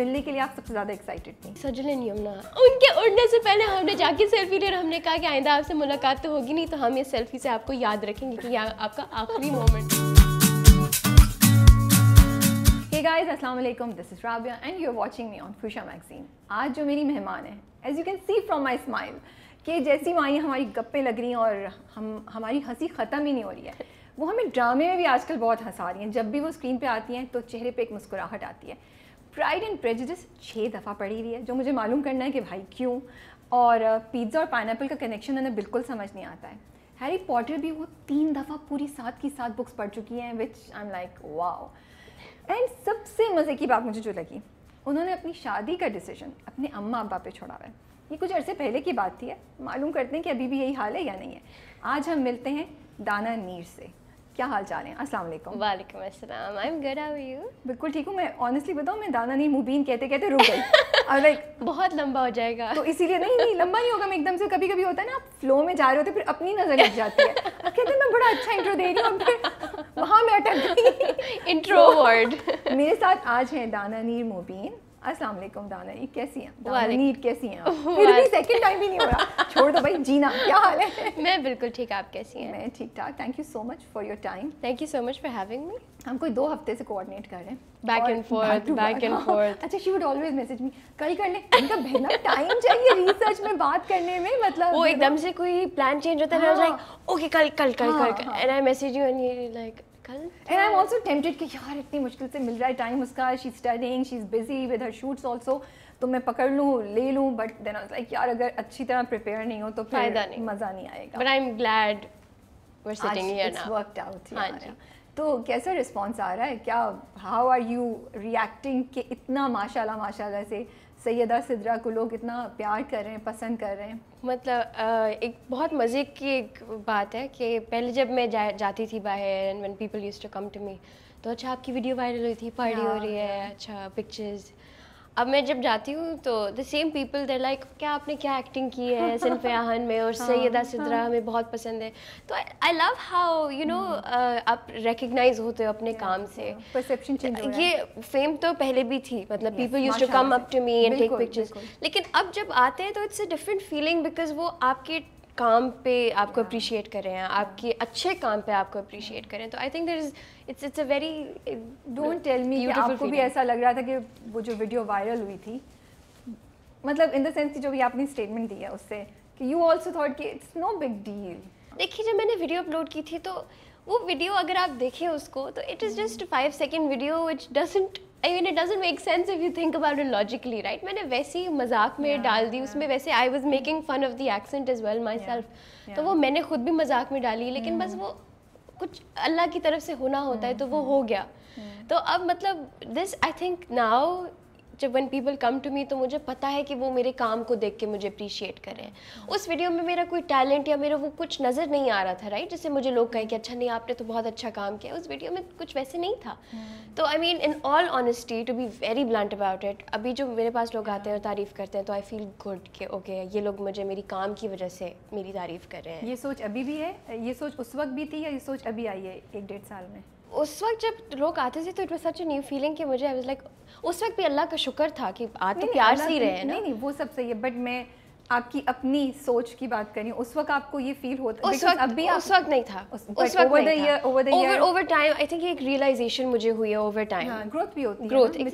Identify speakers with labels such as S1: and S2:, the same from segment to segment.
S1: मिलने के लिए आप सबसे ज़्यादा एक्साइटेड थी सजल यमुना उनके उड़ने से पहले हमने जाके सेल्फी ली और हमने कहा कि आइंदा आपसे मुलाकात तो होगी नहीं तो हम ये सेल्फी से
S2: आपको याद रखेंगे कि या आपका आखिरी मोमेंट गाइज असलम this is Rabia and you are watching me on खुशा मैगजीन आज जो मेरी मेहमान है as you can see from my smile कि जैसी माई हमारी गप्पे लग रही हैं और हम हमारी हंसी ख़त्म ही नहीं हो रही है वो हमें ड्रामे में भी आजकल बहुत हंसा रही हैं जब भी वो स्क्रीन पे आती हैं तो चेहरे पे एक मुस्कुराहट आती है प्राइड एंड प्रेजिडिस छः दफ़ा पढ़ी हुई है जो मुझे मालूम करना है कि भाई क्यों और पिज़्ज़ा uh, और पाइन का कनेक्शन उन्हें बिल्कुल समझ नहीं आता है हैरी पॉटर भी वो तीन दफ़ा पूरी सात की सात बुक्स पढ़ चुकी हैं which I am like wow and सबसे मज़े की बात मुझे जो लगी उन्होंने अपनी शादी का डिसीजन अपने अम्मा अब्बा पे छोड़ा हुआ है ये कुछ अरसे पहले की बात थी है मालूम करते हैं कि अभी भी यही हाल है या नहीं है आज हम मिलते हैं दाना नीर से क्या हाल चाल है अस्सलाम वालेकुम वालेकुम अस्सलाम I am good how you बिल्कुल ठीक हूँ मैं ऑनेस्टली बताऊँ मैं दाना नहीं मुबीन कहते कहते रुक गई और लाइक बहुत लंबा हो जाएगा तो इसीलिए नहीं नहीं लंबा नहीं होगा मैं एकदम से कभी कभी होता है ना आप फ्लो में जा रहे होते फिर अपनी नजर लग जाती है कहते मैं बड़ा अच्छा इंट्रो दे रही हूँ फिर वहाँ मैं अटक गई इंट्रो वर्ड मेरे साथ आज हैं दाना नीर मुबीन अस्सलाम वालेकुम दाना ये कैसी हैं नीट कैसी हैं फिर भी सेकंड टाइम भी नहीं हो रहा छोड़ दो भाई जीना क्या हाल है मैं बिल्कुल ठीक आप कैसी हैं मैं ठीक ठाक thank you so much for your time thank you so much for having me हम कोई दो हफ्ते से कोऑर्डिनेट कर रहे हैं back and forth back and forth अच्छा she would always message me कल कर ले इनका बहना टाइम
S1: चाहिए रिसर्च में बात करने में मतलब वो एकदम से कोई प्लान चेंज होता है लाइक हाँ। ओके कल कल कल हाँ, कल
S2: and I message you and he like कल and I am also tempted कि यार इतनी मुश्किल से मिल रहा है टाइम उसका she studying she is busy with her shoots also तो मैं पकड़ लूँ ले लूँ बट देन आई लाइक यार अगर अच्छी तरह प्रिपेयर नहीं हो तो फायदा नहीं मज़ा नहीं आएगा but I am glad we are sitting here now it's worked out हां जी तो कैसा रिस्पांस आ रहा है क्या हाउ आर यू रिएक्टिंग कि इतना माशाल्लाह माशाल्लाह से सैयदा सिद्रा को लोग इतना प्यार कर रहे हैं पसंद कर रहे हैं मतलब एक बहुत मज़े की एक बात है
S1: कि पहले जब मैं जा, जाती थी बाहर and when people use to come to me तो अच्छा आपकी वीडियो वायरल हुई थी पार्टी हो हाँ, रही है अच्छा पिक्चर्स अब मैं जब जाती हूँ तो the same people there like क्या आपने क्या एक्टिंग की है सिनफयाहन में और हाँ, सैदा सिद्रा हाँ। हमें बहुत पसंद है तो I love how you know आप रिकग्नाइज होते हो अपने yeah, काम से परसेप्शन yeah. ये फेम तो पहले भी थी मतलब people use to come up to me and take pictures लेकिन अब जब आते हैं तो it's a different feeling because वो आपके काम पे आपको अप्रिशिएट करें आपके अच्छे काम पे आपको अप्रिशिएट करें तो I think there is it's it's a very don't tell me आपको भी ऐसा
S2: लग रहा था कि वो जो वीडियो वायरल हुई थी मतलब इन द सेंस जो भी आपने स्टेटमेंट दी है उससे कि यू ऑल्सो थॉट कि इट्स नो बिग डील देखिए जब मैंने
S1: वीडियो अपलोड की थी तो वो वीडियो अगर आप देखें उसको तो it is just five second video which doesn't I mean it doesn't make sense if you think about it logically right मैंने वैसे ही मजाक में yeah, डाल दी yeah. उसमें वैसे I was making fun of the accent as well myself तो वो मैंने खुद भी मजाक में डाली लेकिन mm. बस hmm. वो कुछ अल्लाह की तरफ से होना होता mm. है तो वो hmm. हो गया mm. तो अब मतलब दिस आई थिंक नाउ जब when people come to me तो मुझे पता है कि वो मेरे काम को देख के मुझे अप्रिशिएट कर रहे हैं उस वीडियो में मेरा कोई टैलेंट या मेरा वो कुछ नज़र नहीं आ रहा था राइट जिससे मुझे लोग कहें कि अच्छा नहीं आपने तो बहुत अच्छा काम किया उस वीडियो में कुछ वैसे नहीं था हम्म। तो I mean in all honesty to be very blunt about it अभी जो मेरे पास लोग आते हैं और तारीफ़ करते हैं तो आई फील गुड कि ओके ये लोग मुझे मेरी काम की वजह से मेरी तारीफ़ कर रहे हैं ये सोच अभी भी है ये सोच
S2: उस वक्त भी थी या ये सोच अभी आई है एक डेढ़ साल में
S1: उस वक्त जब लोग आते थे तो it was such a new
S2: feeling कि मुझे आई वाज लाइक उस वक्त भी अल्लाह का शुक्र था कि आ तो प्यार से ही रहे हैं ना नहीं नहीं वो सब सही है बट मैं आपकी अपनी सोच की बात करी उस वक्त आपको ये फील होता उस वक्त अभी उस वक्त नहीं था उस वक्त over the year over the year over
S1: time I think एक रियलाइजेशन मुझे हुई है ओवर टाइम
S2: ग्रोथ भी होती है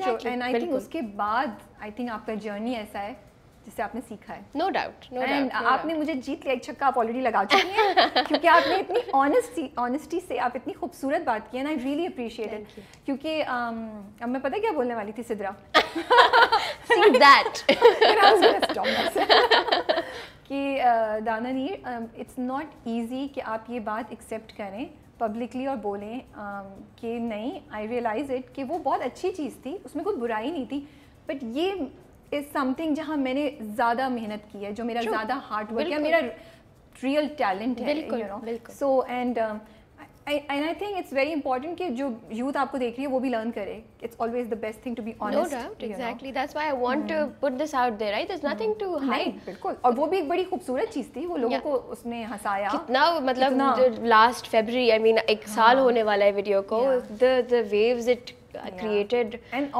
S2: ग्रोथ एंड आई थिंक उसके बाद आई थिंक आपका जर्नी ऐसा है जिसे आपने सीखा है नो डाउट नो डाउट आपने doubt. मुझे जीत लिया एक छक्का आप ऑलरेडी लगा चुकी हैं क्योंकि आपने इतनी ऑनेस्टी ऑनेस्टी से आप इतनी खूबसूरत बात की है आई रियली अप्रिशिएट इट क्योंकि um, अब मैं पता क्या बोलने वाली थी सिद्रा कि uh, दाना नी इट्स नॉट ईजी कि आप ये बात एक्सेप्ट करें पब्लिकली और बोलें um, कि नहीं आई रियलाइज़ इट कि वो बहुत अच्छी चीज़ थी उसमें कोई बुराई नहीं थी बट ये इज़ समथिंग जहाँ मैंने ज़्यादा मेहनत की है जो मेरा ज़्यादा हार्ड वर्क है मेरा रियल टैलेंट है so and and I think it's very important कि जो यूथ आपको देख रही है वो भी लर्न करे it's always the best thing to be honest exactly that's why I want to put this out there right it's nothing to hide बिल्कुल और वो भी एक बड़ी खूबसूरत चीज थी वो लोगों को उसने हंसाया कितना मतलब
S1: लास्ट फरवरी आई मीन एक साल हाँ। होने वाला है वीडियो को the the waves it created
S2: and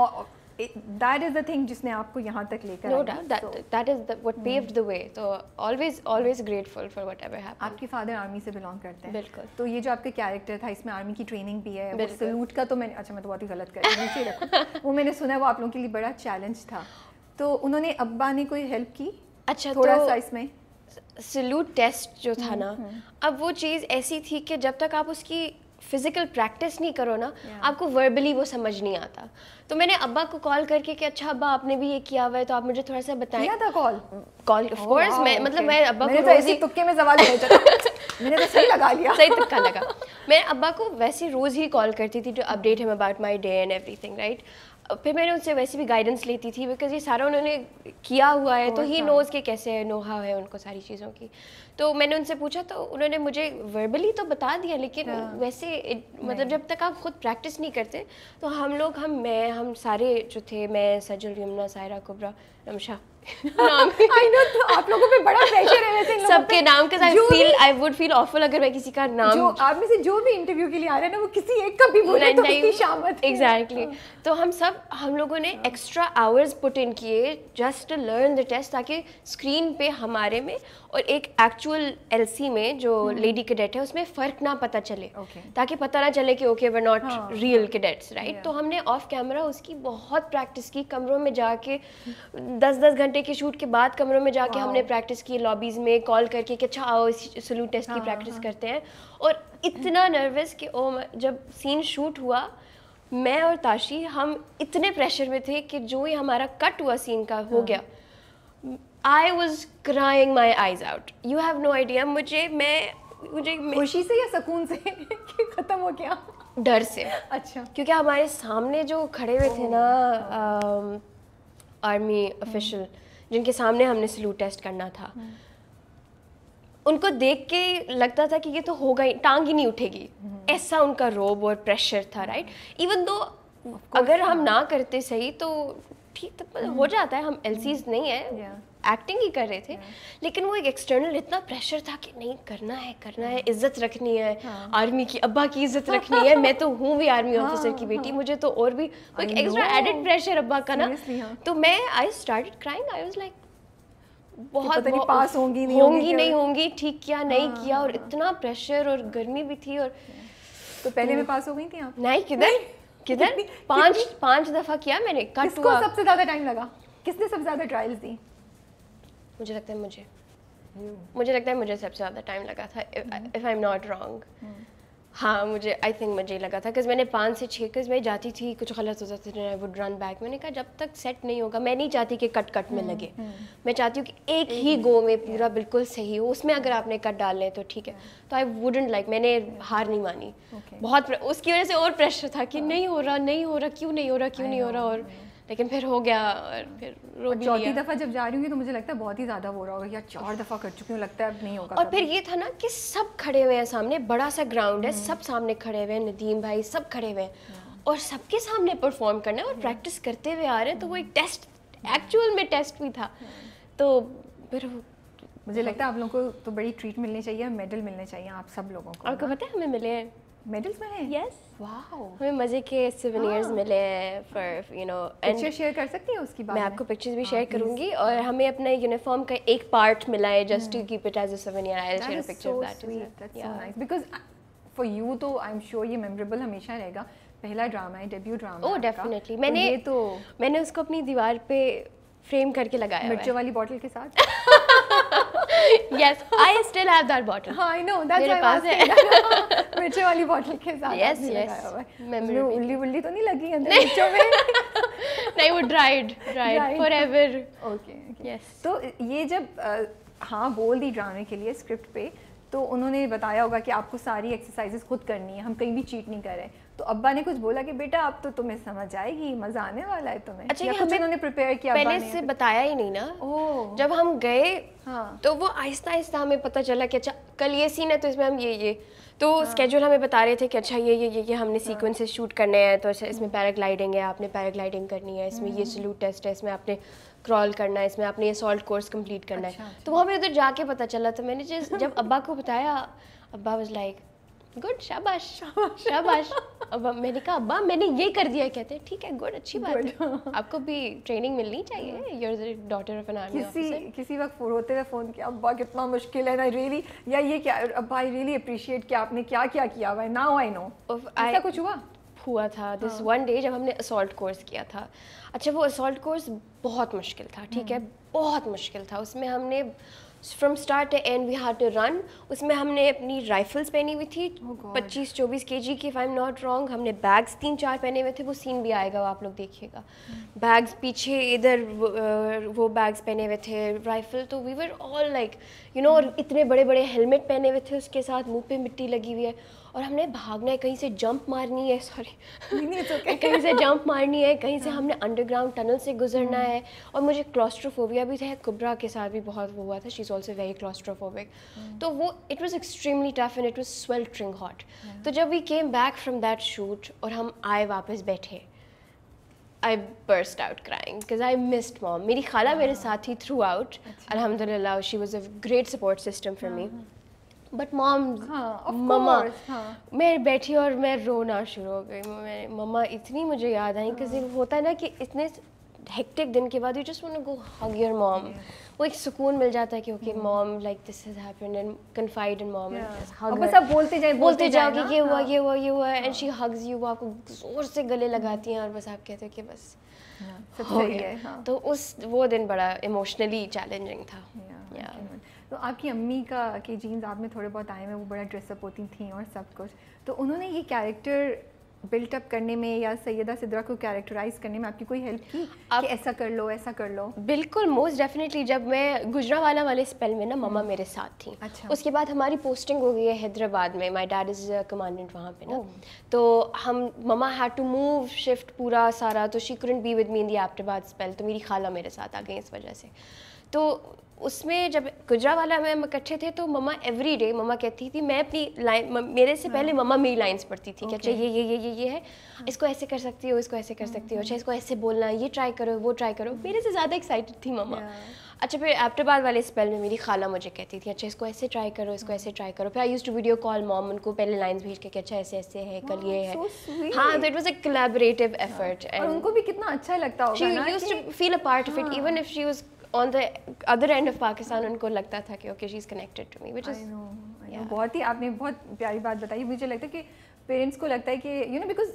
S2: that is the thing जिसने आपको यहाँ तक लेकर no doubt that so, that is the, what हम्म। paved the way so always always grateful for आपके फादर आर्मी से बिलोंग करते हैं बिल्कुल तो ये जो आपका कैरेक्टर था इसमें आर्मी की ट्रेनिंग भी है वो सलूट का तो मैंने अच्छा मैं तो बहुत ही गलत कर नीचे रखूँ वो मैंने सुना है वो आप लोगों के लिए बड़ा चैलेंज था तो उन्होंने अब्बा ने कोई हेल्प की अच्छा थोड़ा तो सा इसमें सल्यूट टेस्ट
S1: जो था ना हम्म, हम्म।
S2: अब वो चीज़ ऐसी
S1: थी कि जब तक आप उसकी फिजिकल प्रैक्टिस नहीं करो ना yeah. आपको वर्बली वो समझ नहीं आता तो मैंने अब्बा को कॉल करके कि अच्छा अब्बा आपने भी ये किया हुआ है तो आप मुझे थोड़ा सा बताएं था कॉल कॉल ऑफ कोर्स मैं मतलब okay. मैं अब्बा को तो रोज ही तुक्के में सवाल
S2: मैंने तो सही लगा लिया
S1: सही तुक्का लगा मैं अब्बा को वैसे रोज ही कॉल करती थी to update him about my day and everything right फिर मैंने उनसे वैसे भी गाइडेंस लेती थी बिकॉज ये सारा उन्होंने किया हुआ है तो ही नोज़ के कैसे है नोहा है उनको सारी चीज़ों की तो मैंने उनसे पूछा तो उन्होंने मुझे वर्बली तो बता दिया लेकिन हाँ। वैसे मतलब जब तक आप खुद प्रैक्टिस नहीं करते तो हम लोग हम मैं हम सारे जो थे मैं सजल यमुना सायरा कुबरा रमशा
S2: आई नो तो आप लोगों पे बड़ा प्रेशर है वैसे सबके नाम के साथ feel I
S1: would feel awful अगर मैं किसी का नाम जो आप में से जो भी इंटरव्यू के लिए आ रहे हैं ना वो किसी एक का भी बोले तो उसकी शामत एग्जैक्टली हाँ। तो हम सब हम लोगों ने एक्स्ट्रा आवर्स पुट इन किए जस्ट लर्न द टेस्ट ताकि स्क्रीन पे हमारे में और एक एक्चुअल एल में जो लेडी हम्म। कैडेट है उसमें फ़र्क ना पता चले okay. ताकि पता ना चले कि okay we're not real cadets right तो हमने ऑफ कैमरा उसकी बहुत प्रैक्टिस की कमरों में जाके दस दस घंटे के शूट के बाद कमरों में जाके हमने प्रैक्टिस की लॉबीज़ में कॉल करके कि अच्छा आओ इस सलूट टेस्ट की प्रैक्टिस हाँ, हाँ। करते हैं और इतना नर्वस कि ओ oh जब सीन शूट हुआ मैं और ताशी हम इतने प्रेशर में थे कि जो ही हमारा कट हुआ सीन का हो हाँ। गया I was crying my eyes out you have no idea मुझे मैं मुझे खुशी से या सुकून से खत्म हो गया डर से अच्छा क्योंकि हमारे सामने जो खड़े हुए थे ना आर्मी um, हम्म। ऑफिशियल जिनके सामने हमने सलूट टेस्ट करना था हम्म। उनको देख के लगता था कि ये तो होगा ही टांग ही नहीं उठेगी हम्म। ऐसा उनका रोब और प्रेशर था राइट इवन दो अगर हम हाँ। ना करते सही तो ठीक तो हो जाता है हम एल नहीं है एक्टिंग ही कर रहे थे हाँ। लेकिन वो एक एक्सटर्नल इतना प्रेशर था कि नहीं करना है करना है इज्जत रखनी है आर्मी हाँ। की अब्बा की इज्जत रखनी है मैं तो हूँ भी आर्मी ऑफिसर हाँ, की बेटी मुझे तो और भी एक एक्स्ट्रा एडेड प्रेशर अब्बा का ना तो मैं I start crying I was like
S2: बहुत पता नहीं पास होंगी नहीं होंगी नहीं होंगी
S1: ठीक किया नहीं किया और इतना प्रेशर और गर्मी भी थी और तो पहले भी तो पास हो गई थी आप नहीं किधर किधर पांच पांच दफा किया मैंने कट हुआ सबसे ज्यादा टाइम लगा किसने सबसे ज्यादा ट्रायल्स दी मुझे लगता है मुझे मुझे लगता है मुझे सबसे ज़्यादा टाइम लगा था if I am not wrong हाँ मुझे आई थिंक मुझे लगा था बिकॉज मैंने पाँच से छः बिकॉज मैं जाती थी कुछ गलत हो जाता था वुड रन बैक मैंने कहा जब तक सेट नहीं होगा मैं नहीं चाहती कि कट कट में mm, लगे mm. मैं चाहती हूँ कि एक ही गो में पूरा बिल्कुल सही हो उसमें अगर आपने कट डाल लें तो ठीक है तो आई वुडेंट लाइक मैंने हार नहीं मानी बहुत उसकी वजह से और प्रेशर था कि हाँ. नहीं हो रहा नहीं हो रहा क्यों नहीं हो रहा क्यों नहीं हो रहा और लेकिन फिर हो गया और फिर रो भी चौथी दफ़ा
S2: जब जा रही हूँ तो मुझे लगता है बहुत ही ज़्यादा हो रहा होगा या चार दफ़ा कर चुकी हूँ लगता है अब नहीं होगा और फिर
S1: ये था ना कि सब खड़े हुए हैं सामने बड़ा सा ग्राउंड है हम्म। सब सामने खड़े हुए हैं नदीम भाई सब खड़े हुए हैं हाँ। और सबके सामने परफॉर्म करना है और प्रैक्टिस हाँ। करते हुए आ रहे हैं तो वो एक टेस्ट हाँ। एक्चुअल में टेस्ट भी था तो
S2: फिर मुझे लगता है आप लोगों को तो बड़ी ट्रीट मिलनी चाहिए मेडल मिलने चाहिए आप सब लोगों को और पता है हमें मिले हैं मेडल्स हाँ। मिले हैं यस वाओ
S1: हमें मज़े के सिवेनियर्स मिले हैं for you know picture share कर सकती हैं उसकी मैं आपको पिक्चर्स भी शेयर हाँ, करूंगी और हमें अपने यूनिफॉर्म का एक पार्ट मिला है just to keep it as a souvenir I will share a picture of that
S2: that's because for you तो आई एम श्योर ये मेमोरेबल हमेशा रहेगा पहला ड्रामा है डेब्यू ड्रामा ओह डेफिनेटली मैंने
S1: तो मैंने उसको अपनी दीवार पे फ्रेम करके लगाया मिर्चों वाली बॉटल के साथ yes, I still have that bottle. हाँ, I know. That's मेरे पास है. मिर्चे वाली बॉटल के साथ. Yes, yes. मेमोरी. उल्ली उल्ली तो नहीं लगी अंदर मिर्चों में?
S2: नहीं वो dried, dried forever. Okay. Yes. तो ये जब हाँ बोल दी ड्रामे के लिए स्क्रिप्ट पे तो उन्होंने बताया होगा कि आपको सारी एक्सरसाइजेस खुद करनी है हम कहीं भी चीट नहीं कर रहे तो अब्बा ने कुछ बोला कि बेटा अब तो तुम्हें समझ आएगी मजा आने वाला है तुम्हें अच्छा या कुछ उन्होंने
S1: प्रिपेयर किया पहले से तो। बताया ही नहीं ना
S2: ओ जब हम गए हाँ
S1: तो वो आहिस्ता आहिस्ता हमें पता चला कि अच्छा कल ये सीन है तो इसमें हम ये ये तो हाँ। स्केड्यूल हमें बता रहे थे कि अच्छा ये ये ये, ये हमने सीक्वेंसेस हाँ। शूट करने हैं तो अच्छा इसमें पैराग्लाइडिंग हम्म। है आपने पैराग्लाइडिंग करनी है इसमें ये सलूट हम्म। टेस्ट है इसमें आपने क्रॉल करना है इसमें आपने ये सॉल्ट कोर्स कंप्लीट करना है अच्छा, तो अच्छा। वो हमें उधर जाके पता चला तो मैंने जब अब्बा को बताया अब्बा वॉज लाइक गुड शाबाश शाबाश अब मैंने कहा अब्बा मैंने ये कर दिया कहते हैं ठीक है गुड अच्छी बात
S2: good. है आपको भी ट्रेनिंग मिलनी चाहिए your daughter of an army किसी किसी वक्त होते हुए फ़ोन किया अब्बा कितना मुश्किल है ना रियली really, या ये क्या अब्बा आई रियली अप्रिशिएट कि आपने क्या क्या किया हुआ है नाउ आई नो ऐसा कुछ हुआ हुआ था दिस वन डे जब हमने असॉल्ट
S1: कोर्स किया था अच्छा वो असॉल्ट कोर्स बहुत मुश्किल था ठीक है हम्म। बहुत मुश्किल था उसमें हमने from start to end we had to run उसमें हमने अपनी राइफल्स पहनी हुई थी oh पच्चीस चौबीस के जी की if I am not wrong हमने बैग्स तीन चार पहने हुए थे वो सीन भी आएगा वो आप लोग देखिएगा बैग्स hmm. पीछे इधर वो बैग्स पहने हुए थे राइफल तो we were all like you know और इतने बड़े बड़े हेलमेट पहने हुए थे उसके साथ मुँह पे मिट्टी लगी हुई है और हमने भागना है कहीं से जंप मारनी है सॉरी okay. कहीं से जंप मारनी है कहीं से हाँ। हमने अंडरग्राउंड टनल से गुजरना हाँ। है और मुझे क्लॉस्ट्रोफोबिया भी था कुबरा के साथ भी बहुत वो हुआ था she is also very claustrophobic तो वो it was extremely tough and it was sweltering hot तो जब we came back from that shoot और हम आए वापस बैठे I burst out crying because I missed mom मेरी खाला मेरे हाँ। साथ ही थ्रू आउट अलहमदिल्ला she was a great support system for me but mom mama मैं बैठी और मैं रोना शुरू हो गई मेरे ममा इतनी मुझे याद आई कि सिर्फ हाँ. होता है ना कि इतने हेक्टिक दिन के बाद you just want to go hug your mom वो एक सुकून मिल जाता है कि okay mom like this has happened and confide in mom hug बस आप बोलते जाए बोलते जाओ कि हाँ. ये हुआ ये हुआ ये हुआ एंड शी हग्स यू वो आपको जोर से गले लगाती हैं और बस आप कहते हैं कि बस हो गया हाँ। तो उस वो दिन बड़ा इमोशनली चैलेंजिंग था
S2: तो आपकी अम्मी का की जीन्स आप में थोड़े बहुत आए में वो बड़ा ड्रेसअप होती थी और सब कुछ तो उन्होंने ये कैरेक्टर बिल्टअप करने में या सैदा सिद्रा को कैरेक्टराइज करने में आपकी कोई हेल्प की कि ऐसा कर लो ऐसा कर लो बिल्कुल मोस्ट डेफिनेटली जब मैं
S1: गुजरा वाला वाले स्पेल में ना मम्मा हम्म। मेरे साथ थी अच्छा उसके बाद हमारी पोस्टिंग हो गई है हैदराबाद में माई डैड इज़ कमांडेंट वहाँ पे ना तो हम mama had to move shift पूरा सारा तो she couldn't be with me in the Abbottabad spell तो मेरी खाला मेरे साथ आ गई इस वजह से तो उसमें जब गुजरा वाला में इकट्ठे थे तो मम्मा एवरी डे मम्मा कहती थी मैं अपनी लाइन मेरे से पहले हाँ। मम्मा मेरी लाइन्स पढ़ती थी okay. अच्छा ये ये ये ये है हाँ। इसको ऐसे कर सकती हो इसको ऐसे कर सकती हो अच्छा हम्म। इसको ऐसे बोलना ये ट्राई करो वो ट्राई करो मेरे से ज़्यादा एक्साइटेड थी मम्मा अच्छा फिर एप्टबाद वाले स्पेल में मेरी खाला मुझे कहती थी अच्छा इसको ऐसे ट्राई करो इसको हाँ। ऐसे ट्राई करो फिर I use to video call mom उनको पहले लाइंस भेज के अच्छा ऐसे ऐसे है कल ये है हाँ तो it was a collaborative effort और उनको
S2: भी कितना अच्छा लगता होगा she used to
S1: feel a part of it even if she was on the other end of
S2: Pakistan उनको लगता था कि okay she is connected to me which is बहुत ही आपने बहुत प्यारी बात बताई मुझे लगता है कि पेरेंट्स को लगता है कि यू नो बिकॉज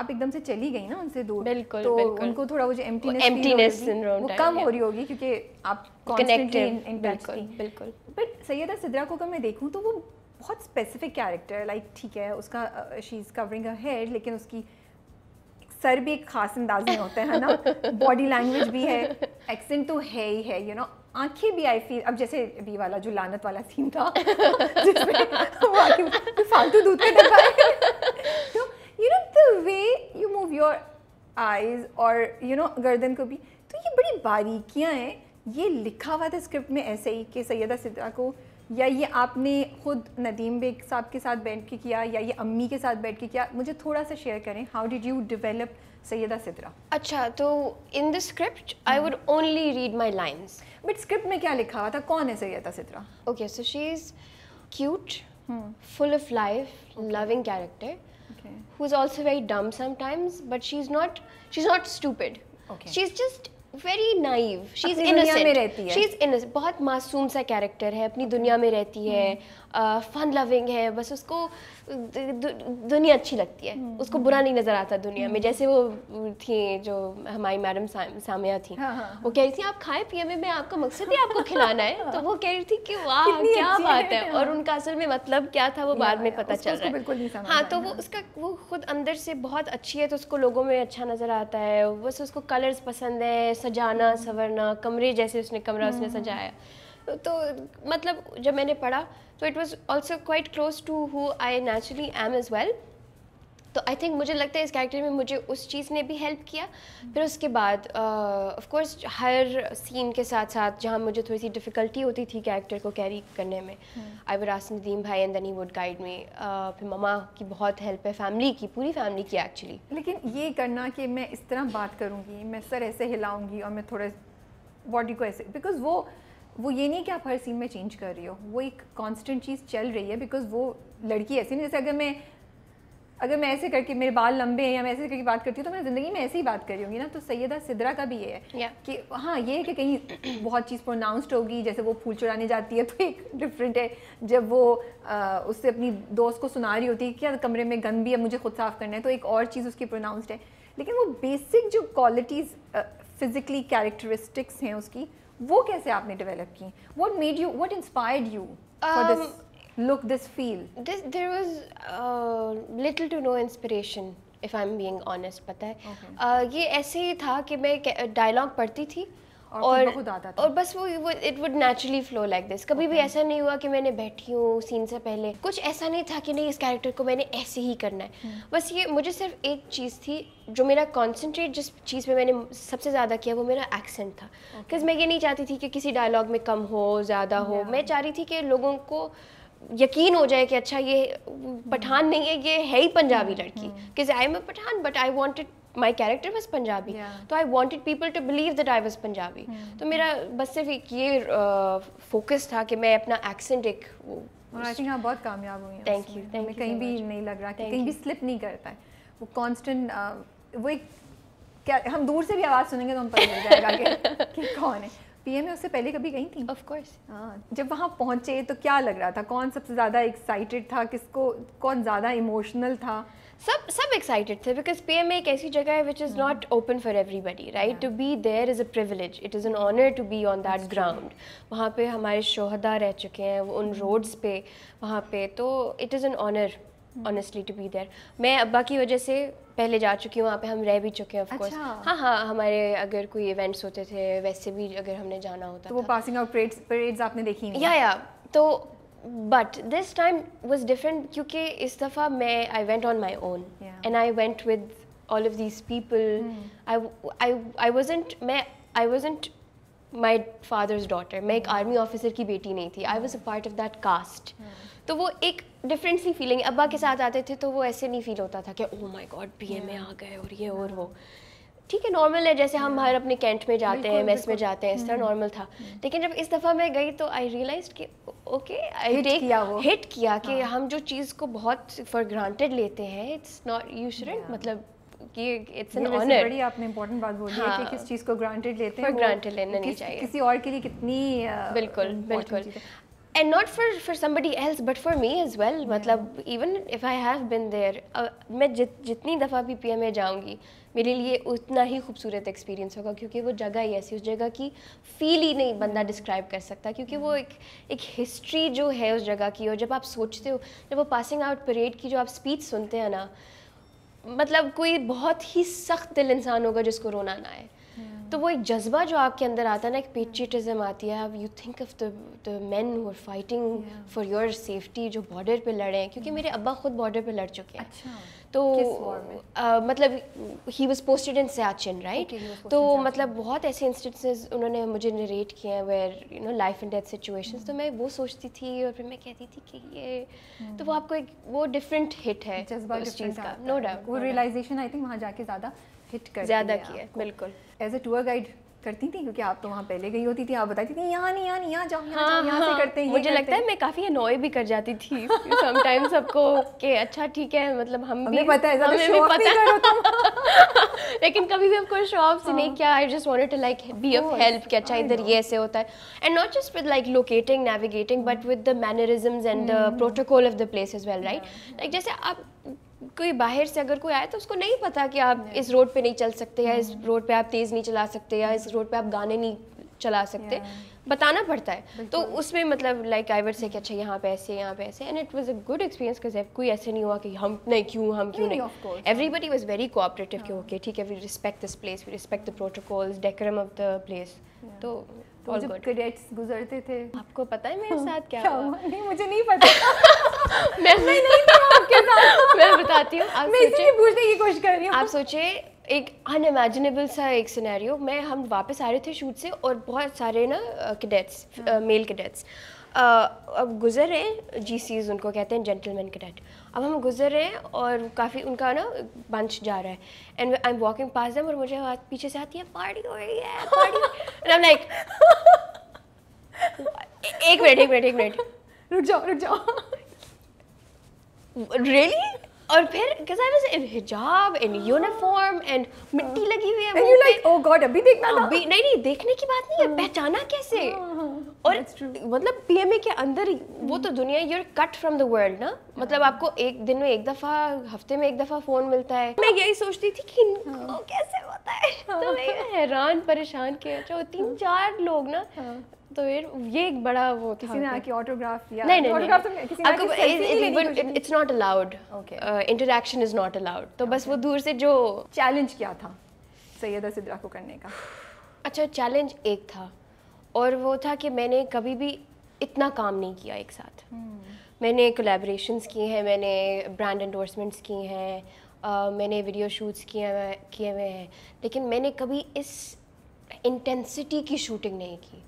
S2: आप एकदम से चली गई ना उनसे दूर बिल्कुल तो बिल्कुल. उनको थोड़ा वो जो एम्प्टीनेस एम्प्टीनेस सिंड्रोम वो कम हो रही होगी क्योंकि आप कनेक्टेड इन टच बिल्कुल बट सैयदा सिद्रा को अगर मैं देखूं तो वो बहुत स्पेसिफिक कैरेक्टर लाइक ठीक है उसका she is covering a head लेकिन उसकी सर भी एक खास अंदाज में होते हैं ना बॉडी लैंग्वेज भी है एक्सेंट तो है ही है यू नो आंखें भी आई फील अब जैसे अभी वाला जो लानत वाला सीन था फालतू दूध का डब्बा तो you know the way you move your eyes और यू नो गर्दन को भी तो ये बड़ी बारीकियां हैं ये लिखा हुआ था स्क्रिप्ट में ऐसे ही कि सैदा सिद्धा को या ये आपने खुद नदीम बेग साहब के साथ बैठ के किया या ये अम्मी के साथ बैठ के किया मुझे थोड़ा सा शेयर करें how did you develop Saida Sidra अच्छा तो in the script I would only read my lines but script में क्या
S1: लिखा हुआ था कौन है Saida Sidra okay so she is cute full of life loving character who is also very dumb very but she is not she is not stupid she is just very naive she is innocent she is innocent बहुत मासूम सा character है अपनी दुनिया में रहती है हम्म। Fun loving है बस उसको दु, दुनिया अच्छी लगती है हम्म, उसको हम्म। बुरा नहीं नज़र आता दुनिया में हम्म। जैसे वो थी जो हमारी मैडम सामिया थी हाँ, हाँ, वो हाँ। कह रही थी आप खाए पिए में मैं आपका मकसद ही आपको खिलाना है तो वो कह रही थी कि वाह क्या बात है और उनका असल में मतलब क्या था वो बाद में पता चल रहा है हाँ तो वो उसका वो खुद अंदर से बहुत अच्छी है तो उसको लोगों में अच्छा नज़र आता है बस उसको कलर्स पसंद है सजाना संवरना कमरे जैसे उसने कमरा उसने सजाया तो मतलब जब मैंने पढ़ा तो it was also quite close to who I naturally am as well तो आई थिंक मुझे लगता है इस कैरेक्टर में मुझे उस चीज़ ने भी हेल्प किया फिर उसके बाद ऑफ uh, कोर्स हर सीन के साथ साथ जहाँ मुझे थोड़ी सी डिफ़िकल्टी होती थी कैरेक्टर को कैरी करने में आई वुड आस्क नदीम भाई and then he would guide me फिर ममा की बहुत हेल्प है फैमिली की पूरी फैमिली की एक्चुअली
S2: लेकिन ये करना कि मैं इस तरह बात करूँगी मैं सर ऐसे हिलाऊँगी और मैं थोड़े बॉडी को ऐसे बिकॉज वो वो ये नहीं कि आप हर सीन में चेंज कर रही हो वो एक कॉन्स्टेंट चीज़ चल रही है बिकॉज वो लड़की ऐसी नहीं जैसे अगर मैं अगर मैं ऐसे करके मेरे बाल लंबे हैं या मैं ऐसे करके बात करती हूँ तो मैं ज़िंदगी में ऐसे ही बात कर रही हूँ ना तो सैदा सिदरा का भी ये है yeah. कि हाँ ये है कि कहीं बहुत चीज़ प्रोनाउंस्ड होगी जैसे वो फूल चुराने जाती है तो एक डिफरेंट है जब वो आ, उससे अपनी दोस्त को सुना रही होती है क्या कमरे में गंद भी है मुझे खुद साफ़ करना है तो एक और चीज़ उसकी प्रोनाउंसड है लेकिन वो बेसिक जो क्वालिटीज़ फिज़िकली कैरेक्टरिस्टिक्स हैं उसकी वो कैसे आपने डेवलप की what made you what inspired you for this look this feel this there was
S1: uh, little to no inspiration if i'm being honest पता है okay. uh, ये ऐसे ही था कि मैं डायलॉग पढ़ती थी और खुद आता था और बस वो it would naturally flow like this कभी भी ऐसा नहीं हुआ कि मैंने बैठी हूँ सीन से पहले कुछ ऐसा नहीं था कि नहीं इस कैरेक्टर को मैंने ऐसे ही करना है hmm. बस ये मुझे सिर्फ एक चीज़ थी जो मेरा कॉन्सेंट्रेट जिस चीज़ पे मैंने सबसे ज़्यादा किया वो मेरा एक्सेंट था बिकॉज okay. मैं ये नहीं चाहती थी कि किसी डायलॉग में कम हो ज़्यादा हो yeah. मैं चाह रही थी कि लोगों को यकीन हो जाए कि अच्छा ये पठान नहीं है ये है ही पंजाबी hmm. लड़की I am a Pathan but I wanted my character was Punjabi. Yeah. So I wanted people to believe that I was Punjabi. Hmm. तो मेरा बस सिर्फ एक ये फोकस था कि मैं अपना एक्सेंट एक और आई थिंक
S2: आप बहुत कामयाब हुई हैं थैंक यू थैंक यू कहीं भी नहीं लग रहा कि कहीं भी स्लिप नहीं करता है वो कांस्टेंट वो एक क्या हम दूर से भी आवाज़ सुनेंगे तो हम पता चल जाएगा कि कौन है पीएम में उससे पहले कभी गई थी ऑफ कोर्स हाँ जब वहाँ पहुँचे तो क्या लग रहा था कौन सबसे ज़्यादा एक्साइटेड था किसको कौन ज़्यादा इमोशनल था सब सब एक्साइटेड थे बिकॉज पी एम एक ऐसी जगह है which is not
S1: open for everybody right to be there is a privilege it is an honour to be on that ground वहाँ पे हमारे शोहदा रह चुके हैं उन रोड्स hmm. पे वहाँ पे तो it is an honour honestly to be there मैं अब्बा की वजह से पहले जा चुकी हूँ वहाँ पे हम रह भी चुके हैं ऑफकोर्स अच्छा। हाँ हाँ हमारे अगर कोई इवेंट्स होते थे वैसे भी अगर हमने जाना होता तो वो पासिंग आउट परेड्स आपने देखी या या तो but this time was different क्योंकि इस दफ़ा मैं I went on my own and I went with all of these people I wasn't मैं I wasn't my father's daughter मैं एक आर्मी ऑफिसर की बेटी नहीं थी I was a part of that cast तो वो एक डिफरेंट सी फीलिंग अब्बा के साथ आते थे तो वो ऐसे नहीं फील होता था कि oh my God P M A आ गए और ये और वो ठीक है नॉर्मल है जैसे हम हर अपने कैंट में जाते हैं मेस में जाते हैं इस तरह नॉर्मल हम्म। था हम्म। लेकिन जब इस दफ़ा मैं गई तो आई रियलाइज कि ओके आई हिट किया वो हिट किया कि हाँ। हम जो चीज़ को बहुत फॉर ग्रांटेड लेते हैं इट्स नॉट यू शुडेंट मतलब जितनी दफ़ा भी पी एम ए जाऊंगी मेरे लिए उतना ही खूबसूरत एक्सपीरियंस होगा क्योंकि वो जगह ही ऐसी उस जगह की फील ही नहीं बंदा डिस्क्राइब कर सकता क्योंकि वो एक एक हिस्ट्री जो है उस जगह की और जब आप सोचते हो जब वो पासिंग आउट परेड की जो आप स्पीच सुनते हैं ना मतलब कोई बहुत ही सख्त दिल इंसान होगा जिसको रोना ना आए तो वो एक जज्बा जो आपके अंदर आता है ना एक पेट्रियटिज़म आती है you think of the the man who are fighting for your safety जो बॉर्डर पे लड़े हैं क्योंकि mm. मेरे अब्बा खुद बॉर्डर पे लड़ चुके हैं अच्छा। तो मतलब he was posted in Siachen right तो मतलब बहुत ऐसे इंस्टेंसेस उन्होंने मुझे नरेट किए हैं where you know life and death situation तो मैं वो सोचती थी और फिर मैं कहती थी कि ये hmm. तो वो आपको एक वो
S2: डिफरेंट हिट है उस चीज़ का नो डाउट वो रियलाइजेशन आई थिंक वहाँ जाके ज़्यादा हिट कर ज़्यादा किया बिल्कुल एज अ टूर गाइड करती थी क्योंकि आप तो वहाँ पहले गई होती थी आप बताती थी यहाँ नहीं यहाँ नहीं यहाँ जाओ यहाँ हाँ, हाँ, से करते हैं मुझे लगता है मैं काफ़ी अनोय भी कर जाती थी समटाइम्स सबको
S1: कि अच्छा ठीक है मतलब हम भी पता है हमें भी पता है
S2: तो
S1: लेकिन कभी भी हमको शो ऑफ नहीं हाँ। किया I just want to like be of help कि अच्छा इधर ये ऐसे होता है and not just with like locating navigating but with the mannerism and the protocol of the place is well right like जैसे आप कोई बाहर से अगर कोई आए तो उसको नहीं पता कि आप इस रोड पे नहीं चल सकते या इस hmm. रोड पे आप तेज़ नहीं चला सकते या इस रोड पे आप गाने नहीं चला सकते बताना पड़ता है तो उसमें मतलब लाइक आईवर से कि अच्छा यहाँ पे ऐसे यहाँ पे ऐसे and it was a good experience because कोई ऐसे नहीं हुआ कि हम नहीं क्यों हम क्यों नहीं एवरीबडी वाज वेरी कोऑपरेटिव कि ओके ठीक है we respect this place we respect the protocols decorum of the place
S2: तो तो जब कैडेट्स गुजरते
S1: थे आपको पता है मेरे साथ क्या, क्या हुआ
S2: नहीं मुझे नहीं पता मैं नहीं, नहीं था आपके साथ मैं बताती हूँ आप मैं इसलिए
S1: पूछने की कोशिश कर रही हूँ आप सोचिए एक अनइमेजिनेबल सा एक सिनेरियो मैं हम वापस आ रहे थे शूट से और बहुत सारे ना कैडेट्स मेल कैडेट्स अब गुजर रहे हैं जी उनको कहते हैं जेंटलमैन कैडेट अब हम गुजर रहे हैं और काफ़ी उनका ना बंच जा रहा है and I am walking past them और मुझे पीछे से आती है पार्टी हो रही है पार्टी एंड लाइक एक मिनट एक मिनट एक मिनट रुक जाओ रुक जाओ रियली और फिर because I was in hijab in uniform मिट्टी हाँ। लगी हुई है यू लाइक ओह गॉड अभी देखना हाँ, था नहीं नहीं देखने की बात नहीं है हाँ। पहचाना कैसे और मतलब पीएमए के अंदर वो तो हम्म। दुनिया you are cut from the world ना मतलब आपको एक दिन में एक दफा हफ्ते में एक दफा फोन मिलता है मैं यही सोचती थी कि कैसे होता है तो मैं हैरान परेशान किया अच्छा तीन चार लोग ना तो फिर ये एक बड़ा वो किसी ने आके
S2: ऑटोग्राफ लिया नहीं नहीं ऑटोग्राफ तो किसी ने आपको
S1: it's not allowed interaction is not allowed तो बस वो दूर से जो चैलेंज किया था सैयदा सिद्रा को करने का अच्छा चैलेंज एक था और वो था कि मैंने कभी भी इतना काम नहीं किया एक साथ हम्म। मैंने कोलेब्रेशंस किए हैं मैंने ब्रांड एंडोर्समेंट्स किए हैं मैंने वीडियो शूट्स किए किए हुए हैं लेकिन मैंने कभी इस इंटेंसिटी की शूटिंग नहीं की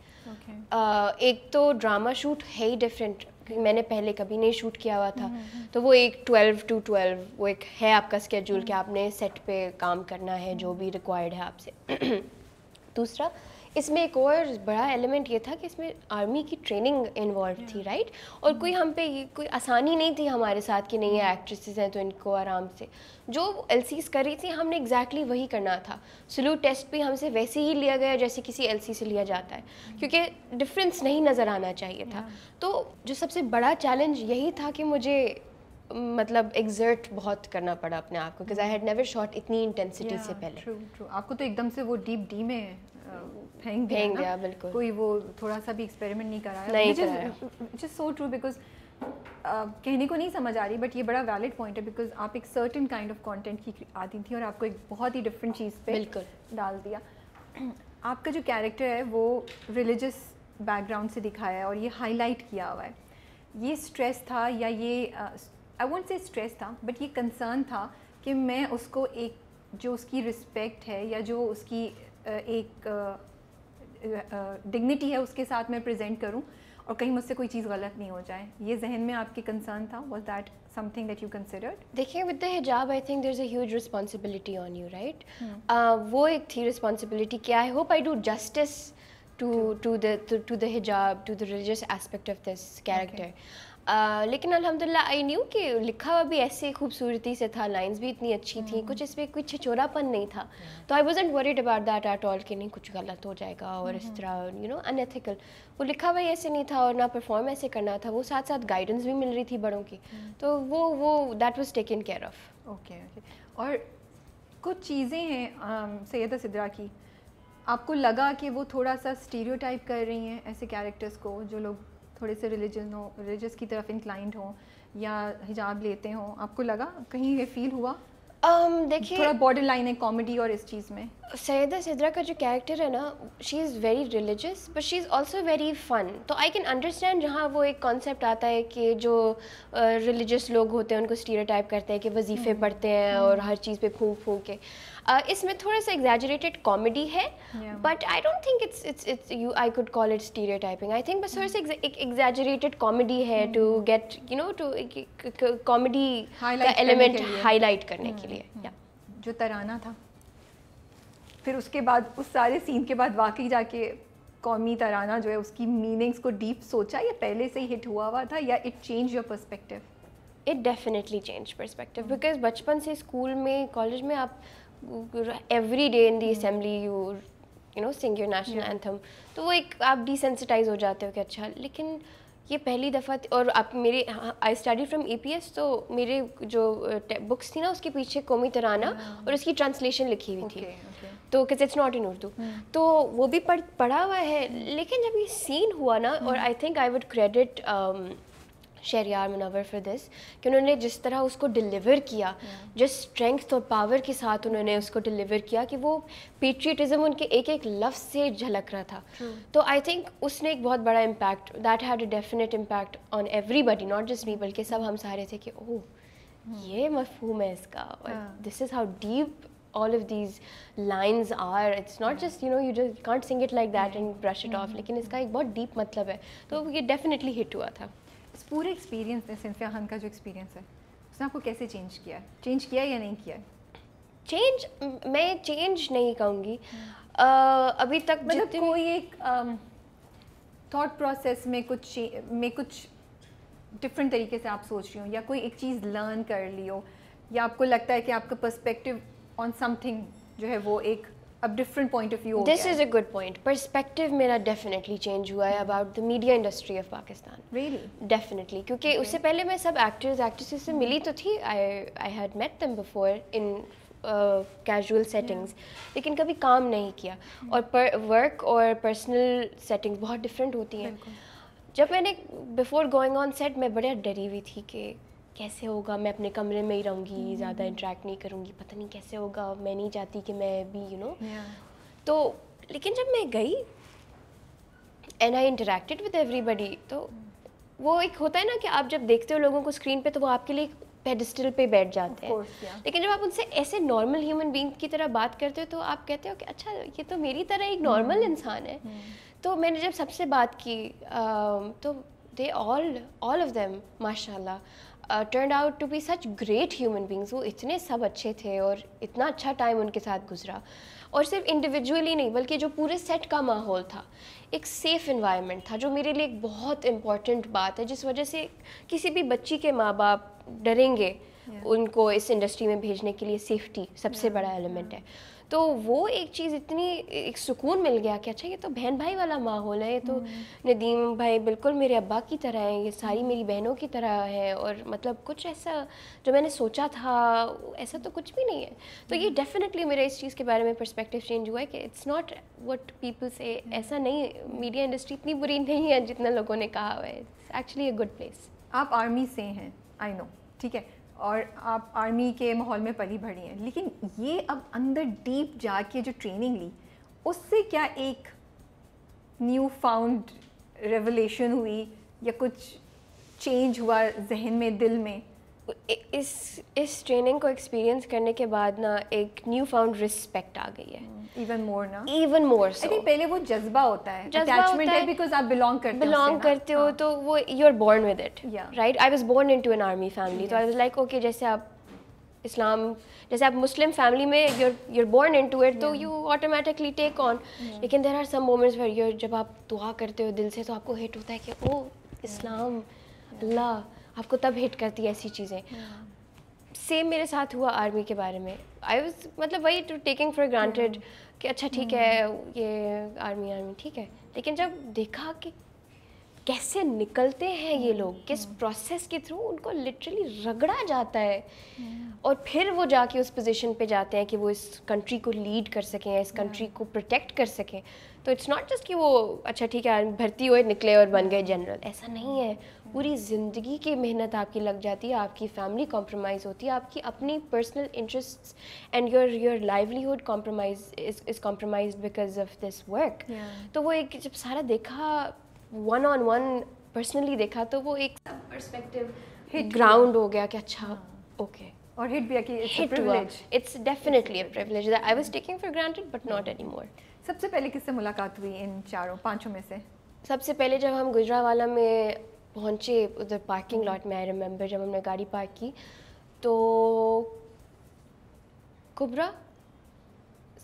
S1: Uh, एक तो ड्रामा शूट है ही डिफरेंट मैंने पहले कभी नहीं शूट किया हुआ था हम्म, हम्म। तो वो एक ट्वेल्व टू ट्वेल्व वो एक है आपका स्केड्यूल कि हम्म। आपने सेट पे काम करना है जो भी रिक्वायर्ड है आपसे दूसरा इसमें एक और बड़ा एलिमेंट ये था कि इसमें आर्मी की ट्रेनिंग इन्वॉल्व थी राइट और कोई hmm. हम पे कोई आसानी नहीं थी हमारे साथ कि नहीं ये एक्ट्रेसेस hmm. हैं तो इनको आराम से जो एल कर रही थी हमने एग्जैक्टली वही करना था सलूट टेस्ट भी हमसे वैसे ही लिया गया जैसे किसी एल से लिया जाता है hmm. क्योंकि डिफरेंस नहीं नज़र आना चाहिए था तो जो सबसे बड़ा चैलेंज यही था कि मुझे मतलब एग्जर्ट बहुत करना पड़ा अपने आप को because I had never shot इतनी इंटेंसिटी yeah, से पहले ट्रू
S2: ट्रू आपको तो एकदम से वो डीप डी में फेंक दिया, फेंक दिया बिल्कुल कोई वो थोड़ा सा भी एक्सपेरिमेंट नहीं कराया सो ट्रू बिकॉज कहने को नहीं समझ आ रही बट ये बड़ा वैलिड पॉइंट है बिकॉज आप एक सर्टन काइंड ऑफ कॉन्टेंट की आती थी और आपको एक बहुत ही डिफरेंट चीज़ पे बिल्कुल डाल दिया आपका जो कैरेक्टर है वो रिलीजस बैकग्राउंड से दिखाया है और ये हाईलाइट किया हुआ है ये स्ट्रेस था या ये आई वॉन्ट से स्ट्रेस था बट ये कंसर्न था कि मैं उसको एक जो उसकी रिस्पेक्ट है या जो उसकी एक डिग्निटी है उसके साथ मैं प्रेजेंट करूं और कहीं मुझसे कोई चीज़ गलत नहीं हो जाए ये जहन में आपकी कंसर्न था was that something that you considered
S1: देखिए with the hijab I think there is a responsibility on you right वो एक थी रिस्पॉन्सिबिलिटी क्या I hope I do justice to to the to the hijab to the religious aspect of this character लेकिन अलहमदिल्ला I knew कि लिखा हुआ भी ऐसे खूबसूरती से था लाइंस भी इतनी अच्छी थी हम्म। कुछ इसमें कोई छिचोरापन नहीं था हम्म। तो I was worried about that at all कि नहीं कुछ गलत हो जाएगा और इस हम्म। तरह यू नो अनएथिकल वो लिखा हुआ ऐसे नहीं था और ना परफॉर्म ऐसे करना था वो साथ साथ गाइडेंस भी मिल रही थी बड़ों की तो वो वो that was taken care of
S2: okay और कुछ चीज़ें हैं सैद सिद्रा की आपको लगा कि वो थोड़ा सा स्टीरियोटाइप कर रही हैं ऐसे कैरेक्टर्स को जो लोग थोड़े से रिलीजन हो रिलीजस की तरफ इंक्लाइंड हों या हिजाब लेते हो आपको लगा कहीं ये फील हुआ
S1: um, देखिए थोड़ा
S2: बॉर्डर लाइन है कॉमेडी और इस चीज़ में
S1: सैदा सिद्रा का जो कैरेक्टर है ना she is very religious but she is also very fun तो आई कैन अंडरस्टैंड जहाँ वो एक कॉन्सेप्ट आता है कि जो रिलीजियस uh, लोग होते हैं उनको स्टीरियोटाइप करते हैं कि वजीफ़े हम्म, पढ़ते हैं हम्म। और हर चीज़ पे फूक फूक के uh, इसमें थोड़ा सा एग्जेजरेटेड कॉमेडी है but I don't think it's it's it's you I could call it typing I think बस थोड़ा सा hmm. एक कॉमेडी है to get you know to comedy का एलिमेंट हाईलाइट करने के hmm. लिए लिए हम्म।
S2: जो तराना था फिर उसके बाद उस सारे सीन के बाद वाकई जाके कौमी तराना जो है उसकी मीनिंग्स को डीप सोचा या पहले से ही हिट हुआ हुआ था या it change your perspective
S1: it definitely change perspective because बचपन से स्कूल में कॉलेज में आप every day in the you you know sing your national anthem तो वो एक आप डिसेंसिटाइज हो जाते हो कि अच्छा लेकिन ये पहली दफ़ा और आप मेरे आई स्टडी फ्रॉम ई तो मेरे जो बुक्स थी ना उसके पीछे कौमी तराना हाँ। और उसकी ट्रांसलेशन लिखी हुई थी तो किस इट्स नॉट इन उर्दू तो वो भी पढ़ पढ़ा हुआ है लेकिन जब ये सीन हुआ ना हम्म। और I think I would credit Shehryar Munawar for this कि उन्होंने जिस तरह उसको डिलीवर किया जिस स्ट्रेंथ और पावर के साथ उन्होंने उसको डिलीवर किया कि वो पेट्रियटिज़म उनके एक एक लफ्ज़ से झलक रहा था तो आई थिंक उसने एक बहुत बड़ा impact that had a definite impact on everybody not just me बल्कि सब हम सारे थे कि ओह hmm. ये मफहूम है इसका और this is how deep all of these lines are it's not hmm. just you know you just can't sing it like that hmm. and brush it off लेकिन इसका एक बहुत deep मतलब है
S2: तो ये definitely hit हुआ था पूरे एक्सपीरियंस ने सिंफिया खान का जो एक्सपीरियंस है उसने आपको कैसे चेंज किया चेंज किया या नहीं किया चेंज मैं
S1: चेंज नहीं
S2: कहूँगी uh, अभी तक मतलब कोई एक थॉट uh, प्रोसेस में कुछ में कुछ डिफरेंट तरीके से आप सोच रही हो या कोई एक चीज़ लर्न कर ली हो या आपको लगता है कि आपका पर्सपेक्टिव ऑन समथिंग जो है वो एक अब different point of view this is a
S1: good point perspective मेरा डेफिनेटली चेंज हुआ है about the media industry of Pakistan really definitely क्योंकि okay. उससे पहले मैं सब एक्टर्स एक्ट्रेसेस से मिली तो थी I I had met them before in casual settings लेकिन कभी काम नहीं किया hmm. और पर वर्क और पर्सनल सेटिंग्स बहुत डिफरेंट होती हैं जब मैंने बिफोर गोइंग ऑन सेट मैं बड़ा डरी हुई थी कि कैसे होगा मैं अपने कमरे में ही रहूँगी हम्म। ज़्यादा इंटरेक्ट नहीं करूँगी पता नहीं कैसे होगा मैं नहीं चाहती कि मैं भी you you know know? yeah. तो लेकिन जब मैं गई and I interacted with everybody तो वो एक होता है ना कि आप जब देखते हो लोगों को स्क्रीन पे तो वो आपके लिए पेडिस्टल पे बैठ जाते हैं yeah. लेकिन जब आप उनसे ऐसे नॉर्मल ह्यूमन बींग की तरह बात करते हो तो आप कहते हो कि अच्छा ये तो मेरी तरह एक नॉर्मल हम्म। mm. इंसान है mm. तो मैंने जब सबसे बात की तो they all all of them माशाल्लाह turn out to be such great human beings वो इतने सब अच्छे थे और इतना अच्छा टाइम उनके साथ गुजरा और सिर्फ इंडिविजुअली नहीं बल्कि जो पूरे सेट का माहौल था एक सेफ़ इन्वायरमेंट था जो मेरे लिए एक बहुत इम्पॉर्टेंट बात है जिस वजह से किसी भी बच्ची के माँ बाप डरेंगे yeah. उनको इस इंडस्ट्री में भेजने के लिए सेफ्टी सबसे yeah. बड़ा एलिमेंट है तो वो एक चीज़ इतनी एक सुकून मिल गया कि अच्छा ये तो बहन भाई वाला माहौल है ये तो हम्म। नदीम भाई बिल्कुल मेरे अब्बा की तरह हैं ये सारी मेरी बहनों की तरह है और मतलब कुछ ऐसा जो मैंने सोचा था ऐसा तो कुछ भी नहीं है तो ये डेफिनेटली हम्म। मेरा इस चीज़ के बारे में परस्पेक्टिव चेंज हुआ है कि इट्स नॉट वट पीपल से ऐसा नहीं मीडिया इंडस्ट्री इतनी बुरी नहीं है जितना
S2: लोगों ने कहा हुआ है एक्चुअली ए गुड प्लेस आप आर्मी से हैं आई नो ठीक है और आप आर्मी के माहौल में पली बढ़ी हैं लेकिन ये अब अंदर डीप जाके जो ट्रेनिंग ली उससे क्या एक न्यू फाउंड रेवलेशन हुई या कुछ चेंज हुआ जहन में दिल में इस
S1: इस ट्रेनिंग को एक्सपीरियंस करने के बाद ना एक न्यू फाउंड रिस्पेक्ट आ गई है
S2: इवन hmm, मोर ना इवन मोर सो पहले वो जज्बा होता है अटैचमेंट है
S1: बिकॉज आप बिलोंग करते हो बिलोंग करते हो हाँ। तो वो you are born with it right I was born into an army family तो आई वाज लाइक ओके जैसे आप इस्लाम जैसे आप मुस्लिम फैमिली में you're you're born into it तो यू ऑटोमेटिकली टेक ऑन लेकिन there are some moments where you're जब आप दुआ करते हो दिल से तो आपको हिट होता है कि ओ इस्लाम अल्लाह आपको तब हिट करती है ऐसी चीज़ें सेम हाँ। मेरे साथ हुआ आर्मी के बारे में आई वॉज मतलब वही टू टेकिंग फॉर ग्रांटेड कि अच्छा ठीक है हाँ। ये आर्मी आर्मी ठीक है लेकिन जब देखा कि कैसे निकलते हैं ये हाँ, लोग किस प्रोसेस के थ्रू उनको लिटरली रगड़ा जाता है और फिर वो जाके उस पोजीशन पे जाते हैं कि वो इस कंट्री को लीड कर सकें इस कंट्री को प्रोटेक्ट कर सकें तो इट्स नॉट जस्ट कि वो अच्छा ठीक है भर्ती हुए निकले और बन गए जनरल ऐसा नहीं है पूरी ज़िंदगी की मेहनत आपकी लग जाती है आपकी फैमिली कॉम्प्रोमाइज़ होती है आपकी अपनी personal interest and your your livelihood compromise is compromise because of this work तो वो एक जब सारा देखा वन ऑन वन पर्सनली देखा तो वो एक परस्पेक्टिव हिट ग्राउंड हो गया कि अच्छा ओके हाँ। yeah. okay. और हिट भी it's it's hit a privilege it's definitely a privilege that i was taking for granted but not
S2: सबसे पहले किससे मुलाकात हुई इन चारों पांचों में से सबसे पहले जब हम
S1: गुजरावाला में पहुँचे उधर पार्किंग लॉट में आई रिमेम्बर जब हमने गाड़ी पार्क की तो कुबरा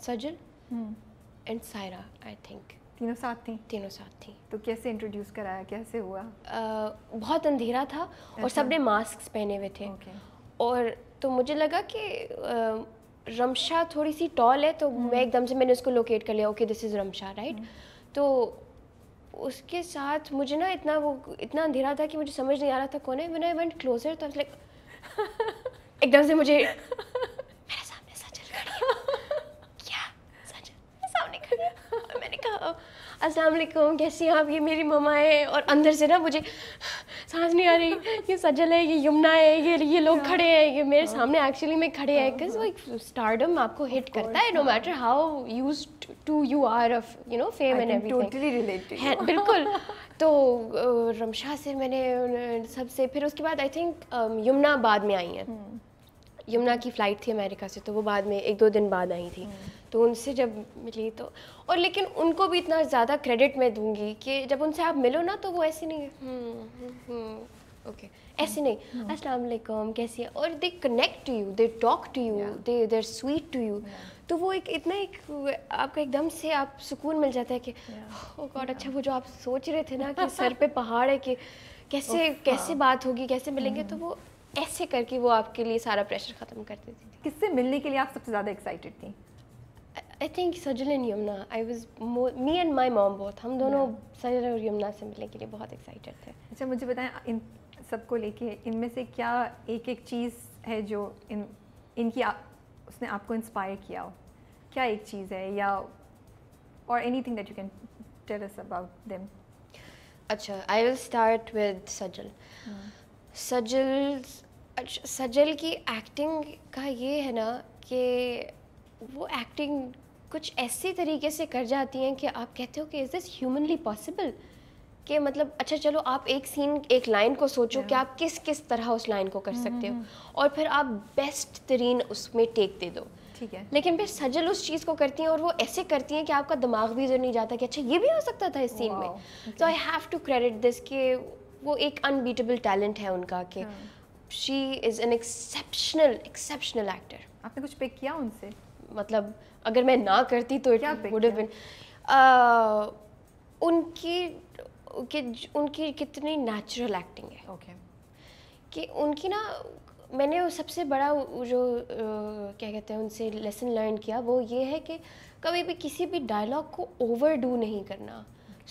S1: सजल एंड हम्म। सायरा आई थिंक तीनों साथ थी तीनों साथ थी तो कैसे इंट्रोड्यूस कराया कैसे हुआ आ, बहुत अंधेरा था अच्छा। और सबने मास्क पहने हुए थे okay. और तो मुझे लगा कि रमशा थोड़ी सी टॉल है तो हम्म। मैं एकदम से मैंने उसको लोकेट कर लिया okay this is Ramsha right तो उसके साथ मुझे ना इतना वो इतना अंधेरा था कि मुझे समझ नहीं आ रहा था कौन है मैंने इवेंट क्लोजर तो लाइक एकदम से मुझे मेरे सामने सजल खड़ी क्या सजल सामने खड़ी मैंने कहा अस्सलाम वालेकुम कैसी हैं आप ये मेरी मामा है और अंदर से ना मुझे सांस नहीं आ रही ये सजल है ये यमुना है ये ये लोग खड़े हैं ये मेरे सामने एक्चुअली में खड़े हैं बिकॉज वो एक स्टारडम आपको हिट करता है no matter how used to you are of you know fame and everything totally related बिल्कुल तो रमशा से मैंने सबसे फिर उसके बाद आई थिंक यमुना बाद में आई हैं hmm. यमुना की फ़्लाइट थी अमेरिका से तो वो बाद में एक दो दिन बाद आई थी हम्म। तो उनसे जब मिली तो और लेकिन उनको भी इतना ज़्यादा क्रेडिट मैं दूंगी कि जब उनसे आप मिलो ना तो वो ऐसे नहीं ओके हम्म, हम्म, ऐसे नहीं अस्सलाम वालेकुम कैसी है और they connect to you they talk to you they they're sweet to you तो वो एक इतना एक आपका एकदम से आप सुकून मिल जाता है कि ओ गॉड oh अच्छा वो जो आप सोच रहे थे ना कि सर पे पहाड़ है कि कैसे कैसे हाँ। बात होगी कैसे मिलेंगे तो वो ऐसे करके वो आपके लिए
S2: सारा प्रेशर ख़त्म कर देती थी किससे मिलने के लिए आप सबसे ज़्यादा एक्साइटेड थी
S1: I think Sajal and Yumna I was me and my mom बहुत हम दोनों सजल और यमुना से मिलने के लिए बहुत
S2: एक्साइटेड थे अच्छा मुझे बताएं इन सबको लेके इनमें से क्या एक एक चीज़ है जो इन इनकी आ, उसने आपको इंस्पायर किया हो क्या एक चीज़ है या और anything that you can tell us about them अच्छा
S1: I will start with Sajal hmm. Sajal अच्छा सजल की एक्टिंग का ये है ना कि वो एक्टिंग कुछ ऐसे तरीके से कर जाती हैं कि आप कहते हो कि इज़ दिस ह्यूमनली पॉसिबल कि मतलब अच्छा चलो आप एक सीन एक लाइन को सोचो yeah. कि आप किस किस तरह उस लाइन को कर सकते हो mm-hmm. और फिर आप बेस्ट तरीन उसमें टेक दे दो ठीक है लेकिन फिर सजल उस चीज़ को करती हैं और वो ऐसे करती हैं कि आपका दिमाग भी इधर नहीं जाता कि अच्छा ये भी हो सकता था इस सीन wow. में तो I have to credit this कि वो एक अनबीटेबल टैलेंट है उनका कि she is an exceptional exceptional actor आपने कुछ पिक किया उनसे मतलब अगर मैं ना करती तो इट वुड हैव बीन उनकी कि उनकी कितनी नेचुरल एक्टिंग है ओके कि उनकी ना मैंने वो सबसे बड़ा जो क्या कहते हैं उनसे लेसन लर्न किया वो ये है कि कभी भी किसी भी डायलॉग को ओवर डू नहीं करना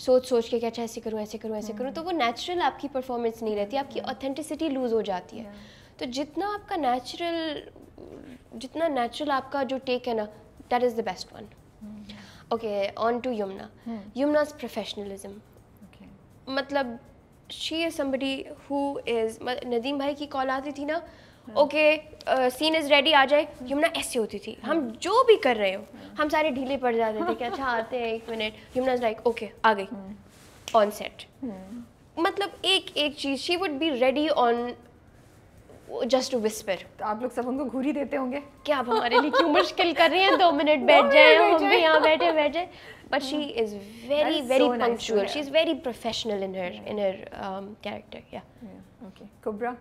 S1: सोच सोच के कि अच्छा ऐसे करूँ ऐसे करूँ ऐसे हम्म। करूँ तो वो नेचुरल आपकी परफॉर्मेंस नहीं रहती आपकी ऑथेंटिसिटी हम्म। लूज़ हो जाती है तो जितना आपका नेचुरल जितना नेचुरल आपका जो टेक है ना that is the best one okay on to Yumna Yumna's professionalism मतलब she is somebody who is Nadeem bhai की कॉल आती थी ना हाँ। ओके सीन इज रेडी आ जाए यमुना ऐसी होती थी हम हाँ। जो भी कर रहे हो हम सारे ढीले पड़ जाते थे कि अच्छा आते हैं एक minute Yumna is like okay आ गई ऑन हाँ। सेट मतलब एक एक चीज she would be ready on just whisper तो आप लोग सब उनको घूरी देते होंगे क्या आप हमारे लिए क्यों मुश्किल कर रहे हैं दो मिनट बैठ जाए हम भी यहाँ बैठे बैठ जाए but she is very very punctual she is very professional in her in her character या okay Kubra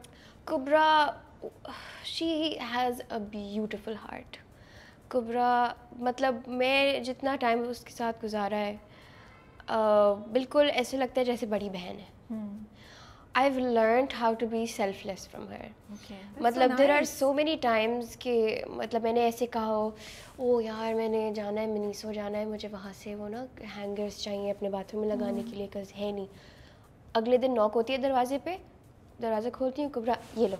S1: Kubra she has a beautiful heart Kubra मतलब मैं जितना टाइम उसके साथ गुजारा है आ, बिल्कुल ऐसे लगता है जैसे बड़ी बहन है I have learn how to be selfless from
S3: her मतलब there are
S1: so many times कि मतलब मैंने ऐसे कहा हो ओ यार मैंने जाना है मनीसो जाना है मुझे वहाँ से वो ना हैंगर्स चाहिए अपने बाथरूम में लगाने के hmm. लिए कज है नहीं अगले दिन नॉक होती है दरवाजे पे दरवाज़ा खोलती हूँ कुबरा ये लो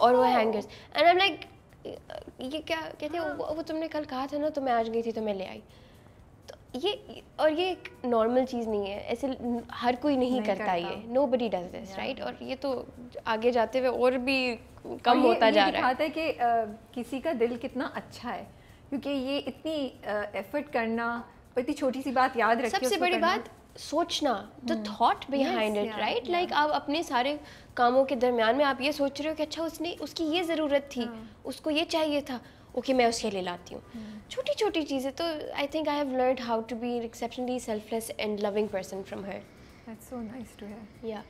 S2: और वो हैंगर्स
S1: एंड आई लाइक ये क्या कहते हैं वो, वो तुमने कल कहा था ना तो मैं आज गई थी तो मैं ले आई तो ये और ये एक नॉर्मल चीज़ नहीं है ऐसे हर कोई नहीं, नहीं करता, करता ये
S2: nobody does this right और ये तो आगे जाते हुए और भी कम और होता ये, जा ये रहा है कि आ, किसी का दिल कितना अच्छा है क्योंकि ये इतनी एफर्ट करना इतनी छोटी सी बात याद रखी सबसे बड़ी बात सोचना the thought behind
S1: it right like आप अपने सारे कामों के दरमियान में आप ये सोच रहे हो कि अच्छा उसने उसकी ये ज़रूरत थी yeah. हाँ। उसको ये चाहिए था ओके okay, मैं उसके लिए लाती हूँ hmm. छोटी छोटी चीज़ें तो I think I have learn how to be exceptionally selfless and loving person from her
S2: That's so nice to
S1: hear.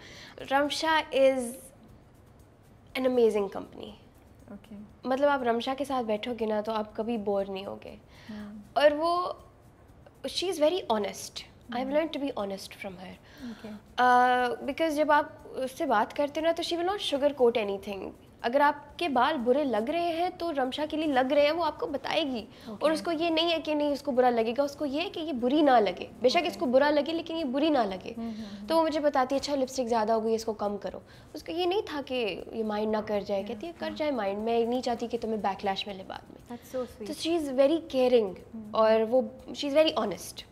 S1: मतलब आप रमशा के साथ बैठोगे ना तो आप कभी बोर नहीं होगे yeah. Hmm. और वो she is very honest I learn to be honest from
S3: her
S1: because जब आप उससे बात करते हो ना तो she will not sugar coat anything अगर आपके बाल बुरे लग रहे हैं तो रमशा के लिए लग रहे हैं वो आपको बताएगी okay. और उसको ये नहीं है कि नहीं उसको बुरा लगेगा उसको ये है कि ये बुरी ना लगे बेशक okay. इसको बुरा लगे लेकिन ये बुरी ना लगे mm-hmm. तो वो मुझे बताती है अच्छा लिपस्टिक ज़्यादा हो गई इसको कम करो उसको ये नहीं था कि ये माइंड ना कर जाए yeah. कहती है कर जाए माइंड मैं नहीं चाहती कि तुम्हें बैकलैश मिले बाद में तो शी इज़ वेरी केयरिंग और वो she is very honest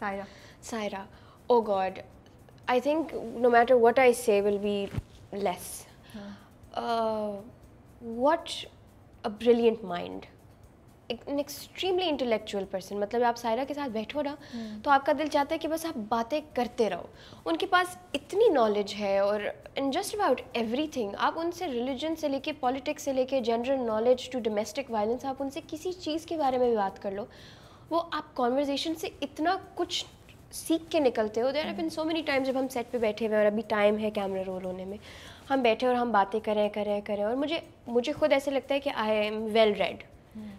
S1: Saira. Saira. Oh God. I think no matter what I say will be less. Uh, what a brilliant mind. an extremely intellectual person मतलब आप सायरा के साथ बैठो ना hmm. तो आपका दिल चाहता है कि बस आप बातें करते रहो उनके पास इतनी नॉलेज है और in just about everything आप उनसे रिलीजन से लेके पॉलिटिक्स से लेके general knowledge to domestic violence आप उनसे किसी चीज़ के बारे में भी बात कर लो वो आप कॉन्वर्जेसन से इतना कुछ सीख के निकलते हो देर बिन सो मेनी टाइम्स जब हम सेट पे बैठे हुए हैं और अभी टाइम है कैमरा रोल होने में हम बैठे और हम बातें करें करें करें और मुझे मुझे खुद ऐसे लगता है कि आई एम वेल रेड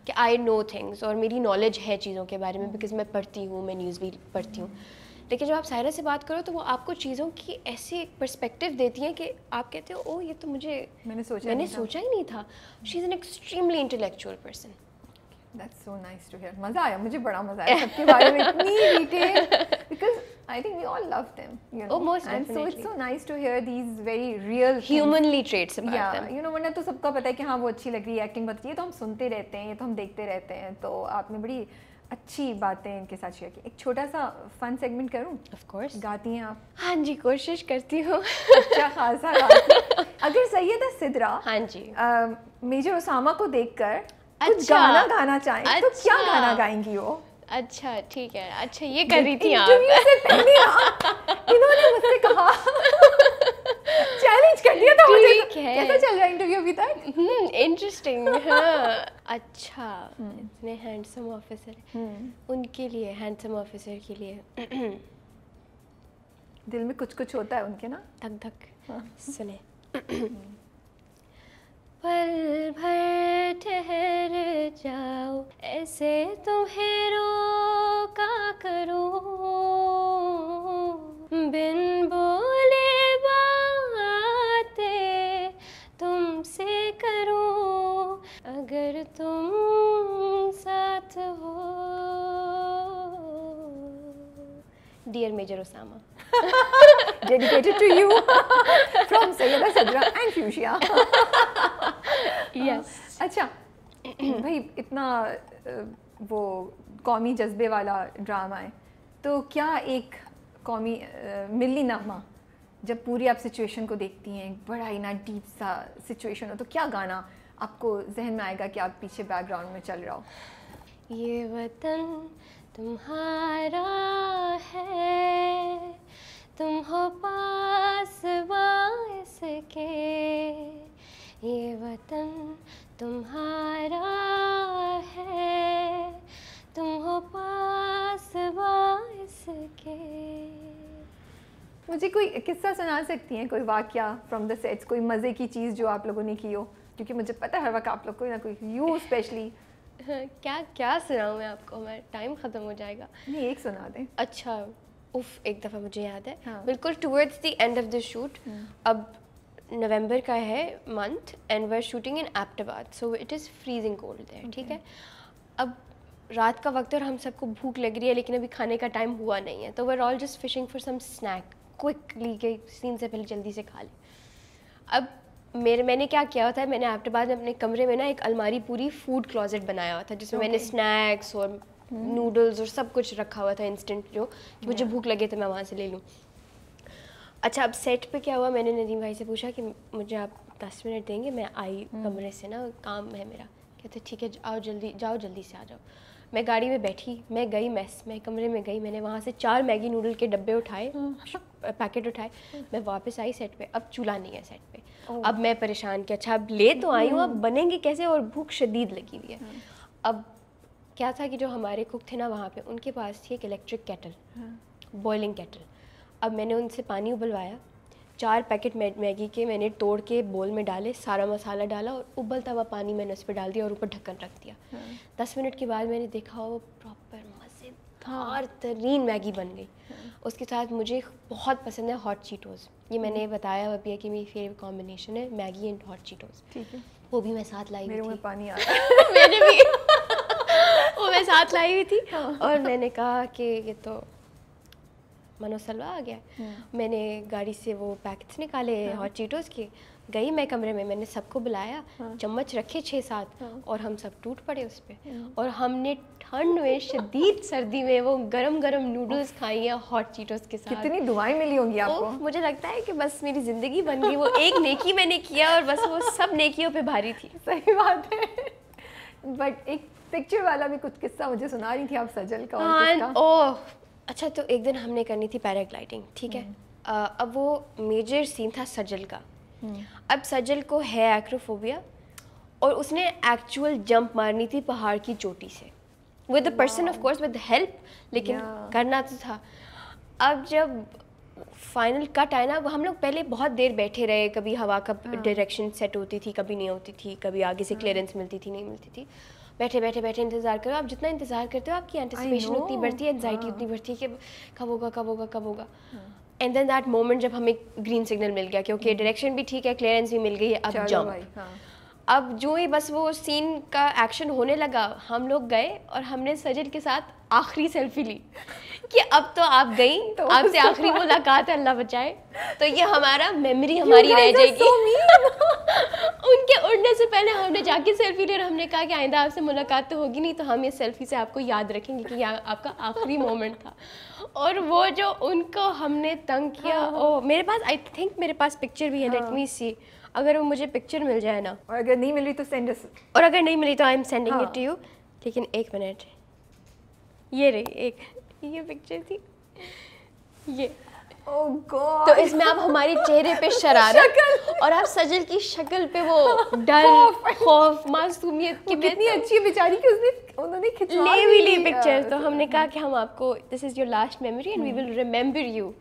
S1: कि आई नो थिंग्स और मेरी नॉलेज है चीज़ों के बारे में बिकॉज मैं पढ़ती हूँ मैं न्यूज़ भी पढ़ती हूँ लेकिन जब आप सायरा से बात करो तो वो आपको चीज़ों की ऐसी एक परस्पेक्टिव देती हैं कि आप कहते हो ओ ये तो मुझे
S2: मैंने सोचा मैंने सोचा ही नहीं था she is an extremely intellectual person That's so nice to hear. मज़ा आया मुझे बड़ा मज़ा आया सबके बारे में इतनी detail because I think we all love them. You know? Oh, most and definitely. so it's so nice to hear these very real humanly things. traits about yeah, them. You know, वरना तो सबका पता है कि हाँ वो अच्छी लग रही है acting बताती है तो हम सुनते रहते हैं ये तो हम देखते रहते हैं तो आपने बड़ी अच्छी बातें इनके साथ शेयर की एक छोटा सा फन सेगमेंट करूँ ऑफ कोर्स गाती हैं आप हाँ जी कोशिश करती हूँ अच्छा खासा अगर सैयदा सिदरा हाँ जी मेजर उसामा को देखकर अच्छा, गाना गाना चाहें अच्छा, तो क्या अच्छा। गाना गाएंगी वो
S1: अच्छा ठीक है अच्छा ये कर रही थी
S2: इन्होंने मुझसे कहा चैलेंज कर दिया था मुझे तो। कैसा
S1: चल रहा इंटरव्यू अभी तक हम्म इंटरेस्टिंग हाँ। अच्छा हम्म। इतने हैंडसम हम्म। ऑफिसर उनके लिए हैंडसम ऑफिसर के लिए दिल में कुछ कुछ होता है उनके ना धक धक हाँ। सुने हम्म। पल भर ठहर जाओ ऐसे तुम्हें रोका करो बिन बोले बाते तुमसे करो अगर तुम साथ हो dear major Osama
S2: dedicated to you from Sayyida Sadra and Fuchsia. Uh, अच्छा भाई इतना वो कौमी जज्बे वाला ड्रामा है तो क्या एक कौमी मिली नामा जब पूरी आप सिचुएशन को देखती हैं बड़ा ही ना डीप सा सिचुएशन हो तो क्या गाना आपको जहन में आएगा कि आप पीछे बैकग्राउंड में चल रहा हो ये वतन तुम्हारा है तुम हो
S1: पास के ये वतन तुम्हारा है तुम हो
S2: पास इसके मुझे कोई किस्सा सुना सकती हैं कोई वाक्य फ्रॉम द सेट्स कोई मज़े की चीज़ जो आप लोगों ने की हो क्योंकि मुझे पता है हर वक्त आप लोग कोई ना कोई यू स्पेशली क्या क्या सुनाऊँ मैं आपको मैं
S1: टाइम ख़त्म हो जाएगा नहीं एक सुना दें अच्छा उफ एक दफ़ा मुझे याद है हाँ. बिल्कुल towards the end of the shoot अब नवंबर का है month and we are shooting in Abbottabad so it is freezing cold there ठीक है अब रात का वक्त और हम सबको भूख लग रही है लेकिन अभी खाने का टाइम हुआ नहीं है तो we're all just fishing for some snack quickly के सीन से पहले जल्दी से खा लें अब मेरे मैंने क्या किया होता है मैंने आपके में अपने कमरे में ना एक अलमारी पूरी फूड क्लॉजेट बनाया हुआ था जिसमें okay. मैंने स्नैक्स और नूडल्स hmm. और सब कुछ रखा हुआ था इंस्टेंट जो कि मुझे भूख लगे तो मैं वहाँ से ले लूँ अच्छा अब सेट पे क्या हुआ मैंने नदीम भाई से पूछा कि मुझे आप दस मिनट देंगे मैं आई हम्म। कमरे से ना काम है मेरा कहते ठीक है आओ जल्दी जाओ जल्दी से आ जाओ मैं गाड़ी में बैठी मैं गई मैस मैं कमरे में गई मैंने वहाँ से चार मैगी नूडल के डब्बे उठाए पैकेट हम्म। उठाए हम्म। मैं वापस आई सेट पे अब चूल्हा नहीं है सेट पे अब मैं परेशान किया अच्छा अब ले तो आई हूँ अब बनेंगे कैसे और भूख शदीद लगी हुई है अब क्या था कि जो हमारे कुक थे ना वहाँ पे उनके पास थी एक इलेक्ट्रिक केटल बॉइलिंग केटल अब मैंने उनसे पानी उबलवाया चार पैकेट मैगी के मैंने तोड़ के बोल में डाले सारा मसाला डाला और उबलता हुआ पानी मैंने उस पर डाल दिया और ऊपर ढक्कन रख दिया हाँ। दस मिनट के बाद मैंने देखा वो प्रॉपर मज़ेदार हाँ। तरीन मैगी बन गई हाँ। उसके साथ मुझे बहुत पसंद है हॉट चीटोज ये मैंने हम्म। बताया अभी है कि मेरी फेवरेट कॉम्बिनेशन है मैगी एंड हॉट चीटोज वो भी मैं साथ लाई मेरे पानी आ मैंने भी वो मैं साथ लाई हुई थी और मैंने कहा कि ये तो मनोसलवा आ गया हम्म। मैंने गाड़ी से वो पैकेट्स निकाले हॉट हाँ। चीटोज के गई मैं कमरे में मैंने सबको बुलाया हाँ। चम्मच रखे छः सात हाँ। और हम सब टूट पड़े उस पर और हमने ठंड में शदीद सर्दी में वो गरम गरम नूडल्स खाई हैं हॉट चीटोस के साथ कितनी दुआएं
S2: मिली होंगी आपको
S1: मुझे लगता है कि बस मेरी ज़िंदगी बन गई वो एक नेकी मैंने किया और बस वो सब नेकियों पे भारी थी सही बात है बट एक पिक्चर वाला भी कुछ किस्सा मुझे सुना रही थी आप सजल का ओह अच्छा तो एक दिन हमने करनी थी पैराग्लाइडिंग ठीक है हम्म। अब वो मेजर सीन था सजल का हम्म। अब सजल को है एक्रोफोबिया और उसने एक्चुअल जंप मारनी थी पहाड़ की चोटी से with the person of course with help लेकिन करना तो था अब जब फाइनल कट आया ना हम लोग पहले बहुत देर बैठे रहे कभी हवा का डायरेक्शन हाँ। सेट होती थी कभी नहीं होती थी कभी आगे से क्लियरेंस हाँ। मिलती थी नहीं मिलती थी बैठे बैठे बैठे इंतज़ार करो आप जितना इंतज़ार करते हो आपकी एंटिसिपेशन उतनी बढ़ती है एनजाइटी हाँ। उतनी बढ़ती है कि कब होगा कब होगा कब होगा एंड देन दैट मोमेंट जब हमें ग्रीन सिग्नल मिल गया क्योंकि डायरेक्शन हाँ। भी ठीक है क्लियरेंस भी मिल गई है अब जंप हाँ। अब जो ही बस वो सीन का एक्शन होने लगा हम लोग गए और हमने सजन के साथ आखिरी सेल्फी ली कि अब तो आप गई तो आपसे आखिरी मुलाकात अल्लाह बचाए तो ये हमारा मेमोरी हमारी रह जाएगी so उनके उड़ने से पहले हमने जाके सेल्फी ले हमने कहा कि आइंदा आपसे मुलाकात तो होगी नहीं तो हम ये सेल्फी से आपको याद रखेंगे कि यह आपका आखिरी मोमेंट था और वो जो उनको हमने तंग किया हाँ। ओ मेरे पास आई थिंक मेरे पास पिक्चर भी है लेट मी सी अगर वो मुझे पिक्चर मिल जाए ना और अगर नहीं मिली तो सेंड और अगर नहीं मिली तो I am sending it to you लेकिन एक मिनट ये रही एक ये पिक्चर थी ये oh तो God. तो इसमें आप हमारे चेहरे पे शरारत और आप सजल की शक्ल पे वो डर खौफ मासूमियत की कितनी अच्छी बेचारी
S2: की उसने उन्होंने
S1: ले भी ली पिक्चर तो हमने तो कहा कि हम आपको this is your last memory and we will remember you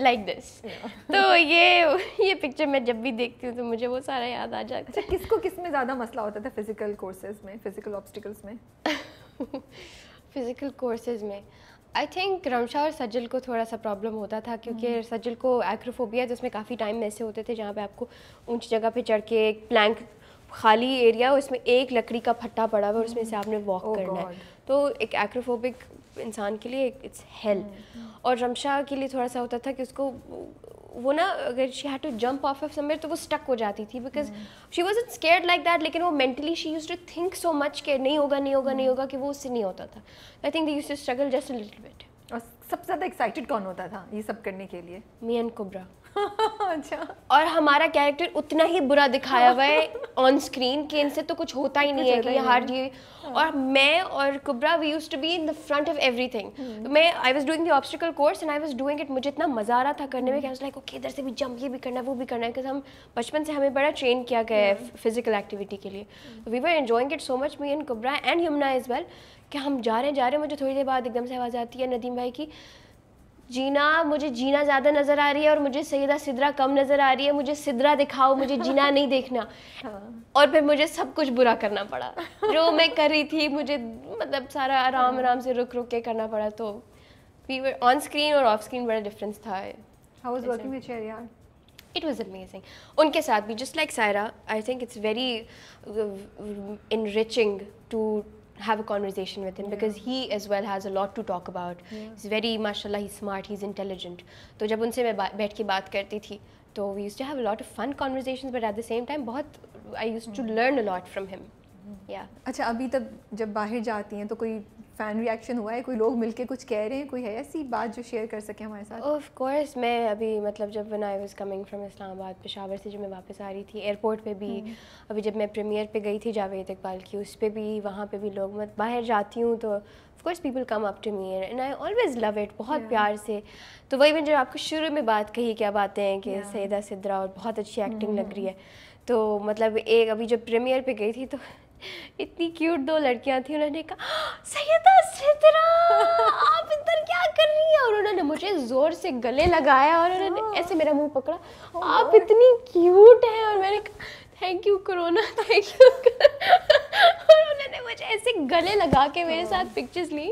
S1: like this तो
S2: ये ये पिक्चर मैं जब भी देखती हूँ तो मुझे वो सारा याद आ जाता अच्छा, है किसको किस में ज़्यादा मसला होता था फिजिकल कोर्सेज में फिजिकल ऑब्स्टिकल्स में फ़िज़िकल कोर्सेज़ में आई थिंक रमशा और सज्जल को थोड़ा सा प्रॉब्लम होता था क्योंकि सज्जल हम्म।
S1: को एक्रोफोबिया जिसमें काफ़ी टाइम ऐसे होते थे जहाँ पे आपको ऊंची जगह पे चढ़ के एक प्लैंक खाली एरिया उसमें एक लकड़ी का फट्टा पड़ा हुआ है उसमें से हम्म। आपने वॉक oh करना God. है तो एक एक्रोफोबिक इंसान के लिए इट्स हेल हम्म। और रमशा के लिए थोड़ा सा होता था कि उसको वो ना अगर she had to jump off off somewhere तो वो स्टक हो जाती थी because she was it scare like that लेकिन वो mentally she use to think so much के नहीं होगा नहीं होगा नहीं hmm. होगा कि वो उससे नहीं होता था I think they use to struggle just little bit और सबसे ज़्यादा एक्साइटेड कौन होता था ये सब करने के लिए मी एंड कुबरा अच्छा और हमारा कैरेक्टर उतना ही बुरा दिखाया हुआ है ऑन स्क्रीन कि इनसे तो कुछ होता ही नहीं है कि ये ये हाँ। और मैं और Kubra we use to be in the front of everything मैं I was doing the obstacle course and I was doing it मुझे इतना मज़ा आ रहा था करने में हम्म। कि लाइक ओके इधर से भी जंप ये भी करना है वो भी करना है बिकॉज हम बचपन से हमें बड़ा ट्रेन किया गया है फिजिकल एक्टिविटी के लिए we were enjoying it so much me in Kubra and Yamuna as well कि हम जा रहे हैं जा रहे हैं मुझे थोड़ी देर बाद एकदम से आवाज़ आती है नदीम भाई की जीना मुझे जीना ज़्यादा नज़र आ रही है और मुझे सैदा सिद्रा कम नज़र आ रही है मुझे सिद्रा दिखाओ मुझे जीना नहीं देखना हाँ। और फिर मुझे सब कुछ बुरा करना पड़ा जो मैं कर रही थी मुझे मतलब सारा आराम हाँ। आराम से रुक रुक के करना पड़ा तो ऑन स्क्रीन और ऑफ स्क्रीन बड़ा डिफरेंस था How was working with It was amazing. उनके साथ भी just like Saira I think it's very enriching to have a conversation with him because he as well has a lot to talk about. He's very, mashaAllah, he's smart, he's intelligent. So when I used to talk to him, we used to have a lot of fun conversations, but at the same time, I used to hmm. learn a lot from him.
S2: Mm. Yeah. Okay, now when you go outside, fan reaction हुआ है कोई लोग मिलके कुछ कह रहे हैं कोई है ऐसी बात जो शेयर कर सके हमारे साथ ऑफ कोर्स मैं अभी
S1: मतलब जब when I was coming from Islamabad Peshawar से जब मैं वापस आ रही थी एयरपोर्ट पे भी हम्म। अभी जब मैं प्रीमियर पे गई थी जावेद इकबाल की उस पर भी वहाँ पे भी लोग मत बाहर जाती हूँ तो of course people come up to me and I always love it बहुत yeah. प्यार से तो वही मैंने जब आपको शुरू में बात कही क्या बातें हैं कि yeah. सैदा सिद्रा और बहुत अच्छी एक्टिंग -hmm. लग रही हम्म। है तो मतलब एक अभी जब प्रीमियर पे गई थी तो इतनी क्यूट दो लड़कियां थी उन्होंने कहा सैयदा हाँ, सिद्रा तो, आप इधर क्या कर रही हैं और उन्होंने मुझे ज़ोर से गले लगाया और उन्होंने हाँ। ऐसे मेरा मुंह पकड़ा oh आप इतनी क्यूट हैं और मैंने कहा थैंक यू कोरोना थैंक यू और उन्होंने मुझे ऐसे गले लगा के मेरे साथ पिक्चर्स हाँ। ली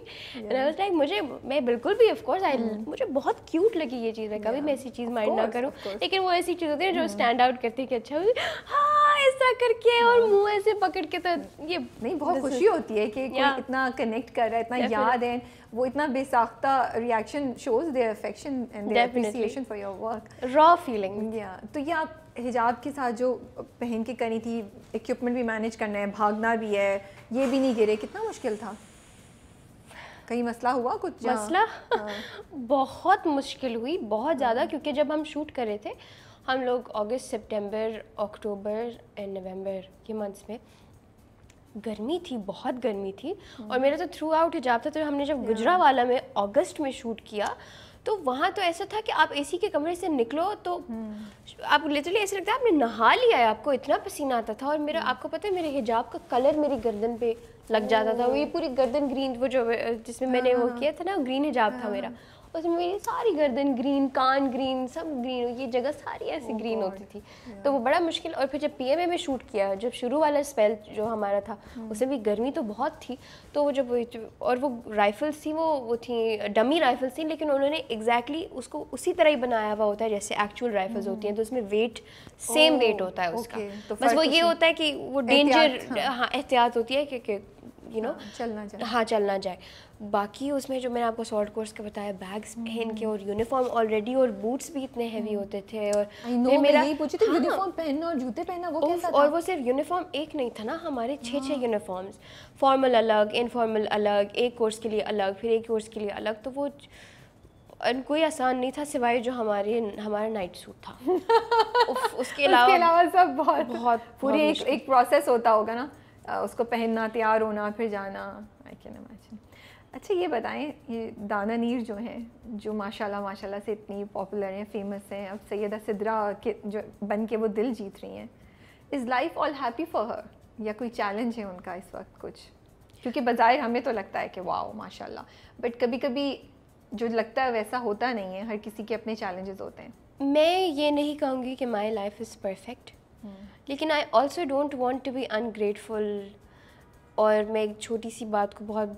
S1: लाइक yeah. मुझे मैं बिल्कुल भी ऑफ कोर्स आई मुझे बहुत क्यूट लगी ये चीज़ मैं कभी मैं ऐसी चीज़ माइंड ना करूँ लेकिन वो ऐसी चीज़ होती है जो स्टैंड hmm. आउट करती है कि अच्छा हाँ ऐसा करके
S2: और हाँ। मुंह ऐसे पकड़ के तो ये नहीं बहुत खुशी होती है कि कोई इतना कनेक्ट कर रहा है इतना याद है वो इतना बेसाख्ता reaction shows their affection and their appreciation for your work raw feeling या तो ये आप हिजाब के साथ जो पहन के करनी थी इक्विपमेंट भी मैनेज करना है भागना भी है ये भी नहीं गिरे कितना मुश्किल था कहीं मसला हुआ कुछ मसला हाँ। बहुत मुश्किल हुई बहुत ज़्यादा हाँ। क्योंकि जब
S1: हम शूट कर रहे थे हम लोग अगस्त सितंबर अक्टूबर एंड नवंबर के मंथ्स में गर्मी थी बहुत गर्मी थी और मेरा तो थ्रू आउट हिजाब था तो हमने जब गुजरावाला में अगस्त में शूट किया तो वहाँ तो ऐसा था कि आप एसी के कमरे से निकलो तो hmm. आप लिटरली ऐसे लगता है आपने नहा लिया है आपको इतना पसीना आता था और मेरा hmm. आपको पता है मेरे हिजाब का कलर मेरी गर्दन पे लग जाता था वो oh. ये पूरी गर्दन ग्रीन वो जो जिसमें हाँ, मैंने वो हाँ, हाँ। किया था ना ग्रीन हिजाब था मेरा उसमें मेरी सारी गर्दन ग्रीन कान ग्रीन सब ग्रीन ये जगह सारी oh ऐसी ग्रीन होती थी तो वो बड़ा मुश्किल और फिर जब पी एम ए में शूट किया जब शुरू वाला स्पेल जो हमारा था hmm. उसमें भी गर्मी तो बहुत थी तो वो जब और वो राइफल्स थी वो वो थी डमी राइफल्स थी लेकिन उन्होंने एग्जैक्टली उसको उसी तरह ही बनाया हुआ होता है जैसे एक्चुअल राइफल्स hmm. होती हैं तो उसमें वेट सेम वेट होता है उसका तो बस वो ये होता है कि वो डेंजर हाँ एहतियात होती है कि यू नो हाँ, चलना जाए हाँ चलना जाए बाकी उसमें जो मैंने आपको शॉर्ट कोर्स का बताया बैग्स हम्म। पहन के और यूनिफॉर्म ऑलरेडी और बूट्स भी इतने हेवी हम्म। होते थे और know, मेरा यही पूछी थी यूनिफॉर्म हाँ।
S2: पहनना और जूते पहनना वो कैसा और वो
S1: सिर्फ यूनिफॉर्म एक नहीं था ना हमारे छः छः यूनिफॉर्म्स फॉर्मल अलग इनफॉर्मल अलग एक कोर्स के लिए अलग फिर एक कोर्स के लिए अलग तो वो कोई आसान नहीं था सिवाय जो हमारे हमारा नाइट
S2: सूट था उफ, उसके अलावा उसके अलावा सब बहुत बहुत पूरी एक एक प्रोसेस होता होगा ना उसको पहनना तैयार होना फिर जाना आई कैन इमेजिन अच्छा ये बताएं ये दाना नीर जो हैं जो माशाल्लाह माशाल्लाह से इतनी पॉपुलर हैं फेमस हैं अब सैदा सिद्रा के जो बन के वो दिल जीत रही हैं is life all happy for her या कोई चैलेंज है उनका इस वक्त कुछ क्योंकि बज़ाहिर हमें तो लगता है कि वाह माशाल्लाह बट कभी कभी जो लगता है वैसा होता नहीं है हर किसी के अपने चैलेंजेस होते हैं
S1: मैं ये नहीं कहूँगी कि माई लाइफ इज़ परफेक्ट लेकिन I also don't want to be ungrateful और मैं एक छोटी सी बात को बहुत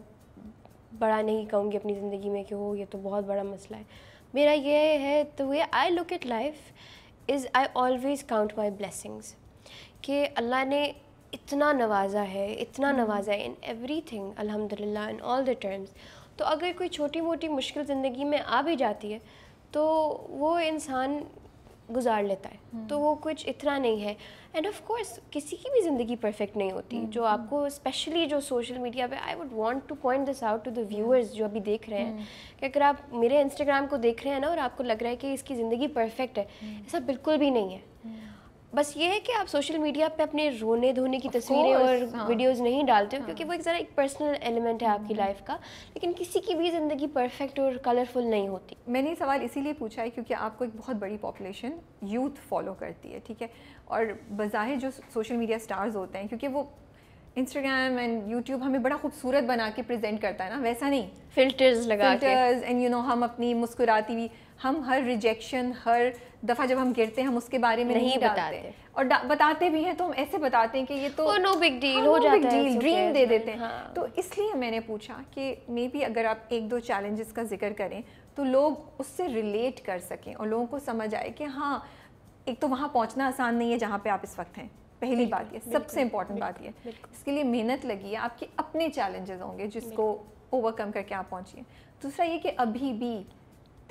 S1: बड़ा नहीं कहूँगी अपनी ज़िंदगी में कि हो ये तो बहुत बड़ा मसला है मेरा ये है तो ये I look at life is I always count my blessings कि अल्लाह ने इतना नवाज़ा है इतना हम्म। नवाज़ा है इन एवरी थिंग अलहमदिल्ला इन ऑल द टर्म्स तो अगर कोई छोटी मोटी मुश्किल ज़िंदगी में आ भी जाती है तो वो इंसान गुजार लेता है hmm. तो वो कुछ इतना नहीं है एंड ऑफ कोर्स किसी की भी ज़िंदगी परफेक्ट नहीं होती hmm. जो आपको स्पेशली जो सोशल मीडिया पे I would want to point this out to the viewers जो अभी देख रहे हैं hmm. कि अगर आप मेरे इंस्टाग्राम को देख रहे हैं ना और आपको लग रहा है कि इसकी ज़िंदगी परफेक्ट है ऐसा बिल्कुल भी नहीं है बस ये है कि आप सोशल मीडिया पे अपने रोने धोने की तस्वीरें और हाँ। वीडियोस नहीं डालते हो हाँ। क्योंकि वो एक ज़रा एक पर्सनल एलिमेंट है आपकी लाइफ हम्म। का लेकिन
S2: किसी की भी ज़िंदगी परफेक्ट और कलरफुल नहीं होती मैंने सवाल इसीलिए पूछा है क्योंकि आपको एक बहुत बड़ी पॉपुलेशन यूथ फॉलो करती है ठीक है और बज़ाहिर जो सोशल मीडिया स्टार्स होते हैं क्योंकि वो इंस्टाग्राम एंड यूट्यूब हमें बड़ा खूबसूरत बना के प्रेजेंट करता है ना वैसा नहीं फिल्टर्स लगा फिल्टर्स एंड यू नो हम अपनी मुस्कुराती हुई हम हर रिजेक्शन हर दफ़ा जब हम गिरते हैं हम उसके बारे में नहीं, नहीं बताते और बताते भी हैं तो हम ऐसे बताते हैं कि ये तो नो बिग डील हो जाता है ड्रीम दे देते हैं हाँ। तो इसलिए मैंने पूछा कि मे बी अगर आप एक दो चैलेंजेस का जिक्र करें तो लोग उससे रिलेट कर सकें और लोगों को समझ आए कि हाँ एक तो वहाँ पहुँचना आसान नहीं है जहाँ पर आप इस वक्त हैं पहली बात ये सबसे इम्पोर्टेंट बात ये इसके लिए मेहनत लगी है आपके अपने चैलेंजेस होंगे जिसको ओवरकम करके आप पहुँचिए दूसरा ये कि अभी भी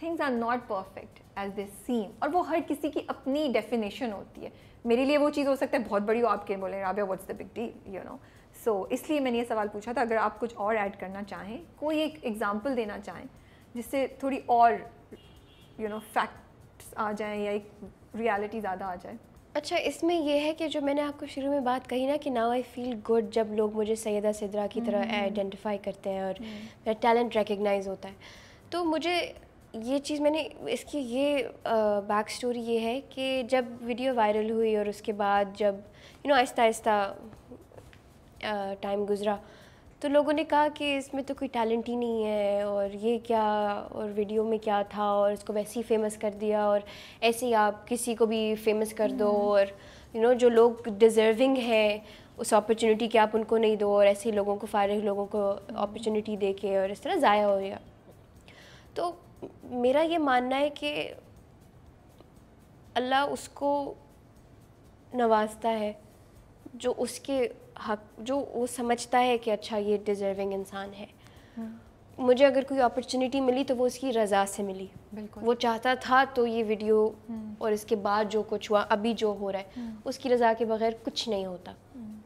S2: things are not perfect as they seem और वो हर किसी की अपनी डेफिनेशन होती है मेरे लिए वो चीज़ हो सकता है बहुत बड़ी हो आपके बोले Rabia what's the big deal you know so इसलिए मैंने ये सवाल पूछा था अगर आप कुछ और ऐड करना चाहें कोई एक एग्जाम्पल देना चाहें जिससे थोड़ी और यू नो फैक्ट्स आ जाएँ या एक रियलिटी ज़्यादा आ जाए अच्छा इसमें यह है कि जो मैंने आपको शुरू में
S1: बात कही ना कि नाउ आई फील गुड जब लोग मुझे सैदा सिद्रा की तरह आइडेंटिफाई हम्म। करते हैं और मेरा टैलेंट रिकगनाइज होता है तो मुझे ये चीज़ मैंने इसकी ये बैक स्टोरी ये है कि जब वीडियो वायरल हुई और उसके बाद जब यू नो आहिस्ता आहिस्ता टाइम गुज़रा तो लोगों ने कहा कि इसमें तो कोई टैलेंट ही नहीं है और ये क्या और वीडियो में क्या था और इसको वैसे ही फेमस कर दिया और ऐसे ही आप किसी को भी फेमस कर दो हम्म। और यू you नो know, जो लोग डिज़र्विंग है उस अपॉर्चुनिटी के आप उनको नहीं दो और ऐसे ही लोगों को फारग लोगों को अपॉर्चुनिटी दे के और इस तरह ज़ाया हो गया तो मेरा ये मानना है कि अल्लाह उसको नवाजता है जो उसके हक जो वो समझता है कि अच्छा ये डिज़र्विंग इंसान है हाँ। मुझे अगर कोई अपॉर्चुनिटी मिली तो वो उसकी रज़ा से मिली बिल्कुल वो चाहता था तो ये वीडियो हम्म। और इसके बाद जो कुछ हुआ अभी जो हो रहा है हम्म। उसकी रज़ा के बगैर कुछ नहीं होता हम्म।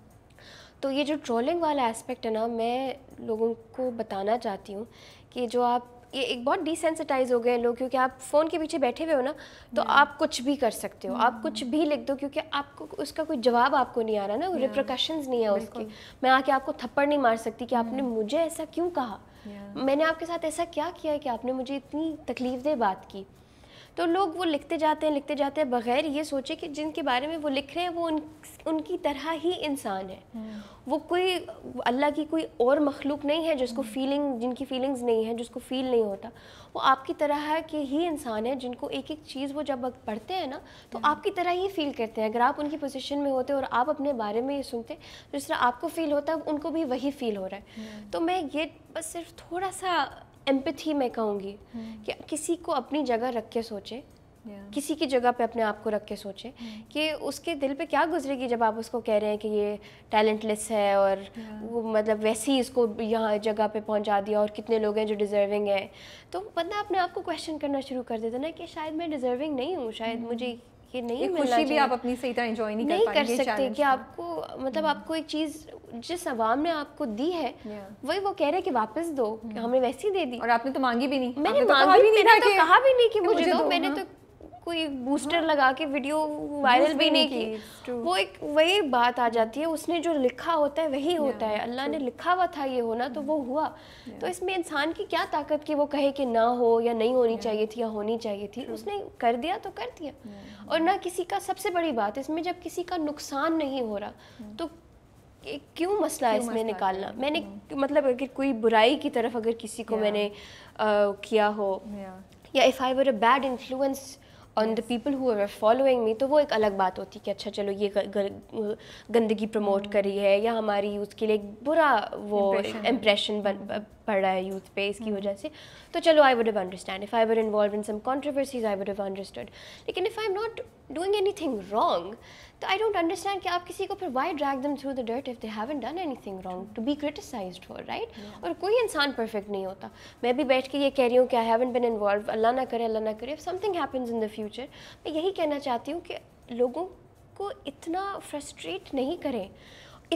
S1: तो ये जो ट्रोलिंग वाला एस्पेक्ट है ना मैं लोगों को बताना चाहती हूँ कि जो आप ये एक बहुत डिसेंसिटाइज हो गए हैं लोग क्योंकि आप फ़ोन के पीछे बैठे हुए हो ना तो आप कुछ भी कर सकते हो आप कुछ भी लिख दो क्योंकि आपको उसका कोई जवाब आपको नहीं आ रहा ना रिप्रिकॉशन नहीं है उसके मैं आके आपको थप्पड़ नहीं मार सकती कि आपने मुझे ऐसा क्यों कहा मैंने आपके साथ ऐसा क्या किया है कि आपने मुझे इतनी तकलीफ दे बात की तो लोग वो लिखते जाते हैं लिखते जाते हैं बगैर ये सोचे कि जिनके बारे में वो लिख रहे हैं वो उन उनकी तरह ही इंसान है हम्म। वो कोई अल्लाह की कोई और मखलूक नहीं है जिसको फीलिंग हम्म। जिनकी फीलिंग्स नहीं है जिसको फील नहीं होता वो आपकी तरह के ही इंसान है जिनको एक एक चीज़ वो जब पढ़ते हैं ना तो हम्म। आपकी तरह ही फील करते हैं अगर आप उनकी पोजिशन में होते और आप अपने बारे में ये सुनते जिस तरह आपको फील होता है उनको भी वही फील हो रहा है तो मैं ये बस सिर्फ थोड़ा सा एम्पथी मैं कहूँगी हम्म। कि किसी को अपनी जगह रख के सोचे Yeah. किसी की जगह पे अपने आप को रख के सोचें hmm. हम्म। कि उसके दिल पे क्या गुजरेगी जब आप उसको कह रहे हैं कि ये टैलेंटलेस है और yeah. वो मतलब वैसे ही इसको यहाँ जगह पे पहुँचा दिया और कितने लोग हैं जो डिज़र्विंग हैं तो बंदा अपने आप को क्वेश्चन करना शुरू कर देता ना कि शायद मैं डिज़र्विंग नहीं हूँ
S2: शायद hmm. मुझे कि नहीं खुशी भी आप अपनी सही तरह एंजॉय नहीं, नहीं कर, कर सकते कि तो।
S1: आपको मतलब hmm. आपको एक चीज़ जिस अवाम ने आपको दी है वही वो कह रहे हैं कि वापस दो कि hmm. हमने वैसी दे दी और आपने तो मांगी भी नहीं मैंने तो मांगी भी नहीं तो कहा भी नहीं कि मुझे दो मैंने हाँ। तो कोई बूस्टर हाँ। लगा के वीडियो वायरल भी नहीं की, वो एक वही बात आ जाती है उसने जो लिखा होता है वही होता है अल्लाह ने लिखा हुआ था ये होना तो वो हुआ तो इसमें इंसान की क्या ताकत कि वो कहे कि ना हो या नहीं होनी चाहिए थी या होनी चाहिए थी उसने कर दिया तो कर दिया और ना किसी का सबसे बड़ी बात इसमें जब किसी का नुकसान नहीं हो रहा तो क्यों मसला है इसमें निकालना मैंने mm. मतलब अगर कोई बुराई की तरफ अगर किसी को मैंने किया हो या if I were a bad influence on the people who are following me तो वो एक अलग बात होती कि अच्छा चलो ये गंदगी प्रमोट कर रही है या हमारी यूथ के लिए एक बुरा वो इम्प्रेशन बन पड़ रहा है यूथ पे इसकी हम्म। वजह से तो चलो I would have understand if I were involve in some controversies I would have understood लेकिन if I am not doing anything wrong तो आई डोंट अंडरस्टैंड कि आप किसी को फिर why drag them through the dirt if they haven't done anything wrong to be criticize for right और कोई इंसान परफेक्ट नहीं होता मैं भी बैठ के ये कह रही हूँ कि आई हैवन बिन इन्वॉल्व अल्लाह ना करे अल्लाह ना करे if something happens in the future मैं यही कहना चाहती हूँ कि लोगों को इतना फ्रस्ट्रेट नहीं करें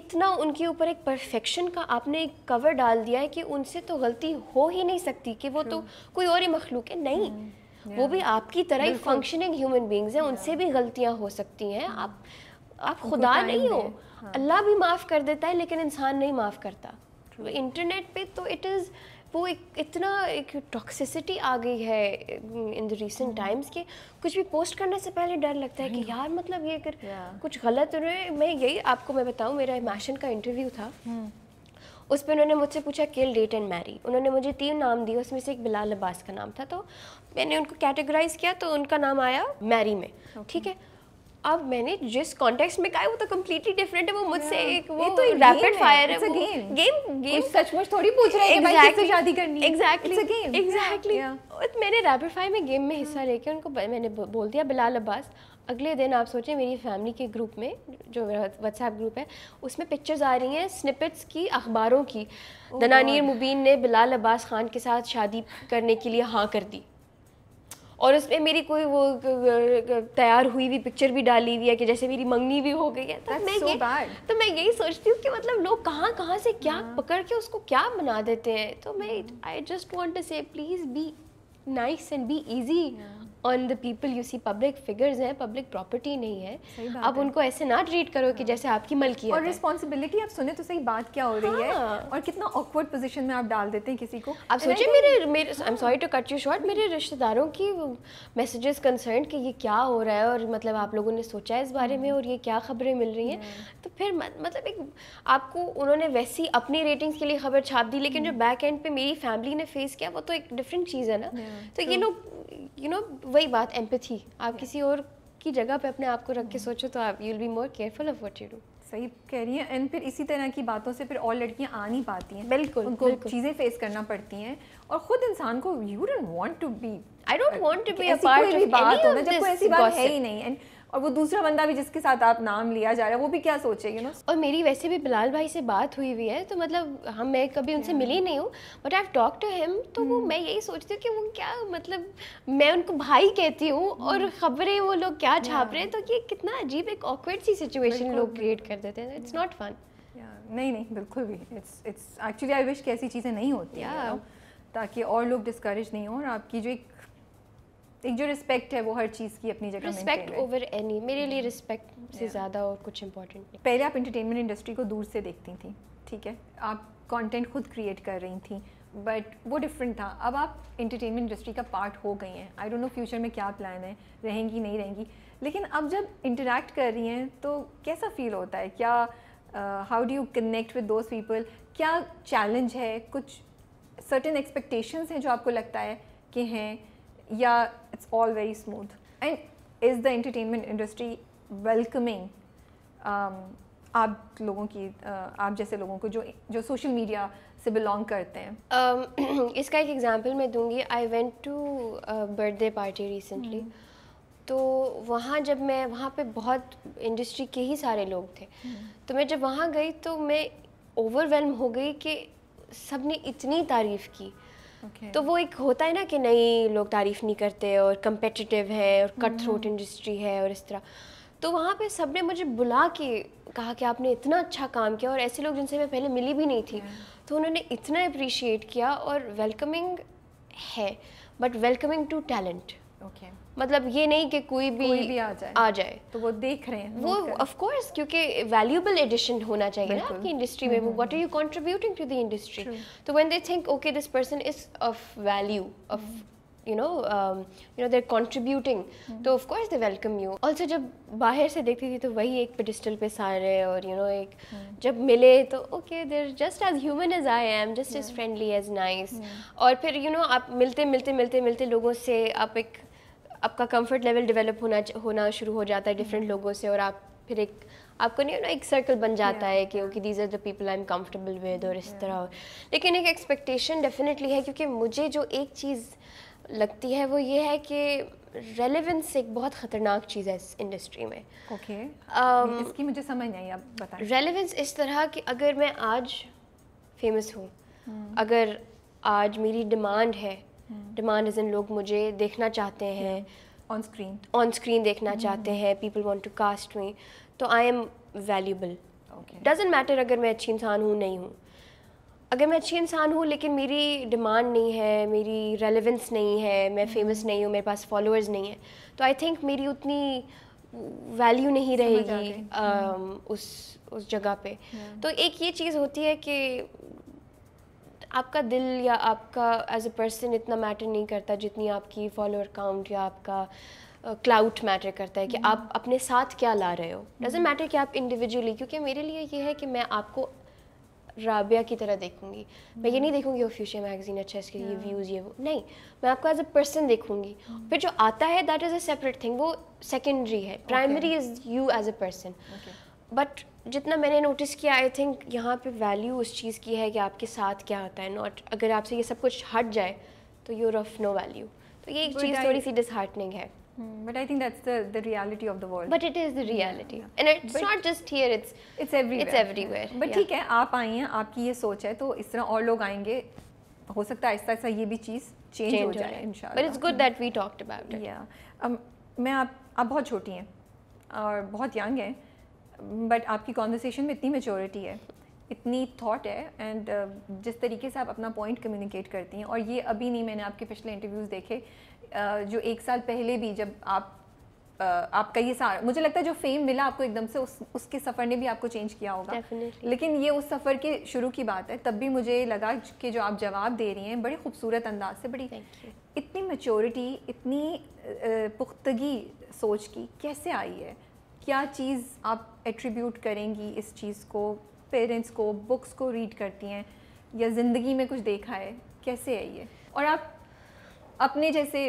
S1: इतना उनके ऊपर एक परफेक्शन का आपने एक कवर डाल दिया है कि उनसे तो गलती हो ही नहीं सकती कि वो तो कोई और ही मखलूक है नहीं hmm. वो भी आपकी तरह ही फंक्शनिंग ह्यूमन बींग्स हैं उनसे भी गलतियाँ हो सकती हैं hmm. आप आप खुदा नहीं हो हाँ। अल्लाह भी माफ़ कर देता है लेकिन इंसान नहीं माफ़ करता इंटरनेट पे तो इट इज़ वो एक इतना एक टॉक्सिसिटी आ गई है इन द रिसेंट टाइम्स के कुछ भी पोस्ट करने से पहले डर लगता है कि यार मतलब ये अगर कुछ गलत उन्होंने मैं यही आपको मैं बताऊँ मेरा मैशन का इंटरव्यू था hmm. उस पर उन्होंने मुझसे पूछा किल डेट एंड मैरी उन्होंने मुझे तीन नाम दिए उसमें से एक बिलाल अब्बास का नाम था तो मैंने उनको कैटेगराइज किया तो उनका नाम आया मैरी में ठीक है अब मैंने जिस कॉन्टेक्स्ट में कहा वो तो कम्प्लीटली डिफरेंट है वो मुझसे एक वो तो रैपिड फायर है गेम गेम गेम
S2: सचमुच थोड़ी पूछ रहे हैं भाई किससे शादी करनी है एग्जैक्टली एग्जैक्टली
S1: मैंने रैपिड फायर में गेम में hmm. हिस्सा लेके उनको मैंने बोल दिया बिलाल अब्बास अगले दिन आप सोचें मेरी फैमिली के ग्रुप में जो मेरा व्हाट्सएप ग्रुप है उसमें पिक्चर्स आ रही हैं स्निपेट्स की अखबारों की oh दनानीर मुबीन ने बिलाल अब्बास खान के साथ शादी करने के लिए हाँ कर दी और उसमें मेरी कोई वो तैयार हुई हुई पिक्चर भी डाली हुई है कि जैसे मेरी मंगनी भी हो गई है तो That's मैं so ये तो मैं यही सोचती हूँ कि मतलब लोग कहाँ कहाँ से क्या yeah. पकड़ के उसको क्या बना देते हैं तो मैं I just want to say please be nice and be easy on the people you see public figures हैं पब्लिक प्रॉपर्टी नहीं है आप है। उनको ऐसे ना ट्रीट करो कि हाँ। जैसे आपकी मलकी और रिस्पॉन्सिबिलिटी आप सुने तो सही बात क्या हो रही है हाँ। और कितना ऑकवर्ड पोजिशन में आप डाल देते हैं किसी को आप सोचिए मेरे मेरे I am sorry to cut you short मेरे रिश्तेदारों की मैसेजेस कंसर्न कि ये क्या हो रहा है और मतलब आप लोगों ने सोचा है इस बारे में हाँ। और ये क्या खबरें मिल रही हैं तो फिर मतलब एक आपको उन्होंने वैसी अपनी रेटिंग्स के लिए खबर छाप दी लेकिन जो बैक एंड पे मेरी फैमिली ने फेस किया वो तो एक डिफरेंट चीज़ है ना तो ये लोग यू नो वही बात एम्पथी आप किसी
S2: और की जगह पे अपने आप को रख के hmm. सोचो तो आप you will be more careful of what you do सही कह रही है एंड फिर इसी तरह की बातों से फिर और लड़कियां आ नहीं पाती हैं बिल्कुल उनको चीज़ें फेस करना पड़ती हैं और ख़ुद इंसान को you don't want to be I don't want to be a part of any of this जब कोई ऐसी बात है ही नहीं एंड और वो दूसरा बंदा भी जिसके साथ आप नाम लिया जा रहा है वो भी क्या सोचे यू नो और मेरी वैसे भी बिलाल भाई से बात हुई हुई है तो मतलब हम मैं कभी उनसे मिली नहीं हूँ but I talk to him
S1: तो वो hmm. मैं यही सोचती हूँ कि वो क्या मतलब मैं उनको भाई कहती हूँ और hmm. खबरें वो लोग क्या छाप रहे हैं तो ये कितना अजीब एक ऑकवर्ड सी सिचुएशन लोग क्रिएट कर देते हैं इट्स नॉट फन
S2: नहीं नहीं बिल्कुल भी it's it's actually I wish कि ऐसी चीज़ें नहीं होती ताकि और लोग डिस्करेज नहीं हों और आपकी जो एक एक जो रिस्पेक्ट है वो हर चीज़ की अपनी जगह रिस्पेक्ट ओवर एनी मेरे लिए रिस्पेक्ट से ज़्यादा और कुछ इंपॉर्टेंट नहीं पहले आप इंटरटेनमेंट इंडस्ट्री को दूर से देखती थी ठीक है आप कंटेंट खुद क्रिएट कर रही थी बट वो डिफरेंट था अब आप इंटरटेनमेंट इंडस्ट्री का पार्ट हो गई हैं आई डोंट नो फ्यूचर में क्या प्लान है रहेंगी नहीं रहेंगी लेकिन अब जब इंटरेक्ट कर रही हैं तो कैसा फील होता है क्या how do you connect with those people क्या चैलेंज है कुछ सर्टेन एक्सपेक्टेशंस हैं जो आपको लगता है कि हैं yeah, it's all very smooth. And is the entertainment industry welcoming um, आप लोगों की uh, आप जैसे लोगों को जो जो सोशल मीडिया से बिलोंग करते हैं um, इसका
S1: एक एग्जांपल मैं दूंगी I went to birthday party recently तो वहाँ जब मैं वहाँ पे बहुत इंडस्ट्री के ही सारे लोग थे hmm. तो मैं जब वहाँ गई तो मैं ओवरवेलम हो गई कि सब ने इतनी तारीफ़ की okay. तो वो एक होता है ना कि नहीं लोग तारीफ़ नहीं करते और कम्पटिटिव है और कट थ्रोट इंडस्ट्री है और इस तरह तो वहाँ पे सब ने मुझे बुला के कहा कि आपने इतना अच्छा काम किया और ऐसे लोग जिनसे मैं पहले मिली भी नहीं थी तो उन्होंने इतना अप्रिशिएट किया और वेलकमिंग है but welcoming to talent okay मतलब ये नहीं कि कोई भी, कोई भी आ जाए आ जाए
S2: तो वो देख रहे हैं वो
S1: ऑफ कोर्स क्योंकि वैल्यूबल एडिशन होना चाहिए ना आपकी इंडस्ट्री में वो what are you contributing to the industry तो when they think okay this person is of value of you know you know they're contributing तो of course they welcome you also जब बाहर से देखती थी तो वही एक पेडिस्टल पे सारे और यू you नो know, एक hmm. जब मिले तो okay they're just as human as I am just as friendly as nice और फिर यू you नो know, आप मिलते मिलते मिलते मिलते लोगों से आप एक आपका कंफर्ट लेवल डेवलप होना होना शुरू हो जाता है डिफरेंट हम्म। लोगों से और आप फिर एक आपको नहीं ना एक सर्कल बन जाता yeah. है कि these are the people I am comfortable with और इस yeah. तरह लेकिन एक एक्सपेक्टेशन डेफिनेटली है क्योंकि मुझे जो एक चीज़ लगती है वो ये है कि रेलिवेंस एक बहुत ख़तरनाक चीज़ है इस इंडस्ट्री में ओके
S2: okay. um, इसकी मुझे समझ नहीं आप बताएं रेलिवेंस
S1: इस तरह कि अगर मैं आज फेमस हूँ hmm. अगर आज मेरी डिमांड है डिमांड इज इन लोग मुझे देखना चाहते हैं ऑन स्क्रीन ऑन स्क्रीन देखना hmm. चाहते हैं people want to cast me तो I am valuable doesn't matter अगर मैं अच्छी इंसान हूँ नहीं हूँ अगर मैं अच्छी इंसान हूँ लेकिन मेरी डिमांड नहीं है मेरी रेलिवेंस नहीं है मैं फेमस hmm. नहीं हूँ मेरे पास फॉलोअर्स नहीं है तो आई थिंक मेरी उतनी वैल्यू नहीं रहेगी um, hmm. उस उस जगह पे तो एक ये चीज़ होती है कि आपका दिल या आपका एज अ पर्सन इतना मैटर नहीं करता जितनी आपकी फॉलोअर काउंट या आपका क्लाउट uh, मैटर करता है कि हम्म। आप अपने साथ क्या ला रहे हो डजेंट मैटर कि आप इंडिविजुअली क्योंकि मेरे लिए ये है कि मैं आपको राबिया की तरह देखूंगी मैं ये हम्म। नहीं देखूंगी वो फ्यूचर मैगजीन अच्छा इसके लिए व्यूज़ हाँ। ये वो नहीं मैं आपको एज अ पर्सन देखूंगी हम्म। फिर जो आता है that is a separate thing वो सेकेंडरी है primary is you as a person but जितना मैंने नोटिस किया आई थिंक यहाँ पे वैल्यू उस चीज़ की है कि आपके साथ क्या आता है नॉट अगर आपसे ये सब कुछ हट जाए तो यूर ऑफ नो वैल्यू तो ये एक चीज़ I... थोड़ी सी डिसहार्टनिंग है
S2: But I think that's the the reality of the world. But it is the reality, yeah. and it's But not just here. It's it's everywhere. It's everywhere. Yeah. But ठीक yeah. है आप आई हैं आपकी ये सोच है तो इस तरह और लोग आएंगे हो सकता है आहिस्ता आहिस्ता ये भी चीज़ change हो जाए इंशाल्लाह। But it's good that we talked about it. Yeah. Um, मैं आप आप बहुत छोटी हैं और बहुत young हैं बट आपकी कॉन्वर्सेशन में इतनी मेचोरिटी है इतनी थॉट है एंड uh, जिस तरीके से आप अपना पॉइंट कम्युनिकेट करती हैं और ये अभी नहीं मैंने आपके पिछले इंटरव्यूज़ देखे uh, जो एक साल पहले भी जब आप uh, आपका ये सारा मुझे लगता है जो फेम मिला आपको एकदम से उस उसके सफ़र ने भी आपको चेंज किया होगा Definitely. लेकिन ये उस सफ़र के शुरू की बात है तब भी मुझे लगा कि जो आप जवाब दे रही हैं बड़े खूबसूरत अंदाज से बड़ी इतनी मेचोरिटी इतनी uh, पुख्तगी सोच की कैसे आई है क्या चीज़ आप एट्रीब्यूट करेंगी इस चीज़ को पेरेंट्स को बुक्स को रीड करती हैं या ज़िंदगी में कुछ देखा है कैसे है ये और आप अपने जैसे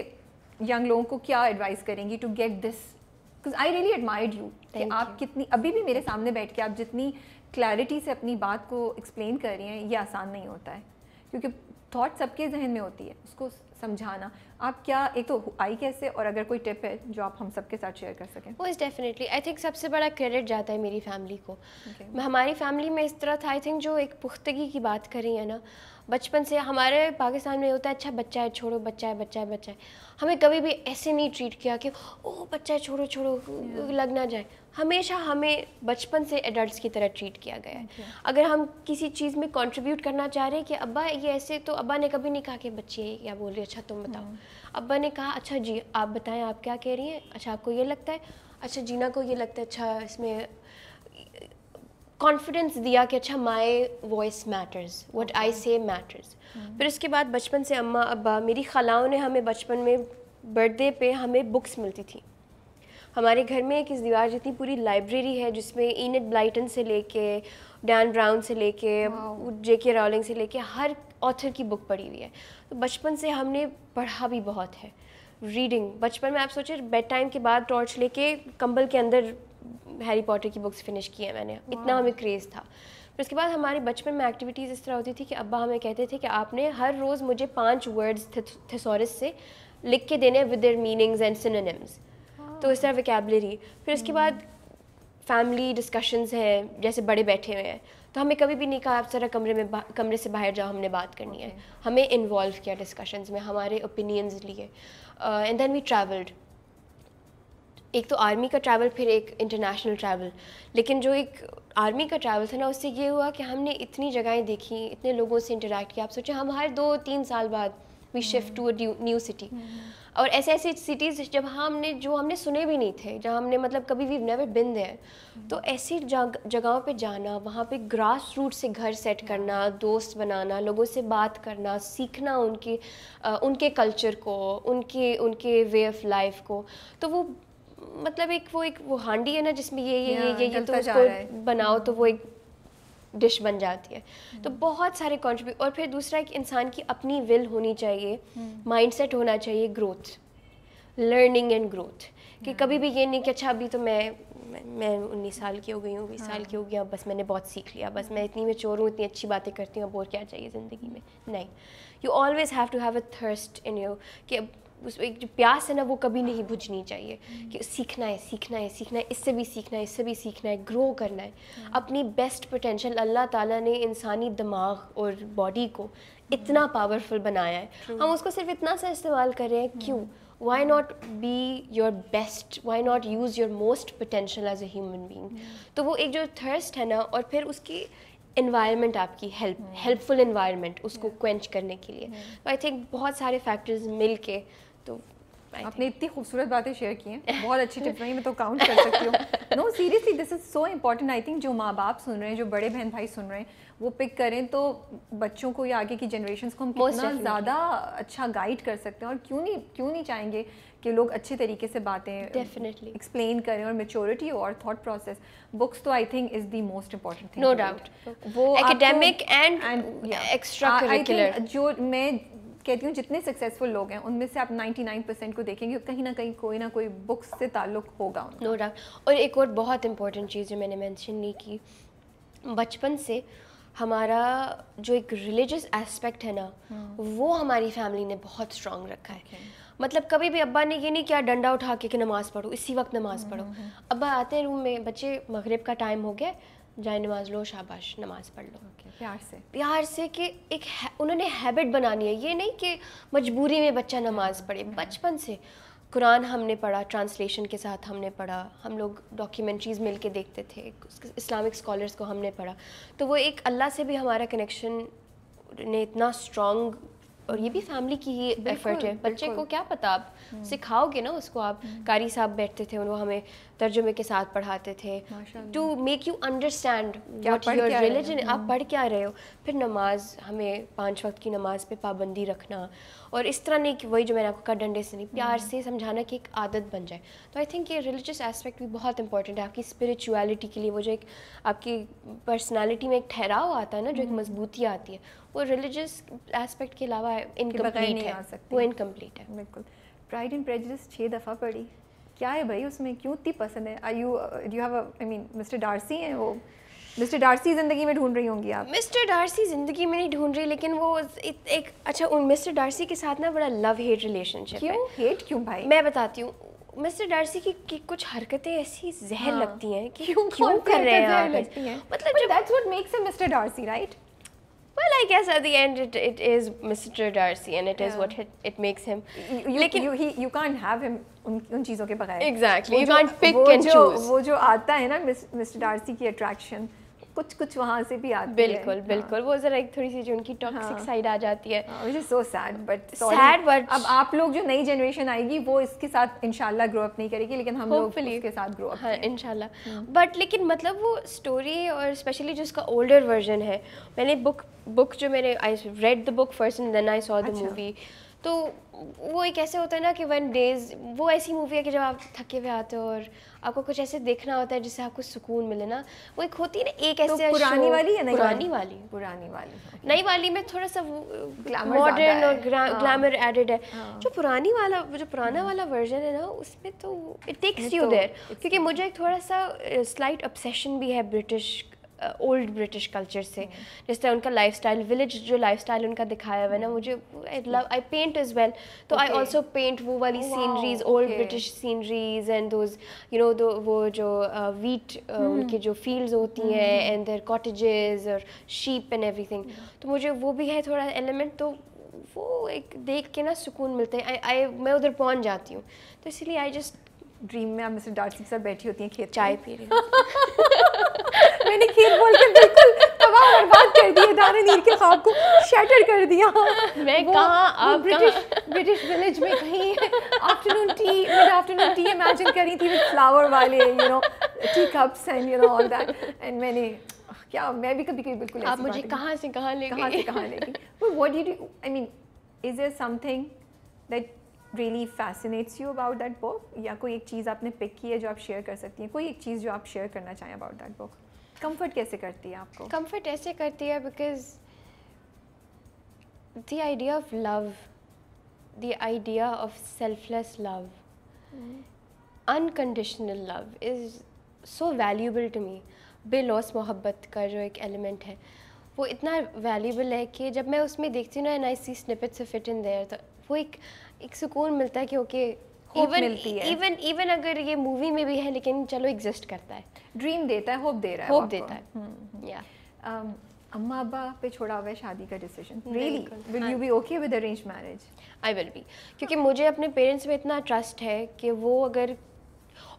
S2: यंग लोगों को क्या एडवाइस करेंगी to get this I really admired you कि आप कितनी अभी भी मेरे सामने बैठ के आप जितनी क्लैरिटी से अपनी बात को एक्सप्लेन कर रही हैं ये आसान नहीं होता है क्योंकि थॉट सबके जहन में होती है उसको समझाना आप क्या एक तो आई कैसे और अगर कोई टिप है जो आप हम सबके साथ शेयर कर सकें वो इज़ डेफिनेटली आई थिंक सबसे बड़ा क्रेडिट जाता है मेरी फैमिली को okay. हमारी फैमिली
S1: में इस तरह था आई थिंक जो एक पुख्तगी की बात करी है ना बचपन से हमारे पाकिस्तान में होता है अच्छा बच्चा है छोड़ो बच्चा है बच्चा है बच्चा है हमें कभी भी ऐसे नहीं ट्रीट किया कि ओ बच्चा है छोड़ो छोड़ो yeah. लग ना जाए हमेशा हमें बचपन से एडल्ट की तरह ट्रीट किया गया है okay. अगर हम किसी चीज़ में कंट्रीब्यूट करना चाह रहे हैं कि अब्बा ये ऐसे तो अब्बा ने कभी नहीं कहा कि बच्चे या बोल रही अच्छा तुम बताओ hmm. अब्बा ने कहा अच्छा जी आप बताएं आप क्या कह रही हैं अच्छा आपको ये लगता है अच्छा जीना को ये लगता है अच्छा इसमें कॉन्फिडेंस दिया कि अच्छा my voice matters what I say matters फिर उसके बाद बचपन से अम्मा अब्बा मेरी खलाओं ने हमें बचपन में बर्थडे पे हमें बुक्स मिलती थी हमारे घर में एक इस दीवार जितनी पूरी लाइब्रेरी है जिसमें इनट ब्लाइटन से लेके डैन ब्राउन से लेके जे के रॉलिंग से लेके हर ऑथर की बुक पढ़ी हुई है तो बचपन से हमने पढ़ा भी बहुत है रीडिंग बचपन में आप सोचे बेड टाइम के बाद टॉर्च लेके कंबल के अंदर हैरी पॉटर की बुक्स फिनिश की है मैंने इतना हमें क्रेज़ था फिर उसके बाद हमारे बचपन में एक्टिविटीज़ इस तरह होती थी कि अब्बा हमें कहते थे कि आपने हर रोज़ मुझे पांच वर्ड्स थे, से लिख के देने with their meanings and synonyms तो इस तरह वैकेबलरी फिर इसके बाद फैमिली डिस्कशंस हैं जैसे बड़े बैठे हुए हैं तो हमें कभी भी नहीं कहा आप सारा कमरे में कमरे से बाहर जाओ हमने बात करनी है हमें इन्वॉल्व किया डिस्कशंस में हमारे ओपिनियंस लिए एंड देन वी ट्रैवल्ड एक तो आर्मी का ट्रैवल फिर एक इंटरनेशनल ट्रैवल लेकिन जो एक आर्मी का ट्रैवल था ना उससे ये हुआ कि हमने इतनी जगहें देखी इतने लोगों से इंटरेक्ट किया आप सोचें हम हर दो तीन साल बाद we shift to a new city और ऐसे ऐसे सिटीज़ जब हमने जो हमने सुने भी नहीं थे जहाँ हमने मतलब कभी भी नेवर बिन देयर तो ऐसी जग, जगहों पे जाना वहाँ पे ग्रास रूट से घर सेट करना दोस्त बनाना लोगों से बात करना सीखना उनके उनके कल्चर को उनके उनके वे ऑफ लाइफ को तो वो मतलब एक वो एक वो हांडी है ना जिसमें ये ये ये ये, ये तो उसको बनाओ तो वो एक डिश बन जाती है तो हम्म। बहुत सारे कॉन्ट्रीब्यूट और फिर दूसरा एक इंसान की अपनी विल होनी चाहिए माइंडसेट हम्म। सेट होना चाहिए ग्रोथ लर्निंग एंड ग्रोथ कि कभी हाँ। भी ये नहीं कि अच्छा अभी तो मैं मैं उन्नीस साल की हो गई हूँ बीस साल हाँ। की हो गया बस मैंने बहुत सीख लिया बस मैं इतनी चोर हूँ इतनी अच्छी बातें करती हूँ अब और क्या चाहिए ज़िंदगी में नहीं you always have to have a thirst in you कि उस एक जो प्यास है ना वो कभी नहीं बुझनी चाहिए कि सीखना है सीखना है सीखना है इससे भी सीखना है इससे भी सीखना है ग्रो करना है हम्म। अपनी बेस्ट पोटेंशियल अल्लाह ताला ने इंसानी दिमाग और बॉडी को हम्म। इतना पावरफुल बनाया है हम उसको सिर्फ इतना सा इस्तेमाल कर रहे हैं हम्म। क्यों why not be your best why not use your most potential as a being तो वो एक जो थर्स्ट है ना और फिर उसकी इन्वायरमेंट आपकी हेल्प हेल्पफुल इन्वायरमेंट उसको क्वेंच करने के लिए तो आई थिंक
S2: बहुत सारे फैक्टर्स मिल के तो आपने इतनी खूबसूरत बातें शेयर की हैं बहुत अच्छी टिप्स मैं तो काउंट कर सकती हूँ no seriously this is so important I think जो माँ बाप सुन रहे हैं जो बड़े बहन भाई सुन रहे हैं वो पिक करें तो बच्चों को या आगे की जनरेशन को हम कितना ज़्यादा अच्छा गाइड कर सकते हैं और क्यों नहीं क्यों नहीं चाहेंगे कि लोग अच्छे तरीके से बातें डेफिनेटली एक्सप्लेन करें और मेच्योरिटी और थॉट प्रोसेस बुक्स तो I think is the most important thing no doubt वो एकेडमिक एंड एक्स्ट्रा जो मैं कहती हूँ जितने सक्सेसफुल लोग हैं उनमें से आप 99 परसेंट को देखेंगे कहीं ना कहीं कोई ना कोई बुक्स से ताल्लुक होगा नो डाउट और एक और बहुत इंपॉर्टेंट चीज़ जो मैंने मेंशन नहीं की बचपन
S1: से हमारा जो एक रिलीजियस एस्पेक्ट है ना hmm. वो हमारी फैमिली ने बहुत स्ट्रांग रखा है okay. मतलब कभी भी अब्बा ने ये नहीं किया डंडा उठा के कि नमाज़ पढ़ो इसी वक्त नमाज़ हम्म, पढ़ो हम्म, अब्बा आते हैं रूम में बच्चे मगरब का टाइम हो गया जाए नमाज लो शाबाश नमाज पढ़ लो okay, प्यार से प्यार से कि एक उन्होंने हैबिट बनानी है ये नहीं कि मजबूरी में बच्चा नमाज mm-hmm. पढ़े बचपन से कुरान हमने पढ़ा ट्रांसलेशन के साथ हमने पढ़ा हम लोग डॉक्यूमेंट्रीज़ मिल के देखते थे इस्लामिक स्कॉलर्स को हमने पढ़ा तो वो एक अल्लाह से भी हमारा कनेक्शन ने इतना स्ट्रॉन्ग और ये भी फैमिली की ही एफर्ट है बच्चे को क्या पता आप mm-hmm. सिखाओगे ना उसको आप mm-hmm. कारी साहब बैठते थे उनको हमें तर्जुमे के साथ पढ़ाते थे to make you understand religion आप हाँ। पढ़ क्या रहे हो फिर नमाज हमें पाँच वक्त की नमाज पे पाबंदी रखना और इस तरह नहीं कि वही जो मैंने आपको कहा डंडे से नहीं हाँ। प्यार से समझाना कि एक आदत बन जाए तो आई थिंक ये रिलीजियस एस्पेक्ट भी बहुत इंपॉर्टेंट है आपकी स्पिरिचुअलिटी के लिए वो जो एक आपकी पर्सनालिटी में एक ठहराव आता है ना जो एक हम्म, हम्म। मजबूती आती है वो रिलीजियस एस्पेक्ट के अलावा इनकम्प्लीट है वो
S2: इनकम्प्लीट है बिल्कुल प्राइड एंड प्रेजिस छः दफ़ा पढ़ी क्या है भाई उसमें क्यों इतनी पसंद है I you you have I mean mister Darcy हैं वो मिस्टर डार्सी ज़िंदगी में ढूंढ रही होंगी आप मिस्टर डार्सी ज़िंदगी में नहीं ढूंढ रही लेकिन वो एक, अच्छा उन मिस्टर डार्सी
S1: के साथ ना बड़ा लव हेट रिलेशनशिप क्यों हेट क्यों भाई मैं बताती हूँ मिस्टर डार्सी की, की कुछ हरकतें ऐसी जहर हाँ। लगती
S2: हैं कि क्यों क्यों कर रहे हैं हैं मतलब that's what makes him mister Darcy right
S1: well i guess at the end it, it is mr darcy and it yeah. is what it,
S2: it makes him you, लेकिन you, he, you can't have him Un Un चीज़ों के बगैर exactly you can't pick and choose वो जो आता है ना Mr. Darcy की attraction. कुछ कुछ वहाँ से भी आती बिल्कुल, है बिल्कुल हाँ। बिल्कुल वो जरा एक थोड़ी सी जो उनकी टॉक्सिक हाँ, साइड आ जाती है so sad but sad but अब आप लोग जो नई जनरेशन आएगी वो इसके साथ इनशाला ग्रो अप नहीं करेगी लेकिन हम लोग इसके साथ ग्रो अप हाँ इनशाला हाँ। बट लेकिन मतलब वो स्टोरी और स्पेशली जो उसका
S1: ओल्डर वर्जन है मैंने बुक बुक जो मैंने I read the book first and then I saw the movie तो वो एक ऐसे होता है ना कि वन डेज वो ऐसी मूवी है कि जब आप थके हुए आते हो और आपको कुछ ऐसे देखना होता है जिससे आपको सुकून मिले ना वो एक होती है ना एक तो ऐसे तो पुरानी वाली है नई पुरानी वाली पुरानी वाली नई वाली में थोड़ा सा मॉडर्न uh, और ग्लैमर एडेड है हाँ। हाँ। जो पुरानी वाला जो पुराना हाँ। वाला वर्जन है ना उसमें तो इट टेक्स यू देयर क्योंकि मुझे एक थोड़ा सा स्लाइट uh, ऑब्सेशन भी है ब्रिटिश ओल्ड ब्रिटिश कल्चर से जिस तरह उनका लाइफ स्टाइल विलेज जो लाइफ स्टाइल उनका दिखाया हुआ है ना मुझे I love I paint is well तो आई ऑल्सो पेंट वो वाली sceneries old British sceneries and those you know though वो जो वीट uh, uh, hmm. उनकी उनके जो फील्ड होती हैं एंड देर कॉटेजेस और शीप एंड एवरीथिंग तो मुझे वो भी है थोड़ा एलिमेंट तो वो एक देख के ना सुकून मिलते हैं आई मैं उधर पहुंच जाती हूँ तो इसलिए आई जस्ट ड्रीम में आप मिस्टर
S2: डार्सी के साथ बैठी होती हैं खेत चाय पी रही मैंने खेत बोल के बिल्कुल तबाह बर्बाद कर दिया दारा नीर के ख्वाब को शैटर कर दिया मैं कहां आप ब्रिटिश ब्रिटिश विलेज में कहीं आफ्टरनून टी मैं आफ्टरनून टी इमेजिन कर रही थी विद फ्लावर वाले you know tea cups and you know all that and मैंने क्या मैं भी कभी कभी बिल्कुल आप मुझे कहाँ से कहाँ ले कहाँ से कहाँ ले गई what did you I mean is there something that really fascinates you about that book या कोई एक चीज़ आपने पिक की है जो आप शेयर कर सकती हैं कोई एक चीज़ जो आप शेयर करना चाहें अबाउट दैट बुक कंफर्ट कैसे करती है आपको कंफर्ट ऐसे करती है because the idea of love
S1: the idea of selfless love unconditional love is so valuable to me बेलॉस मोहब्बत का जो एक एलिमेंट है वो इतना वैल्यूबल है कि जब मैं उसमें देखती हूँ ना and I see snippets fit in there तो वो एक एक सुकून मिलता है कि ओके इवन इवन इवन अगर ये मूवी में भी है लेकिन चलो एग्जिस्ट करता है ड्रीम देता है होप दे रहा है होप देता है
S2: हम्म, हम्म। um, अम्मा अबा पे छोड़ा हुआ है शादी का decision really will you be okay with arrange marriage
S1: I will be क्योंकि मुझे अपने पेरेंट्स में इतना ट्रस्ट है कि वो अगर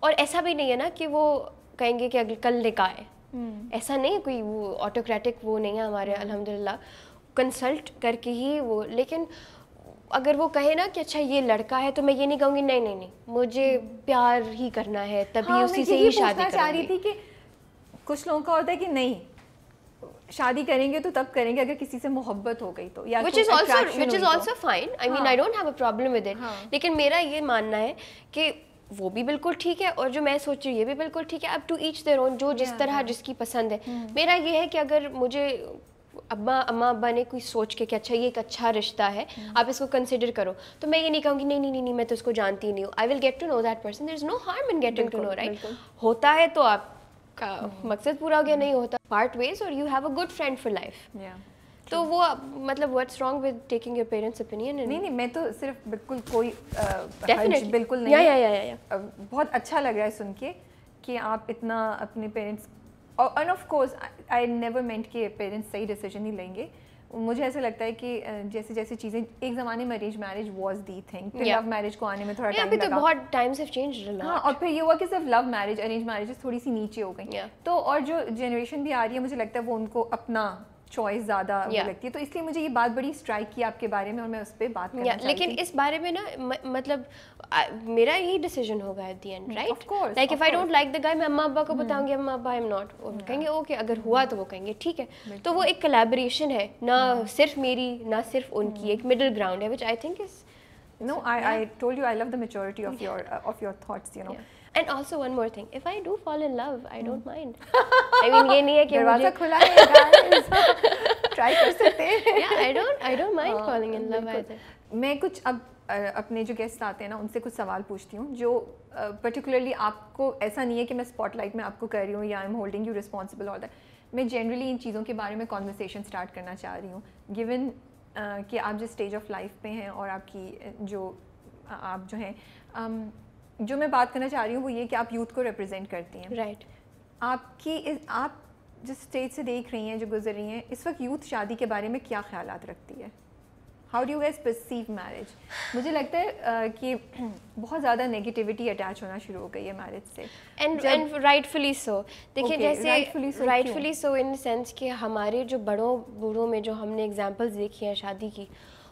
S1: और ऐसा भी नहीं है ना कि वो कहेंगे कि अगले कल निकाह है hmm. ऐसा नहीं कोई वो ऑटोक्रेटिक वो नहीं है हमारे hmm. अल्हम्दुलिल्लाह कंसल्ट करके ही वो लेकिन अगर वो कहे ना कि अच्छा ये लड़का है तो मैं ये नहीं कहूँगी नहीं नहीं नहीं मुझे प्यार ही करना है तभी हाँ, उसी से ही शादी चाह रही
S2: थी कि कुछ लोगों का होता है कि नहीं शादी करेंगे तो तब करेंगे अगर किसी से मोहब्बत हो गई तो या fine
S1: I mean I don't have a problem with it लेकिन मेरा ये मानना है कि वो भी बिल्कुल ठीक है और जो मैं सोच रही ये भी बिल्कुल ठीक है अब टू ईच देर ओन जो जिस तरह जिसकी पसंद है हम्म। मेरा ये है कि अगर मुझे अम्मा अम्मा अब्बा ने कोई सोच के कि अच्छा ये एक अच्छा रिश्ता है हम्म। आप इसको कंसिडर करो तो मैं ये नहीं कहूँगी नहीं नहीं नहीं मैं तो उसको जानती ही नहीं हूँ I will get to know that person there is no harm in getting to know right होता है तो आपका हम्म। मकसद पूरा हो गया नहीं होता पार्ट वेज और you have a good friend for life तो वो मतलब what's wrong with taking your parents opinion नहीं नहीं
S2: मैं तो सिर्फ बिल्कुल कोई डेफिनेटली बिल्कुल नहीं या, या, या, या. बहुत अच्छा लग रहा है सुन के कि आप इतना अपने parents and of course I never meant कि पेरेंट्स सही डिसीजन ही लेंगे मुझे ऐसा लगता है कि जैसे जैसे चीज़ें एक ज़माने में arrange marriage was the thing फिर लव मैरिज को आने में थोड़ा टाइम yeah, तो लगा तो बहुत टाइम्स हैव चेंज हाँ और फिर ये हुआ कि सिर्फ लव मैरिज अरेंज मैरिज थोड़ी सी नीचे हो गई yeah. तो और जो जनरेशन भी आ रही है मुझे लगता है वो उनको अपना चॉइस ज़्यादा yeah. लगती है तो इसलिए मुझे ये बात बड़ी स्ट्राइक की आपके बारे में और मैं उस पर बात करना yeah, लेकिन इस बारे में ना म, मतलब आ, मेरा यही डिसीजन होगा at the end right like if I don't like the guy मैं अम्मा अब्बा को mm. बताऊंगी
S1: अम्मा अब्बा आई एम नॉट कहेंगे ओके अगर हुआ तो वो कहेंगे ठीक है तो वो एक कलेबरेशन है ना mm. सिर्फ मेरी ना सिर्फ उनकी mm. एक मिडिल ग्राउंड है which I think
S2: is no I I told you I love the the of your of your thoughts you know and also one more thing I do fall in love, I I don't hmm. mind.
S1: I mean, ये नहीं है कि दरवाजा खुला है Try कर सकते हैं I don't mind oh, falling in love either.
S2: मैं कुछ अब अपने जो गेस्ट आते हैं ना उनसे कुछ सवाल पूछती हूँ जो पर्टिकुलरली आपको ऐसा नहीं है कि मैं स्पॉटलाइट में आपको कर रही हूँ या I am holding you responsible all that मैं जनरली इन चीज़ों के बारे में कॉन्वर्सेशन स्टार्ट करना चाह रही हूँ गिवन कि आप जिस स्टेज ऑफ लाइफ पे हैं और आपकी जो आप जो हैं जो मैं बात करना चाह रही हूँ वो ये कि आप यूथ को रिप्रेजेंट करती हैं राइट right. आपकी इस, आप जिस स्टेज से देख रही हैं जो गुजर रही हैं इस वक्त यूथ शादी के बारे में क्या ख्याल रखती है how do guys perceive marriage मुझे लगता है uh, कि बहुत ज़्यादा नेगेटिविटी अटैच होना शुरू हो गई है मैरिज से एंड एंड
S1: राइटफुली सो देखिए जैसे राइटफुली सो
S2: इन सेंस कि
S1: हमारे जो बड़ों बूढ़ों में जो हमने एग्जाम्पल्स देखी हैं शादी की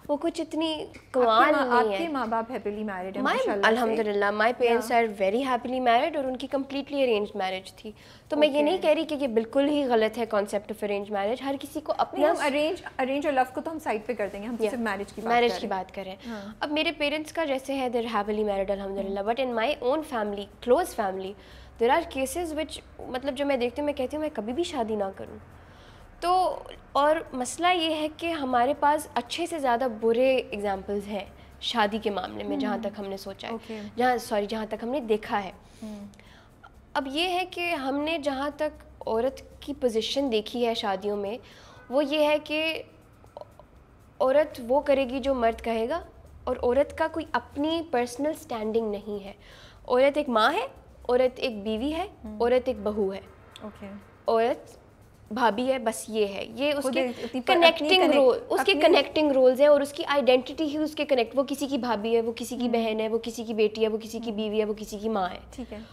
S1: वो कुछ इतनी कमाल नहीं है
S2: आपके my
S1: my parents are very happily married और उनकी कम्प्लीटली अरेंज मैरिज थी तो okay. मैं ये नहीं कह रही कि ये बिल्कुल ही गलत है कॉन्सेप्ट ऑफ अरेंज मैरिज हर किसी को अपना अरेंज
S2: अरेंज और लव को तो हम साइड पे कर देंगे हम तो सिर्फ मैरिज की मैरिज की बात
S1: करें हाँ। अब मेरे पेरेंट्स का जैसे है देर हैप्पीली मैरिड अलहमदिल्ला but in my own family close family there are cases which मतलब जो मैं देखती हूँ मैं कहती हूँ मैं कभी भी शादी ना करूँ तो और मसला ये है कि हमारे पास अच्छे से ज़्यादा बुरे एग्जाम्पल्स हैं शादी के मामले में जहाँ हम्म। तक हमने सोचा है जहाँ सॉरी जहाँ तक हमने देखा है हम्म। अब ये है कि हमने जहाँ तक औरत की पोजीशन देखी है शादियों में वो ये है कि औरत वो करेगी जो मर्द कहेगा और औरत का कोई अपनी पर्सनल स्टैंडिंग नहीं है औरत एक माँ है औरत एक बीवी है हम्म। औरत एक बहू है okay. औरत भाभी है बस ये है ये उसके कनेक्टिंग रोल उसके कनेक्टिंग रोल्स हैं और उसकी आइडेंटिटी ही उसके कनेक्ट वो किसी की भाभी है वो किसी की हम्म। बहन है वो किसी की बेटी है वो किसी की हम्म। बीवी है वो किसी की माँ है ठीक है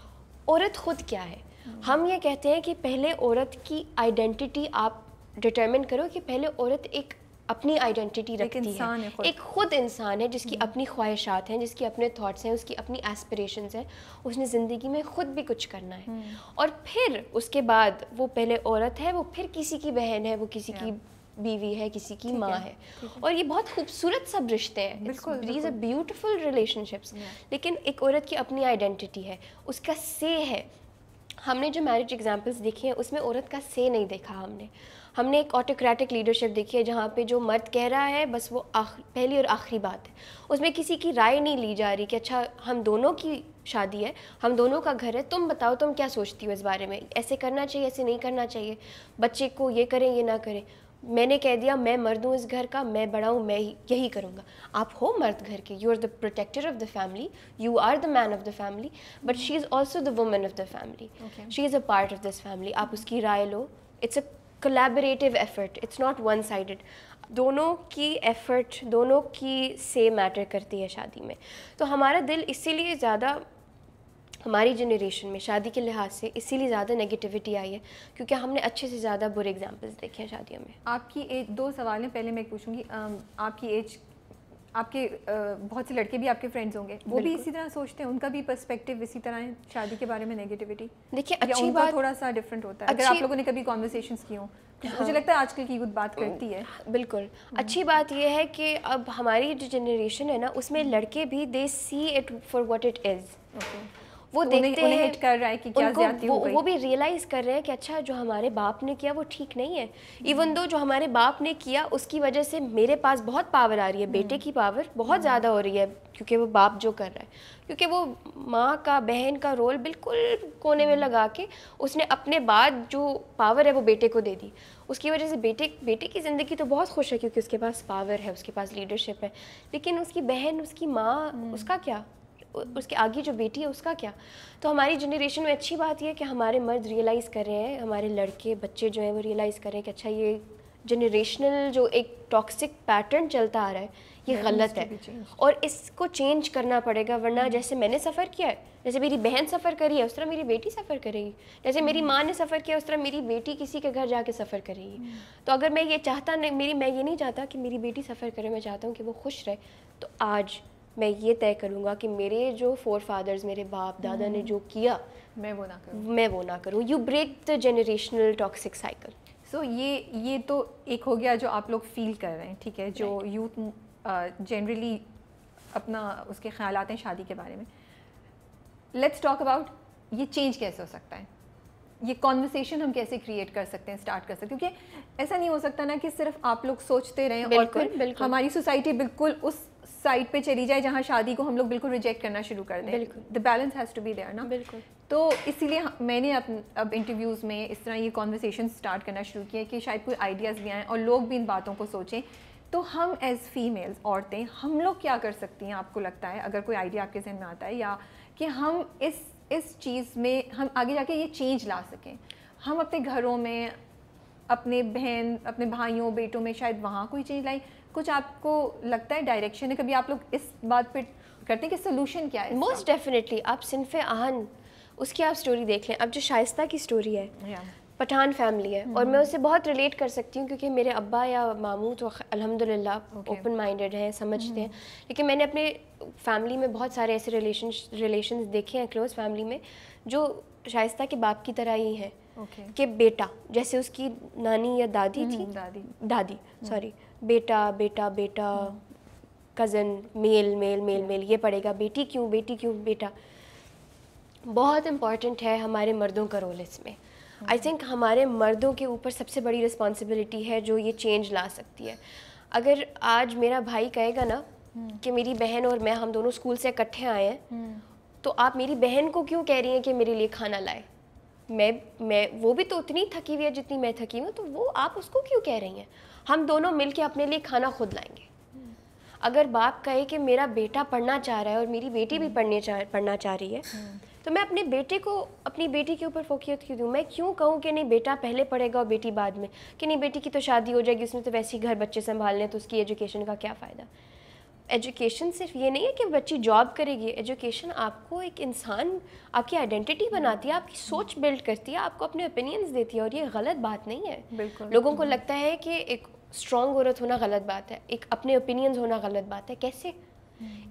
S1: औरत खुद क्या है हम्म। हम ये कहते हैं कि पहले औरत की आइडेंटिटी आप डिटर्मिन करो कि पहले औरत एक अपनी आइडेंटिटी रखती है खुद। एक खुद इंसान है जिसकी हम्म। अपनी ख्वाहिशात हैं जिसकी अपने थॉट्स हैं उसकी अपनी एस्पिरेशंस हैं उसने ज़िंदगी में ख़ुद भी कुछ करना है हम्म। और फिर उसके बाद वो पहले औरत है वो फिर किसी की बहन है वो किसी की बीवी है किसी की माँ है, है। और ये बहुत खूबसूरत सब रिश्ते हैं दीज अ ब्यूटिफुल रिलेशनशिप्स लेकिन एक औरत की अपनी आइडेंटिटी है उसका से है हमने जो मैरिज एग्जाम्पल्स देखे हैं उसमें औरत का से नहीं देखा हमने हमने एक ऑटोक्रेटिक लीडरशिप देखी है जहाँ पे जो मर्द कह रहा है बस वो आख, पहली और आखिरी बात है उसमें किसी की राय नहीं ली जा रही कि अच्छा हम दोनों की शादी है हम दोनों का घर है तुम बताओ तुम क्या सोचती हो इस बारे में ऐसे करना चाहिए ऐसे नहीं करना चाहिए बच्चे को ये करें ये ना करें मैंने कह दिया मैं मर्द हूँ इस घर का मैं बढ़ाऊँ मैं मैं यही करूँगा आप हो मर्द घर के you are the protector of the family you are the man of the family but she is also the women of the family she is a part of this family आप उसकी राय लो it's a collaborative effort it's not one sided दोनों की effort दोनों की से matter करती है शादी में तो हमारा दिल इसीलिए ज़्यादा हमारी जनरेशन में शादी के लिहाज से इसीलिए ज़्यादा नेगेटिविटी आई है क्योंकि हमने अच्छे से ज़्यादा बुरे एग्जांपल्स देखे हैं
S2: शादियों में आपकी एज दो सवाल हैं पहले मैं पूछूंगी आपकी एज आपके बहुत से लड़के भी आपके फ्रेंड्स होंगे वो भी इसी तरह सोचते हैं उनका भी पर्सपेक्टिव इसी तरह है शादी के बारे में नेगेटिविटी देखिए अच्छी बात थोड़ा सा डिफरेंट होता है अगर आप लोगों ने कभी कॉन्वर्सेशन की हो हाँ। मुझे लगता है आजकल की यूथ बात करती है हाँ, बिल्कुल हम्म। अच्छी बात यह है कि अब हमारी जो जनरेशन
S1: है ना उसमें हम्म। लड़के भी they see it for what it is वो तो देखते हैं हिट कर
S2: रहा है कि क्या ज्यादा वो, वो भी
S1: रियलाइज कर रहे हैं कि अच्छा जो हमारे बाप ने किया वो ठीक नहीं है इवन हम्म। दो जो हमारे बाप ने किया उसकी वजह से मेरे पास बहुत पावर आ रही है बेटे हम्म। की पावर बहुत हम्म। ज़्यादा हो रही है क्योंकि वो बाप जो कर रहा है क्योंकि वो माँ का बहन का रोल बिल्कुल कोने में लगा के उसने अपने बाद जो पावर है वो बेटे को दे दी उसकी वजह से बेटे बेटे की ज़िंदगी तो बहुत खुश है क्योंकि उसके पास पावर है उसके पास लीडरशिप है लेकिन उसकी बहन उसकी माँ उसका क्या उसके आगे जो बेटी है उसका क्या तो हमारी जनरेशन में अच्छी बात यह है कि हमारे मर्द रियलाइज़ कर रहे हैं हमारे लड़के बच्चे जो हैं वो रियलाइज़ कर रहे हैं कि अच्छा ये जनरेशनल जो एक टॉक्सिक पैटर्न चलता आ रहा है ये गलत है और इसको चेंज करना पड़ेगा वरना mm-hmm. जैसे मैंने सफ़र किया है जैसे मेरी बहन सफ़र करी है उस तरह मेरी बेटी सफ़र करेगी जैसे मेरी mm-hmm. माँ ने सफ़र किया उस तरह मेरी बेटी किसी के घर जाके सफ़र करेगी mm-hmm. तो अगर मैं ये चाहता नहीं मेरी मैं ये नहीं चाहता कि मेरी बेटी सफ़र करे मैं चाहता हूँ कि वो खुश रहे तो आज मैं ये तय करूँगा कि मेरे जो फोर फादर्स मेरे बाप दादा ने हम्म। जो किया मैं वो ना करूँ मैं वो ना करूँ you break the generational toxic cycle
S2: so ये ये तो एक हो गया जो आप लोग फील कर रहे हैं ठीक है जो यूथ जनरली अपना उसके ख्याल हैं शादी के बारे में लेट्स टॉक अबाउट ये चेंज कैसे हो सकता है ये कॉन्वर्सेशन हम कैसे क्रिएट कर सकते हैं स्टार्ट कर सकते हैं क्योंकि ऐसा नहीं हो सकता ना कि सिर्फ आप लोग सोचते रहें बिल्कुल, और बिल्कुल हमारी सोसाइटी बिल्कुल उस साइड पे चली जाए जहाँ शादी को हम लोग बिल्कुल रिजेक्ट करना शुरू कर दें बिल्कुल the balance has to be there ना बिल्कुल तो इसीलिए मैंने अब अब इंटरव्यूज़ में इस तरह ये कॉन्वर्सेशन स्टार्ट करना शुरू किया कि शायद कोई आइडियाज़ भी आएँ और लोग भी इन बातों को सोचें तो हम एज़ फीमेल्स औरतें हम लोग क्या कर सकती हैं आपको लगता है अगर कोई आइडिया आपके जहन में आता है या कि हम इस इस चीज़ में हम आगे जाके ये चेंज ला सकें हम अपने घरों में अपने बहन अपने भाइयों बेटों में शायद वहाँ कोई चेंज लाई कुछ आपको लगता है डायरेक्शन है कभी आप लोग इस बात पे करते हैं कि सोल्यूशन क्या है मोस्ट डेफिनेटली आप सिनफ आहन उसकी
S1: आप स्टोरी देख लें अब जो शाइस्ता की स्टोरी है पठान फैमिली है और मैं hmm. उससे बहुत रिलेट कर सकती हूँ क्योंकि मेरे अब्बा या मामू तो अल्हम्दुलिल्लाह ओपन माइंडेड हैं समझते हैं hmm. लेकिन मैंने अपने फैमिली में बहुत सारे ऐसे रिलेशन रिलेशन देखे हैं क्लोज फैमिली में जो शाइस्ता के बाप की तरह ही हैं okay. कि बेटा जैसे उसकी नानी या दादी hmm, थी दादी दादी सॉरी बेटा बेटा बेटा cousin male male male male ये पड़ेगा बेटी क्यों बेटी क्यों बेटा बहुत इम्पॉर्टेंट है हमारे मर्दों का रोल इसमें आई hmm. थिंक हमारे मर्दों के ऊपर सबसे बड़ी रिस्पॉन्सिबिलिटी है जो ये चेंज ला सकती है अगर आज मेरा भाई कहेगा ना hmm. कि मेरी बहन और मैं हम दोनों स्कूल से इकट्ठे आए हैं hmm. तो आप मेरी बहन को क्यों कह रही हैं कि मेरे लिए खाना लाए मैं मैं वो भी तो उतनी थकी हुई है जितनी मैं थकी हूँ तो वो आप उसको क्यों कह रही हैं हम दोनों मिल के अपने लिए खाना खुद लाएंगे अगर बाप कहे कि मेरा बेटा पढ़ना चाह रहा है और मेरी बेटी भी पढ़ने चाह पढ़ना चाह रही है तो मैं अपने बेटे को अपनी बेटी के ऊपर फोकियत क्यों दूँ मैं क्यों कहूँ कि नहीं बेटा पहले पढ़ेगा और बेटी बाद में कि नहीं बेटी की तो शादी हो जाएगी उसमें तो वैसे ही घर बच्चे संभालने लें तो उसकी एजुकेशन का क्या फ़ायदा एजुकेशन सिर्फ ये नहीं है कि बच्ची जॉब करेगी एजुकेशन आपको एक इंसान आपकी आइडेंटिटी बनाती है आपकी सोच बिल्ड करती है आपको अपने ओपिनियंस देती है और ये गलत बात नहीं है बिल्कुल लोगों को लगता है कि एक स्ट्रॉन्ग औरत होना गलत बात है एक अपने ओपिनियंस होना गलत बात है कैसे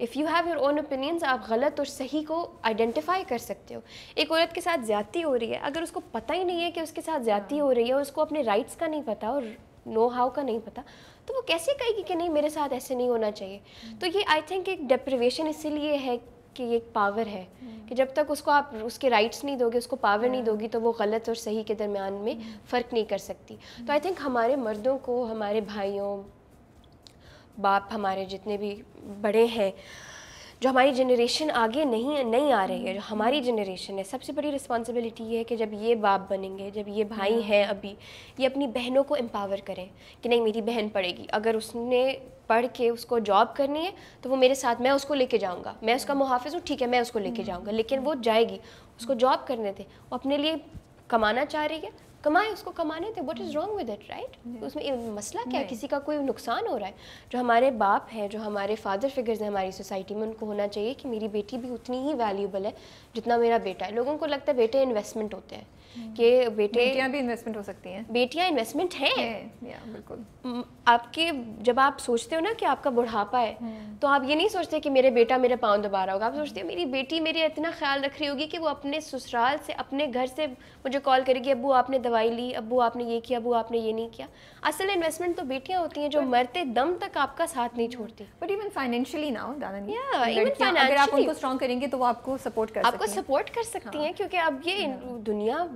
S1: if you have your own opinions आप गलत और सही को आइडेंटिफाई कर सकते हो एक औरत के साथ ज़्यादती हो रही है अगर उसको पता ही नहीं है कि उसके साथ ज़्यादती हाँ। हो रही है उसको अपने राइट्स का नहीं पता और नो हाउ का नहीं पता तो वो कैसे कहेगी कि नहीं मेरे साथ ऐसे नहीं होना चाहिए हम्म। तो ये आई थिंक एक डिप्रिवेशन इसीलिए है कि ये एक पावर है हम्म। कि जब तक उसको आप उसके राइट्स नहीं दोगे उसको पावर नहीं हम्म। दोगी तो वो गलत और सही के दरमियान में हम्म। फ़र्क नहीं कर सकती तो आई थिंक हमारे मर्दों को हमारे भाइयों बाप हमारे जितने भी बड़े हैं जो हमारी जनरेशन आगे नहीं नहीं आ रही है जो हमारी जनरेशन है सबसे बड़ी रिस्पॉन्सिबिलिटी ये है कि जब ये बाप बनेंगे जब ये भाई हैं अभी ये अपनी बहनों को एम्पावर करें कि नहीं मेरी बहन पढ़ेगी अगर उसने पढ़ के उसको जॉब करनी है तो वो मेरे साथ मैं उसको लेके जाऊँगा मैं उसका मुहाफ़ हूँ ठीक है मैं उसको लेके hmm. जाऊँगा लेकिन वो जाएगी उसको जॉब करने थे वो अपने लिए कमाना चाह रही है कमाए उसको कमाने थे what is wrong with it right उसमें मसला क्या है किसी का कोई नुकसान हो रहा है जो हमारे बाप हैं जो हमारे फादर फिगर्स हैं हमारी सोसाइटी में उनको होना चाहिए कि मेरी बेटी भी उतनी ही वैल्यूबल है जितना मेरा बेटा है लोगों को लगता है बेटे इन्वेस्टमेंट होते हैं कि बेटे बेटियां
S2: भी इन्वेस्टमेंट हो सकती
S1: हैं बेटियां इन्वेस्टमेंट हैं है,
S3: बिल्कुल
S1: आपके जब आप सोचते हो ना कि आपका बुढ़ापा है हम्म। तो आप ये नहीं सोचते कि मेरे बेटा मेरे पाँव दबा रहा होगा आप सोचते हो मेरी बेटी मेरे इतना ख्याल रख रही होगी कि वो अपने ससुराल से अपने घर से मुझे कॉल करेगी अबू आपने दवाई ली अबू आपने ये किया अबू आपने ये नहीं किया असल इन्वेस्टमेंट तो बेटियाँ होती हैं जो मरते दम तक आपका साथ नहीं छोड़ती बट इवन फाइनेंशियली ना
S2: दादा करेंगे तो वो आपको सपोर्ट कर आपको सपोर्ट कर सकती हैं हाँ। क्योंकि अब ये दुनिया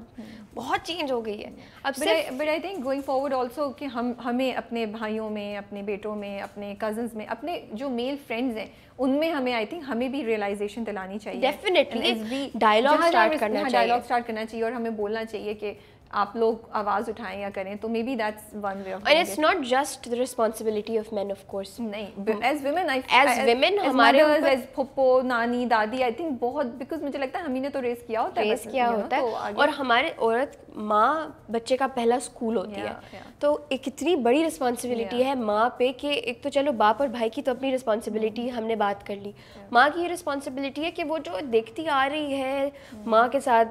S2: बहुत चेंज हो गई है अब but I think going forward also कि हम हमें अपने भाइयों में अपने बेटों में अपने कजन्स में अपने जो मेल फ्रेंड्स हैं उनमें हमें आई थिंक हमें भी रियलाइजेशन दिलानी चाहिए डेफिनेटली डायलॉग स्टार्ट करना हाँ, चाहिए डायलॉग स्टार्ट करना चाहिए और हमें बोलना चाहिए कि आप लोग आवाज़ उठाएं या करें तो maybe that's one way of and it's
S1: not just the responsibility of men of course नहीं as women I as women हमारे एज
S2: पप्पो नानी दादी आई थिंक बहुत बिकॉज मुझे लगता है हम ने तो रेस किया होता है रेस किया होता है तो और
S1: हमारे औरत माँ बच्चे का पहला स्कूल होती है तो एक इतनी बड़ी रिस्पांसिबिलिटी है माँ पे कि एक तो चलो बाप और भाई की तो अपनी रिस्पांसिबिलिटी mm-hmm. हमने बात कर ली माँ की ये रिस्पॉन्सिबिलिटी है कि वो जो देखती आ रही है mm-hmm. माँ के साथ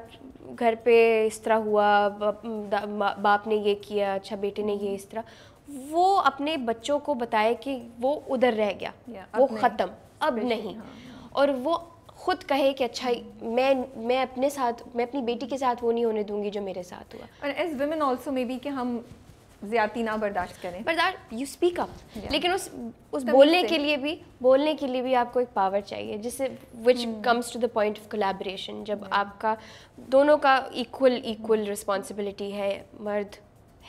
S1: घर पे इस तरह हुआ बाप ने ये किया अच्छा बेटे ने ये इस तरह वो अपने बच्चों को बताए कि वो उधर रह गया वो ख़त्म अब नहीं हाँ। और वो खुद कहे कि अच्छा मैं मैं अपने साथ मैं अपनी बेटी के साथ वो नहीं होने दूंगी जो मेरे साथ हुआ और as women also maybe कि हम ज्यादा ना
S2: बर्दाश्त करें बर्दाश्त यू स्पीक अप लेकिन उस
S1: उस बोलने के लिए भी बोलने के लिए भी आपको एक पावर चाहिए जिससे which comes to the point of collaboration जब आपका दोनों का इक्वल इक्वल रिस्पॉन्सिबिलिटी है मर्द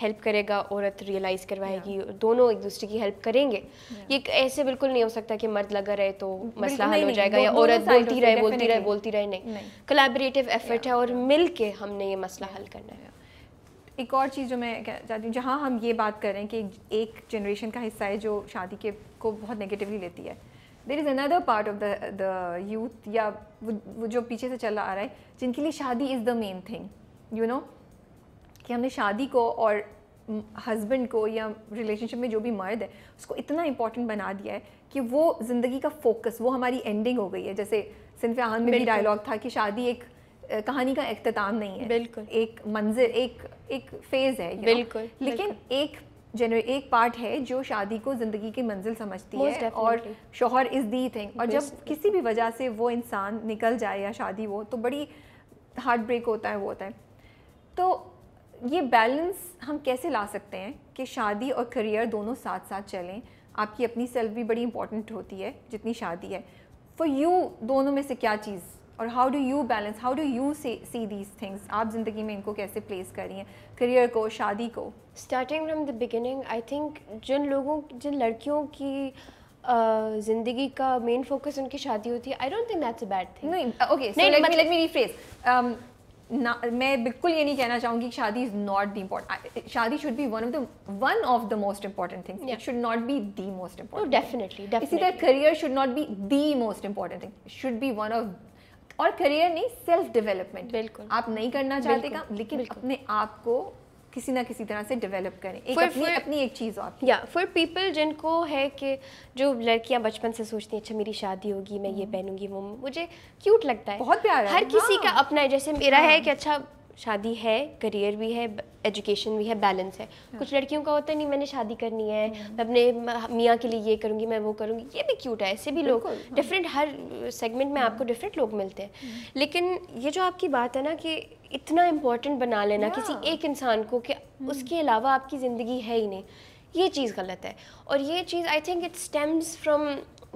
S1: हेल्प करेगा औरत रियलाइज़ करवाएगी दोनों एक दूसरे की हेल्प करेंगे ये ऐसे बिल्कुल नहीं हो सकता कि मर्द लगा रहे तो मसला हल हो जाएगा या औरत बोलती रहे बोलती रहे बोलती रहे नहीं कोलेबरेटिव एफर्ट है और
S2: मिल के हमने ये मसला हल करना है एक और चीज़ जो मैं चाहती हूँ जहाँ हम ये बात करें कि एक जनरेशन का हिस्सा है जो शादी के को बहुत नेगेटिवली लेती है there is another part of the the youth या वो, वो जो पीछे से चला आ रहा है जिनके लिए शादी is the main thing you know कि हमने शादी को और हस्बैंड को या रिलेशनशिप में जो भी मर्द है उसको इतना इंपॉर्टेंट बना दिया है कि वो ज़िंदगी का फोकस वो हमारी एंडिंग हो गई है जैसे सिंफ में भी डायलॉग था कि शादी एक कहानी का अख्ताम नहीं है बिल्कुल एक मंजिल एक एक फेज़ है बिल्कुल लेकिन एक जनर एक पार्ट है जो शादी को ज़िंदगी की मंजिल समझती Most है definitely. और शोहर इज़ दी थिंग और जब किसी भी वजह से वो इंसान निकल जाए या शादी वो तो बड़ी हार्ट ब्रेक होता है वो होता है तो ये बैलेंस हम कैसे ला सकते हैं कि शादी और करियर दोनों साथ साथ चलें आपकी अपनी सेल्फ भी बड़ी इंपॉर्टेंट होती है जितनी शादी है फॉर यू दोनों में से क्या चीज़ और how do you balance how do you see these things आप ज़िंदगी में इनको कैसे प्लेस करी हैं करियर को शादी को starting from the
S1: beginning I think जिन लोगों जिन लड़कियों की जिंदगी का मेन
S2: फोकस उनकी शादी होती है I don't think that's a bad thing नहीं okay so let me let me rephrase ना मैं बिल्कुल ये नहीं कहना चाहूँगी कि शादी इज़ नॉट दी इम्पॉर्टेंट शादी should be one of the one of the most important thing it should not be the most important definitely इसी तरह career should not be the most important thing should be one of और career नहीं self development बिल्कुल आप नहीं करना चाहते काम लेकिन अपने आप को किसी ना किसी तरह से डेवलप करें एक for, अपनी for,
S1: अपनी एक चीज़ और या फॉर पीपल जिनको है कि जो लड़कियां बचपन से सोचती हैं अच्छा मेरी शादी होगी मैं ये हम्म। पहनूंगी वो मुझे क्यूट लगता है बहुत प्यारा हर किसी हाँ। का अपना है जैसे मेरा हाँ। है कि अच्छा शादी है करियर भी है एजुकेशन भी है बैलेंस है हाँ। कुछ लड़कियों का होता है नहीं मैंने शादी करनी है हाँ। मैं अपने मियाँ के लिए ये करूँगी मैं वो करूँगी ये भी क्यूट है ऐसे भी लोग डिफरेंट हाँ। हर सेगमेंट में आपको डिफरेंट लोग मिलते हैं लेकिन ये जो आपकी बात है ना कि इतना इम्पोर्टेंट बना लेना किसी एक इंसान को कि उसके अलावा आपकी ज़िंदगी है ही नहीं ये चीज़ गलत है और ये चीज़ I think it stems from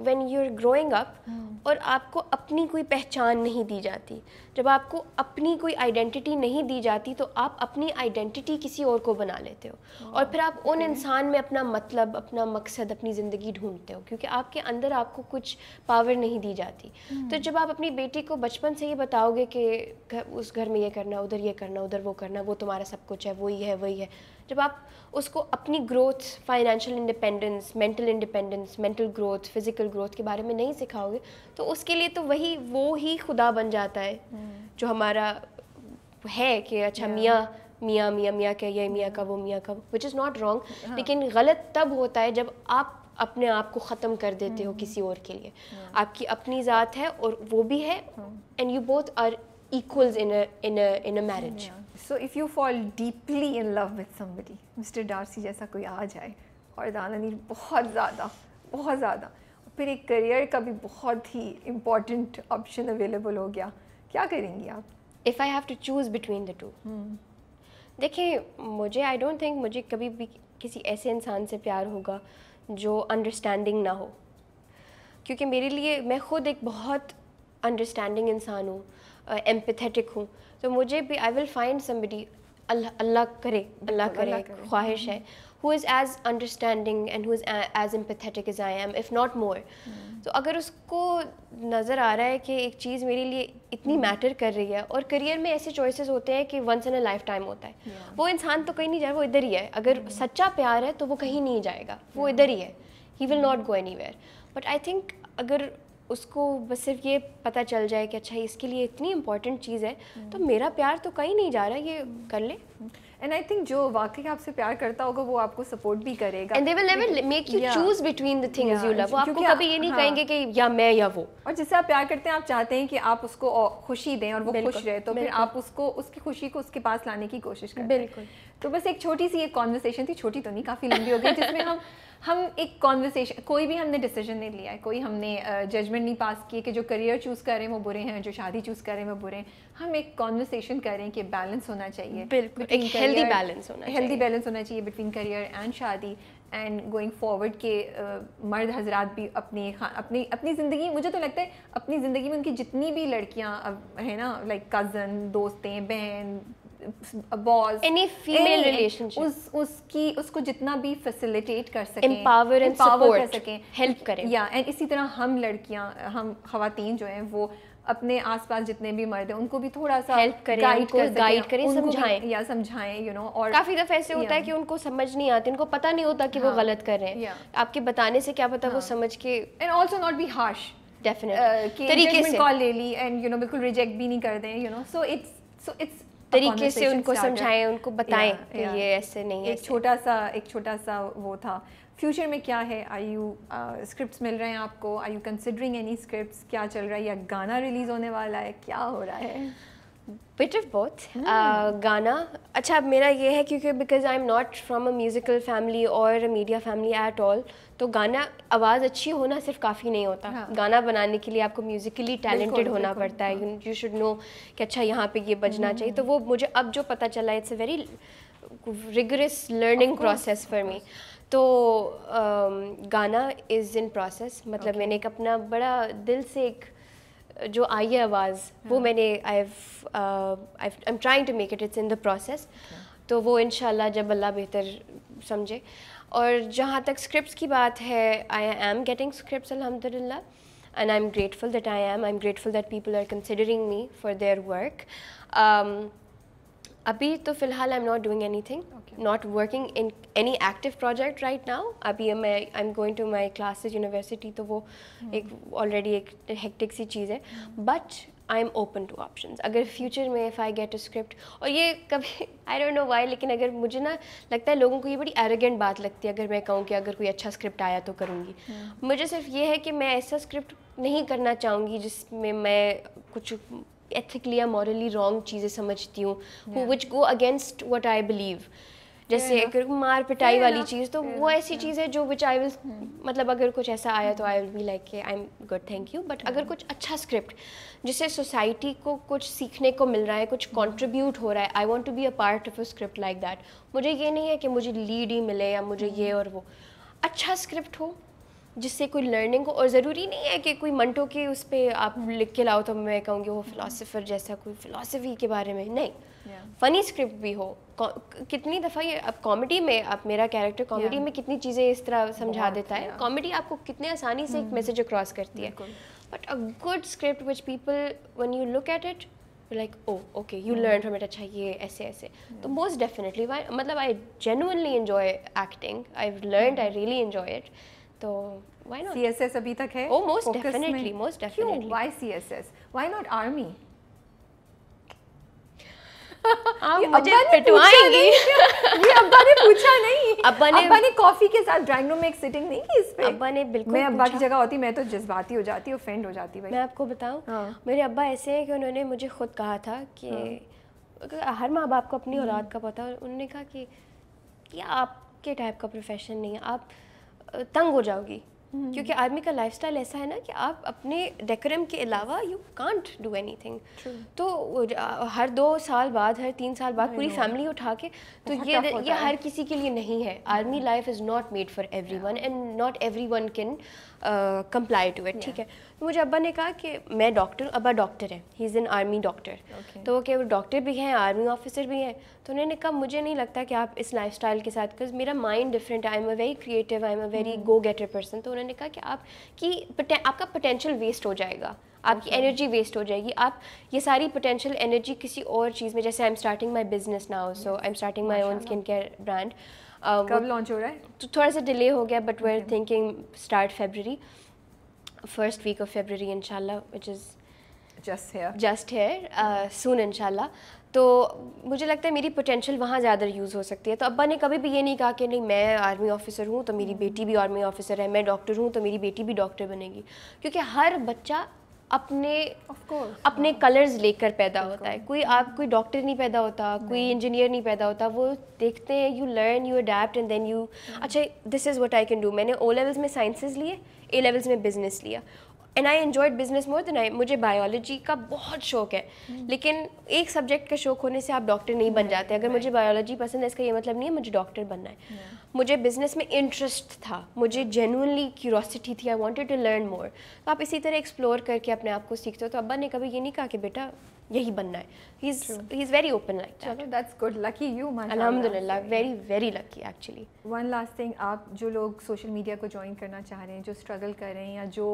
S1: when you are growing up और आपको अपनी कोई पहचान नहीं दी जाती जब आपको अपनी कोई आइडेंटिटी नहीं दी जाती तो आप अपनी आइडेंटिटी किसी और को बना लेते हो wow. और फिर आप okay. उन इंसान में अपना मतलब अपना मकसद अपनी ज़िंदगी ढूंढते हो क्योंकि आपके अंदर आपको कुछ पावर नहीं दी जाती hmm. तो जब आप अपनी बेटी को बचपन से ही बताओगे कि उस घर में ये करना उधर ये करना उधर वो करना वो तुम्हारा सब कुछ है वही है वही है जब आप उसको अपनी growth financial independence mental independence mental growth physical growth के बारे में नहीं सिखाओगे तो उसके लिए तो वही वो ही खुदा बन जाता है hmm. जो हमारा है कि अच्छा yeah. मियाँ मियाँ मियाँ मियाँ का ये मियाँ का वो मियाँ का विच इज़ नॉट रॉन्ग लेकिन गलत तब होता है जब आप अपने आप को ख़त्म कर देते हो हम्म। किसी और के लिए आपकी अपनी ज़ात है और वो भी है and you both are equals in a in
S2: a in a marriage. Yeah. So if you fall deeply in love with somebody, Mr. Darcy जैसा कोई आ जाए और दानानीर बहुत ज़्यादा बहुत ज़्यादा फिर एक करियर का भी बहुत ही इम्पॉर्टेंट ऑप्शन अवेलेबल हो गया क्या करेंगी आप if I have to
S1: choose between the two देखिए मुझे आई डोंट थिंक मुझे कभी भी किसी ऐसे इंसान से प्यार होगा जो अंडरस्टैंडिंग ना हो क्योंकि मेरे लिए मैं ख़ुद एक बहुत अंडरस्टैंडिंग इंसान हूँ एम्पथेटिक हूँ तो मुझे भी आई विल फाइंड समबडी अल्लाह करे अल्लाह करे ख्वाहिश है who is as understanding and who is as empathetic is I am if not more तो अगर उसको नज़र आ रहा है कि एक चीज़ मेरे लिए इतनी मैटर hmm. कर रही है और करियर में ऐसे चॉइसेस होते हैं कि once in a lifetime होता है वो इंसान तो कहीं नहीं जाए वो इधर ही है अगर hmm. सच्चा प्यार है तो वो कहीं नहीं जाएगा वो इधर ही है he will not go anywhere but I think अगर उसको बस सिर्फ ये पता चल जाए कि अच्छा इसके लिए इतनी इंपॉर्टेंट चीज़ है हम्म। तो मेरा
S2: प्यार तो कहीं नहीं जा रहा ये कर ले एंड आई थिंक जो वाकई आपसे प्यार करता होगा वो आपको सपोर्ट भी करेगा and they will never make you choose between the things you love आपको कभी ये नहीं हाँ. कहेंगे कि या मैं या वो और जिससे आप प्यार करते हैं आप चाहते हैं कि आप उसको खुशी दें और वो खुश रहे तो फिर आप उसको उसकी खुशी को उसके पास लाने की कोशिश करें बिल्कुल तो बस एक छोटी सी एक कॉन्वर्सेशन थी छोटी तो नहीं काफ़ी लंबी हो गई जिसमें हम हम एक कॉन्वर्सेशन कोई भी हमने डिसीजन नहीं लिया है कोई हमने जजमेंट नहीं पास किए कि जो करियर चूज़ करें वो बुरे हैं जो शादी चूज़ करें वो बुरे हैं हम एक कॉन्वर्सेशन करें कि बैलेंस होना चाहिए बिल्कुल हेल्दी बैलेंस होना हेल्दी बैलेंस होना चाहिए बिटवीन करियर एंड शादी एंड गोइंग फॉरवर्ड के uh, मर्द हजरात भी अपने अपनी अपनी ज़िंदगी मुझे तो लगता है अपनी ज़िंदगी में उनकी जितनी भी लड़कियाँ है ना लाइक कज़न दोस्तें बहन बॉस एनी फीमेल रिलेशनशिप उस उसकी उसको जितना भी फैसिलिटेट कर सकें एम्पावर कर सकें हेल्प करें या एंड इसी तरह हम लड़कियां हम खातन जो हैं वो अपने आसपास जितने भी मर्द हैं उनको भी थोड़ा सा हेल्प करें गाइड कर गाइड करें समझाएं या समझाएं यू नो और काफ़ी दफ़ा ऐसे होता है कि
S1: उनको समझ नहीं आती उनको पता नहीं होता कि वो हाँ, गलत कर रहे हैं आपके बताने से क्या पता वो हाँ। समझ के and also not be harsh definitely तरीके से कॉल
S2: ले ली एंड यू नो बिल्कुल रिजेक्ट भी नहीं कर दें you know so it's so it's तरीके से उनको समझाएं उनको बताएं कि ये ऐसे नहीं है एक छोटा सा एक छोटा सा वो था फ्यूचर में क्या है आई यू स्क्रिप्ट मिल रहे हैं आपको I you considering any script क्या चल रहा है या गाना रिलीज़ होने वाला है क्या हो रहा है बिट ऑफ
S1: बोथ गाना अच्छा मेरा ये है क्योंकि because I am not from a musical family और मीडिया फैमिली एट ऑल तो गाना आवाज़ अच्छी होना सिर्फ काफ़ी नहीं होता हाँ। गाना बनाने के लिए आपको म्यूज़िकली टैलेंटेड होना बिल्कुल, पड़ता है यू शुड नो कि अच्छा यहाँ पे ये बजना चाहिए हम्म। तो वो मुझे अब जो पता चला it's a very rigorous learning process for me तो um, गाना इज़ इन प्रोसेस मतलब okay. मैंने एक अपना बड़ा दिल से एक जो आई है आवाज़ हाँ. वो मैंने I I am trying to make it it's in the process तो वो इन जब अल्लाह बेहतर समझे और जहाँ तक स्क्रिप्ट्स की बात है आई एम गेटिंग अलहमद अलहमदिल्ला and I am grateful that I am I am grateful that people are considering me for their work अभी तो फ़िलहाल I am not doing anything not working in any active project right now अभी मैं I am going to my classes university तो वो hmm. एक already एक hectic सी चीज़ है but hmm. I am open to option अगर फ्यूचर में if I get a script और ये कभी आई डोंट नो वाई लेकिन अगर मुझे ना लगता है लोगों को ये बड़ी एरोगेंट बात लगती है अगर मैं कहूँ कि अगर कोई अच्छा स्क्रिप्ट आया तो करूँगी hmm. मुझे सिर्फ ये है कि मैं ऐसा स्क्रिप्ट नहीं करना चाहूँगी जिसमें मैं कुछ एथिकली या मॉरली रॉन्ग चीज़ें समझती हूँ which go against what I believe जैसे अगर मार पिटाई वाली चीज़ तो वो ऐसी चीज़ है जो विच आई विल मतलब अगर कुछ ऐसा आया तो I will be like I am good thank you but अगर hmm. कुछ अच्छा स्क्रिप्ट जिससे सोसाइटी को कुछ सीखने को मिल रहा है कुछ कंट्रीब्यूट हो रहा है I want to be a part of a script like that मुझे ये नहीं है कि मुझे लीड ही मिले या मुझे ये और वो अच्छा स्क्रिप्ट हो जिससे कोई लर्निंग हो और ज़रूरी नहीं है कि कोई मंटो के उस पर आप लिख के लाओ तो मैं कहूँगी वो फ़िलासफ़र जैसा कोई फ़िलासफ़ी के बारे में नहीं फ़नी yeah. स्क्रिप्ट भी हो कितनी दफ़ा ये अब कॉमेडी में आप मेरा कैरेक्टर कॉमेडी yeah. में कितनी चीज़ें इस तरह समझा देता है कॉमेडी yeah. आपको कितने आसानी से hmm. एक मैसेज अक्रॉस करती है but a good script which people when you look at it you're like oh okay you yeah. learned from it acha ye aise aise yeah. Hmm. so most definitely why matlab i genuinely enjoy acting
S2: i've learned yeah. i hmm. really enjoy it so why not css abhi tak hai oh most Focus definitely mein. most definitely Kyun? why css why not army मुझे ने पूछा नहीं coffee के साथ drawing room में एक sitting नहीं की अब्बा की जगह होती मैं तो हो जाती हो जाती मैं आपको हाँ। मेरे अब्बा ऐसे कि उन्होंने मुझे खुद कहा था कि
S1: हाँ। हर माँ बाप को अपनी हम्म। औलाद का पता उन्होंने कहा कि आपके टाइप का प्रोफेशन नहीं है आप तंग हो जाओगी
S3: हम्म। क्योंकि आर्मी
S1: का स्टाइल ऐसा है ना कि आप अपने डेकरम के अलावा यू कांट डू थिंग तो हर दो साल बाद हर तीन साल बाद पूरी फैमिली उठा के तो ये ये हर किसी के लिए नहीं है army life is not made for everyone and not everyone can comply to it ठीक है तो मुझे अब्बा ने कहा कि मैं डॉक्टर अब्बा डॉक्टर है he is an army doctor तो वो क्या वो डॉक्टर भी हैं आर्मी ऑफिसर भी हैं तो उन्होंने कहा मुझे नहीं लगता कि आप इस लाइफ स्टाइल के साथ बिकॉज मेरा mind different I am a very creative I am a very go getter person तो उन्होंने कहा कि आपकी आपका पोटेंशियल वेस्ट हो जाएगा आपकी एनर्जी वेस्ट हो जाएगी आप ये सारी पोटेंशियल एनर्जी किसी और चीज़ में जैसे I am starting my business now so I am starting my own skin care brand Uh, कब लॉन्च हो रहा है तो थोड़ा सा डिले हो गया but we are thinking start February first week of February इनशाला which is just here just here soon इनशाला तो मुझे लगता है मेरी पोटेंशियल वहाँ ज़्यादा यूज़ हो सकती है तो अब्बा ने कभी भी ये नहीं कहा कि नहीं मैं आर्मी तो ऑफिसर hmm. हूँ तो मेरी बेटी भी आर्मी ऑफिसर है मैं डॉक्टर हूँ तो मेरी बेटी भी डॉक्टर बनेगी क्योंकि हर बच्चा अपने course, अपने कलर्स हाँ। लेकर पैदा होता है कोई आप कोई डॉक्टर नहीं पैदा होता कोई इंजीनियर नहीं पैदा होता वो देखते हैं you learn you adapt and then you अच्छा this is what I can do मैंने ओ लेवल्स में साइंसेज लिए ए लेवल्स में बिजनेस लिया and I enjoyed business more than I मुझे बायोलॉजी का बहुत शौक है हम्म। लेकिन एक सब्जेक्ट का शौक होने से आप डॉक्टर नहीं बन जाते अगर मुझे बायोलॉजी पसंद है इसका ये मतलब नहीं है मुझे डॉक्टर बनना है मुझे बिज़नेस में इंटरेस्ट था मुझे जेनुअनली क्यूरोसिटी थी I wanted to learn more तो आप इसी तरह एक्सप्लोर करके अपने आप को सीखते हो तो अब्बा ने कभी ये नहीं कहा कि बेटा यही बनना है he is very open like चलो दैट्स गुड लकी यू अलहमदिल्ला very very lucky actually
S2: one last thing आप जो लोग सोशल मीडिया को ज्वाइन करना चाह रहे हैं जो स्ट्रगल कर रहे हैं या जो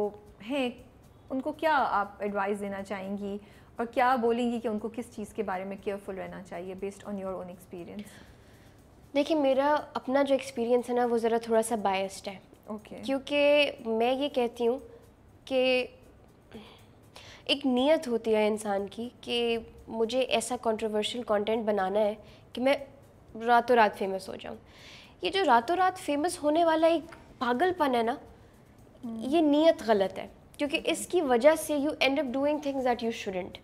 S2: हैं उनको क्या आप एडवाइस देना चाहेंगी और क्या बोलेंगी कि उनको किस चीज़ के बारे में केयरफुल रहना चाहिए based on your own experience
S1: देखिए मेरा अपना जो एक्सपीरियंस है ना वो ज़रा थोड़ा सा बायस्ड है ओके okay. क्योंकि मैं ये कहती हूँ कि एक नीयत होती है इंसान की कि मुझे ऐसा कंट्रोवर्शियल कंटेंट बनाना है कि मैं रातों रात फेमस हो जाऊँ ये जो रातों रात फेमस होने वाला एक पागलपन है ना hmm. ये नीयत गलत है क्योंकि इसकी वजह से you end up doing things that you shouldn't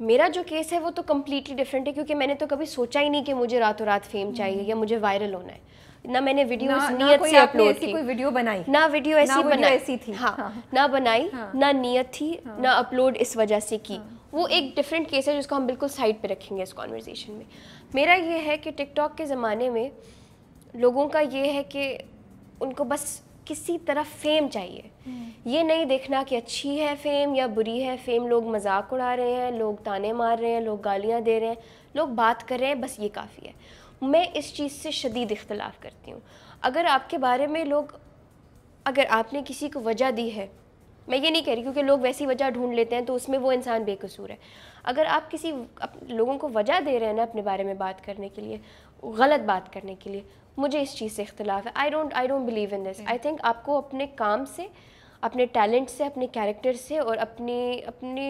S1: मेरा जो केस है वो तो कम्प्लीटली डिफरेंट है क्योंकि मैंने तो कभी सोचा ही नहीं कि मुझे रातों रात फेम चाहिए या मुझे वायरल होना है ना मैंने वीडियो नियत से अपलोड की कोई वीडियो
S2: बनाई ना वीडियो ऐसी ना बनाई ऐसी थी हाँ, हाँ
S1: ना बनाई हाँ, ना नियत थी हाँ, ना अपलोड इस वजह से की हाँ, वो एक डिफरेंट केस है जिसको हम बिल्कुल साइड पे रखेंगे इस कॉन्वर्जेशन में मेरा ये है कि टिकटॉक के ज़माने में लोगों का ये है कि उनको बस किसी तरह फेम चाहिए हम्म। ये नहीं देखना कि अच्छी है फेम या बुरी है फेम लोग मजाक उड़ा रहे हैं लोग ताने मार रहे हैं लोग गालियाँ दे रहे हैं लोग बात कर रहे हैं बस ये काफ़ी है मैं इस चीज़ से शदीद इख्तलाफ करती हूँ अगर आपके बारे में लोग अगर आपने किसी को वजह दी है मैं ये नहीं कह रही क्योंकि लोग वैसी वजह ढूंढ लेते हैं तो उसमें वो इंसान बेकसूर है अगर आप किसी अप, लोगों को वजह दे रहे हैं ना अपने बारे में बात करने के लिए गलत बात करने के लिए मुझे इस चीज़ से इख्तलाफ है I don't I don't believe in this I think आपको अपने काम से अपने टैलेंट से अपने कैरेक्टर से और अपने अपने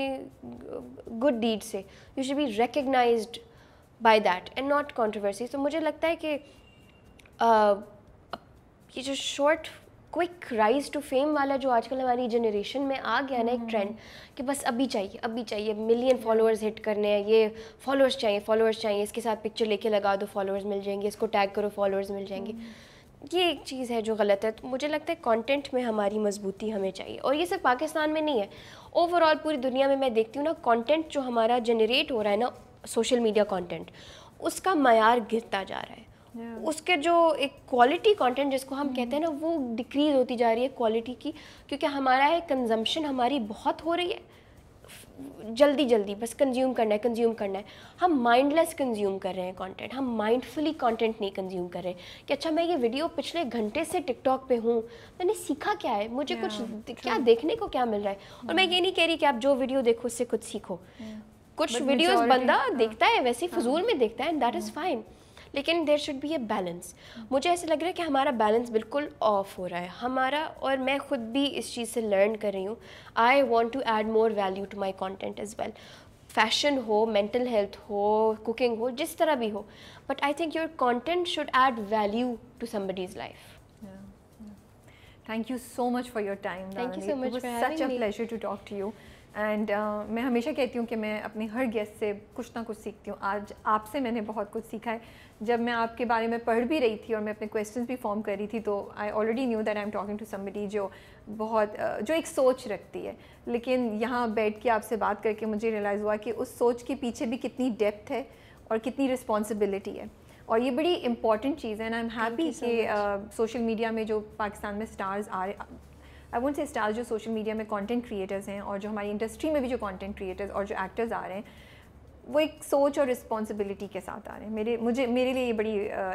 S1: गुड डीड से you should be recognize by that and not controversy तो मुझे लगता है कि uh, ये जो short quick rise to fame वाला जो आजकल हमारी जनरेशन में आ गया ना एक ट्रेंड हम्म। कि बस अभी चाहिए अभी चाहिए मिलियन फॉलोअर्स हिट करने हैं ये फॉलोअर्स चाहिए फॉलोअर्स चाहिए इसके साथ पिक्चर लेके लगा दो फॉलोअर्स मिल जाएंगे इसको टैग करो फॉलोअर्स मिल जाएंगे हम्म। ये एक चीज़ है जो गलत है तो मुझे लगता है कंटेंट में हमारी मजबूती हमें चाहिए और ये सिर्फ पाकिस्तान में नहीं है ओवरऑल पूरी दुनिया में मैं देखती हूँ ना कंटेंट जो हमारा जनरेट हो रहा है ना सोशल मीडिया कंटेंट उसका मैार गिरता जा रहा है yeah. उसके जो एक क्वालिटी कंटेंट जिसको हम कहते हैं ना वो डिक्रीज होती जा रही है क्वालिटी की क्योंकि हमारा है कंजम्पशन हमारी बहुत हो रही है जल्दी जल्दी बस कंज्यूम करना है कंज्यूम करना है हम माइंडलेस कंज्यूम कर रहे हैं कंटेंट हम माइंडफुली कंटेंट नहीं कंज्यूम कर रहे हैं कि अच्छा मैं ये वीडियो पिछले घंटे से टिकटॉक पे हूँ मैंने सीखा क्या है मुझे yeah, कुछ true. क्या देखने को क्या मिल रहा है yeah. और मैं ये नहीं कह रही कि आप जो वीडियो देखो उससे कुछ सीखो yeah. कुछ वीडियोज बंदा हाँ। देखता है वैसे हाँ। फजूल में देखता है एंड दैट इज़ फाइन लेकिन there should be a balance मुझे ऐसा लग रहा है कि हमारा बैलेंस बिल्कुल ऑफ हो रहा है हमारा और मैं ख़ुद भी इस चीज़ से लर्न कर रही हूँ I want to add more value to my content as well fashion हो मेंटल हेल्थ हो कुकिंग हो जिस तरह भी हो but I think your content should add value to somebody's life
S2: thank you so much for your time thank you so much such a pleasure to talk to you and मैं हमेशा कहती हूँ कि मैं अपने हर गेस्ट से कुछ ना कुछ सीखती हूँ आज आपसे मैंने बहुत कुछ सीखा है जब मैं आपके बारे में पढ़ भी रही थी और मैं अपने क्वेश्चंस भी फॉर्म कर रही थी तो I already knew that I am talking to somebody जो बहुत जो एक सोच रखती है लेकिन यहाँ बैठ के आपसे बात करके मुझे रियलाइज़ हुआ कि उस सोच के पीछे भी कितनी डेप्थ है और कितनी रिस्पॉन्सिबिलिटी है और ये बड़ी इंपॉर्टेंट चीज़ है एंड आई एम हैप्पी कि सोशल मीडिया में जो पाकिस्तान में स्टार्स आ रहे आई वोट से स्टार्स जो सोशल मीडिया में कंटेंट क्रिएटर्स हैं और जो हमारी इंडस्ट्री में भी जो कंटेंट क्रिएटर्स और जो एक्टर्स आ रहे हैं वो एक सोच और रिस्पॉन्सिबिलिटी के साथ आ रहे हैं मेरे मुझे मेरे लिए ये बड़ी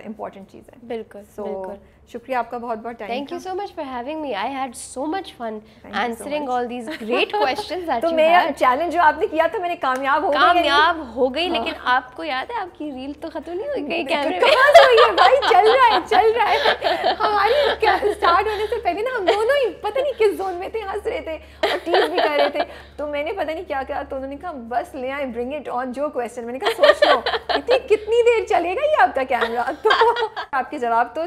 S2: इम्पॉर्टेंट uh, चीज़ है बिल्कुल सो so, बिल्कुल. शुक्रिया आपका बहुत बहुत time thank you so
S1: much for having me I had so much fun answering all these great questions तो मेरा
S2: चैलेंज जो आपने किया था मैंने कामयाब हो गई कामयाब हो गई हाँ। लेकिन
S1: आपको याद है आपकी रील तो
S2: खत्म नहीं हो गई कैमरे में भाई चल रहा है चल रहा है हमारी स्टार्ट होने से पहले ना हम दोनों ही पता नहीं किस जोन में थे हंस रहे थे और टीज भी कर रहे थे तो मैंने पता नहीं क्या कहा तो उन्होंने कहा बस ले आई ब्रिंग इट ऑन जो क्वेश्चन मैंने कहा सोच लो कितनी कितनी देर चलेगा ये आपका कैमरा तो आपके जवाब तो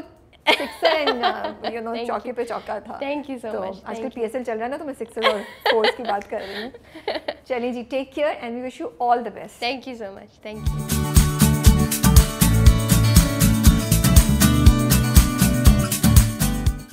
S2: सिक्सर यू नो चौके पे चौका था थैंक यू सो मच आजकल पीएसएल चल रहा है ना तो मैं सिक्सर और फोर्स की बात कर रही हूँ चलिए जी take care and we wish you all the best thank you so much thank you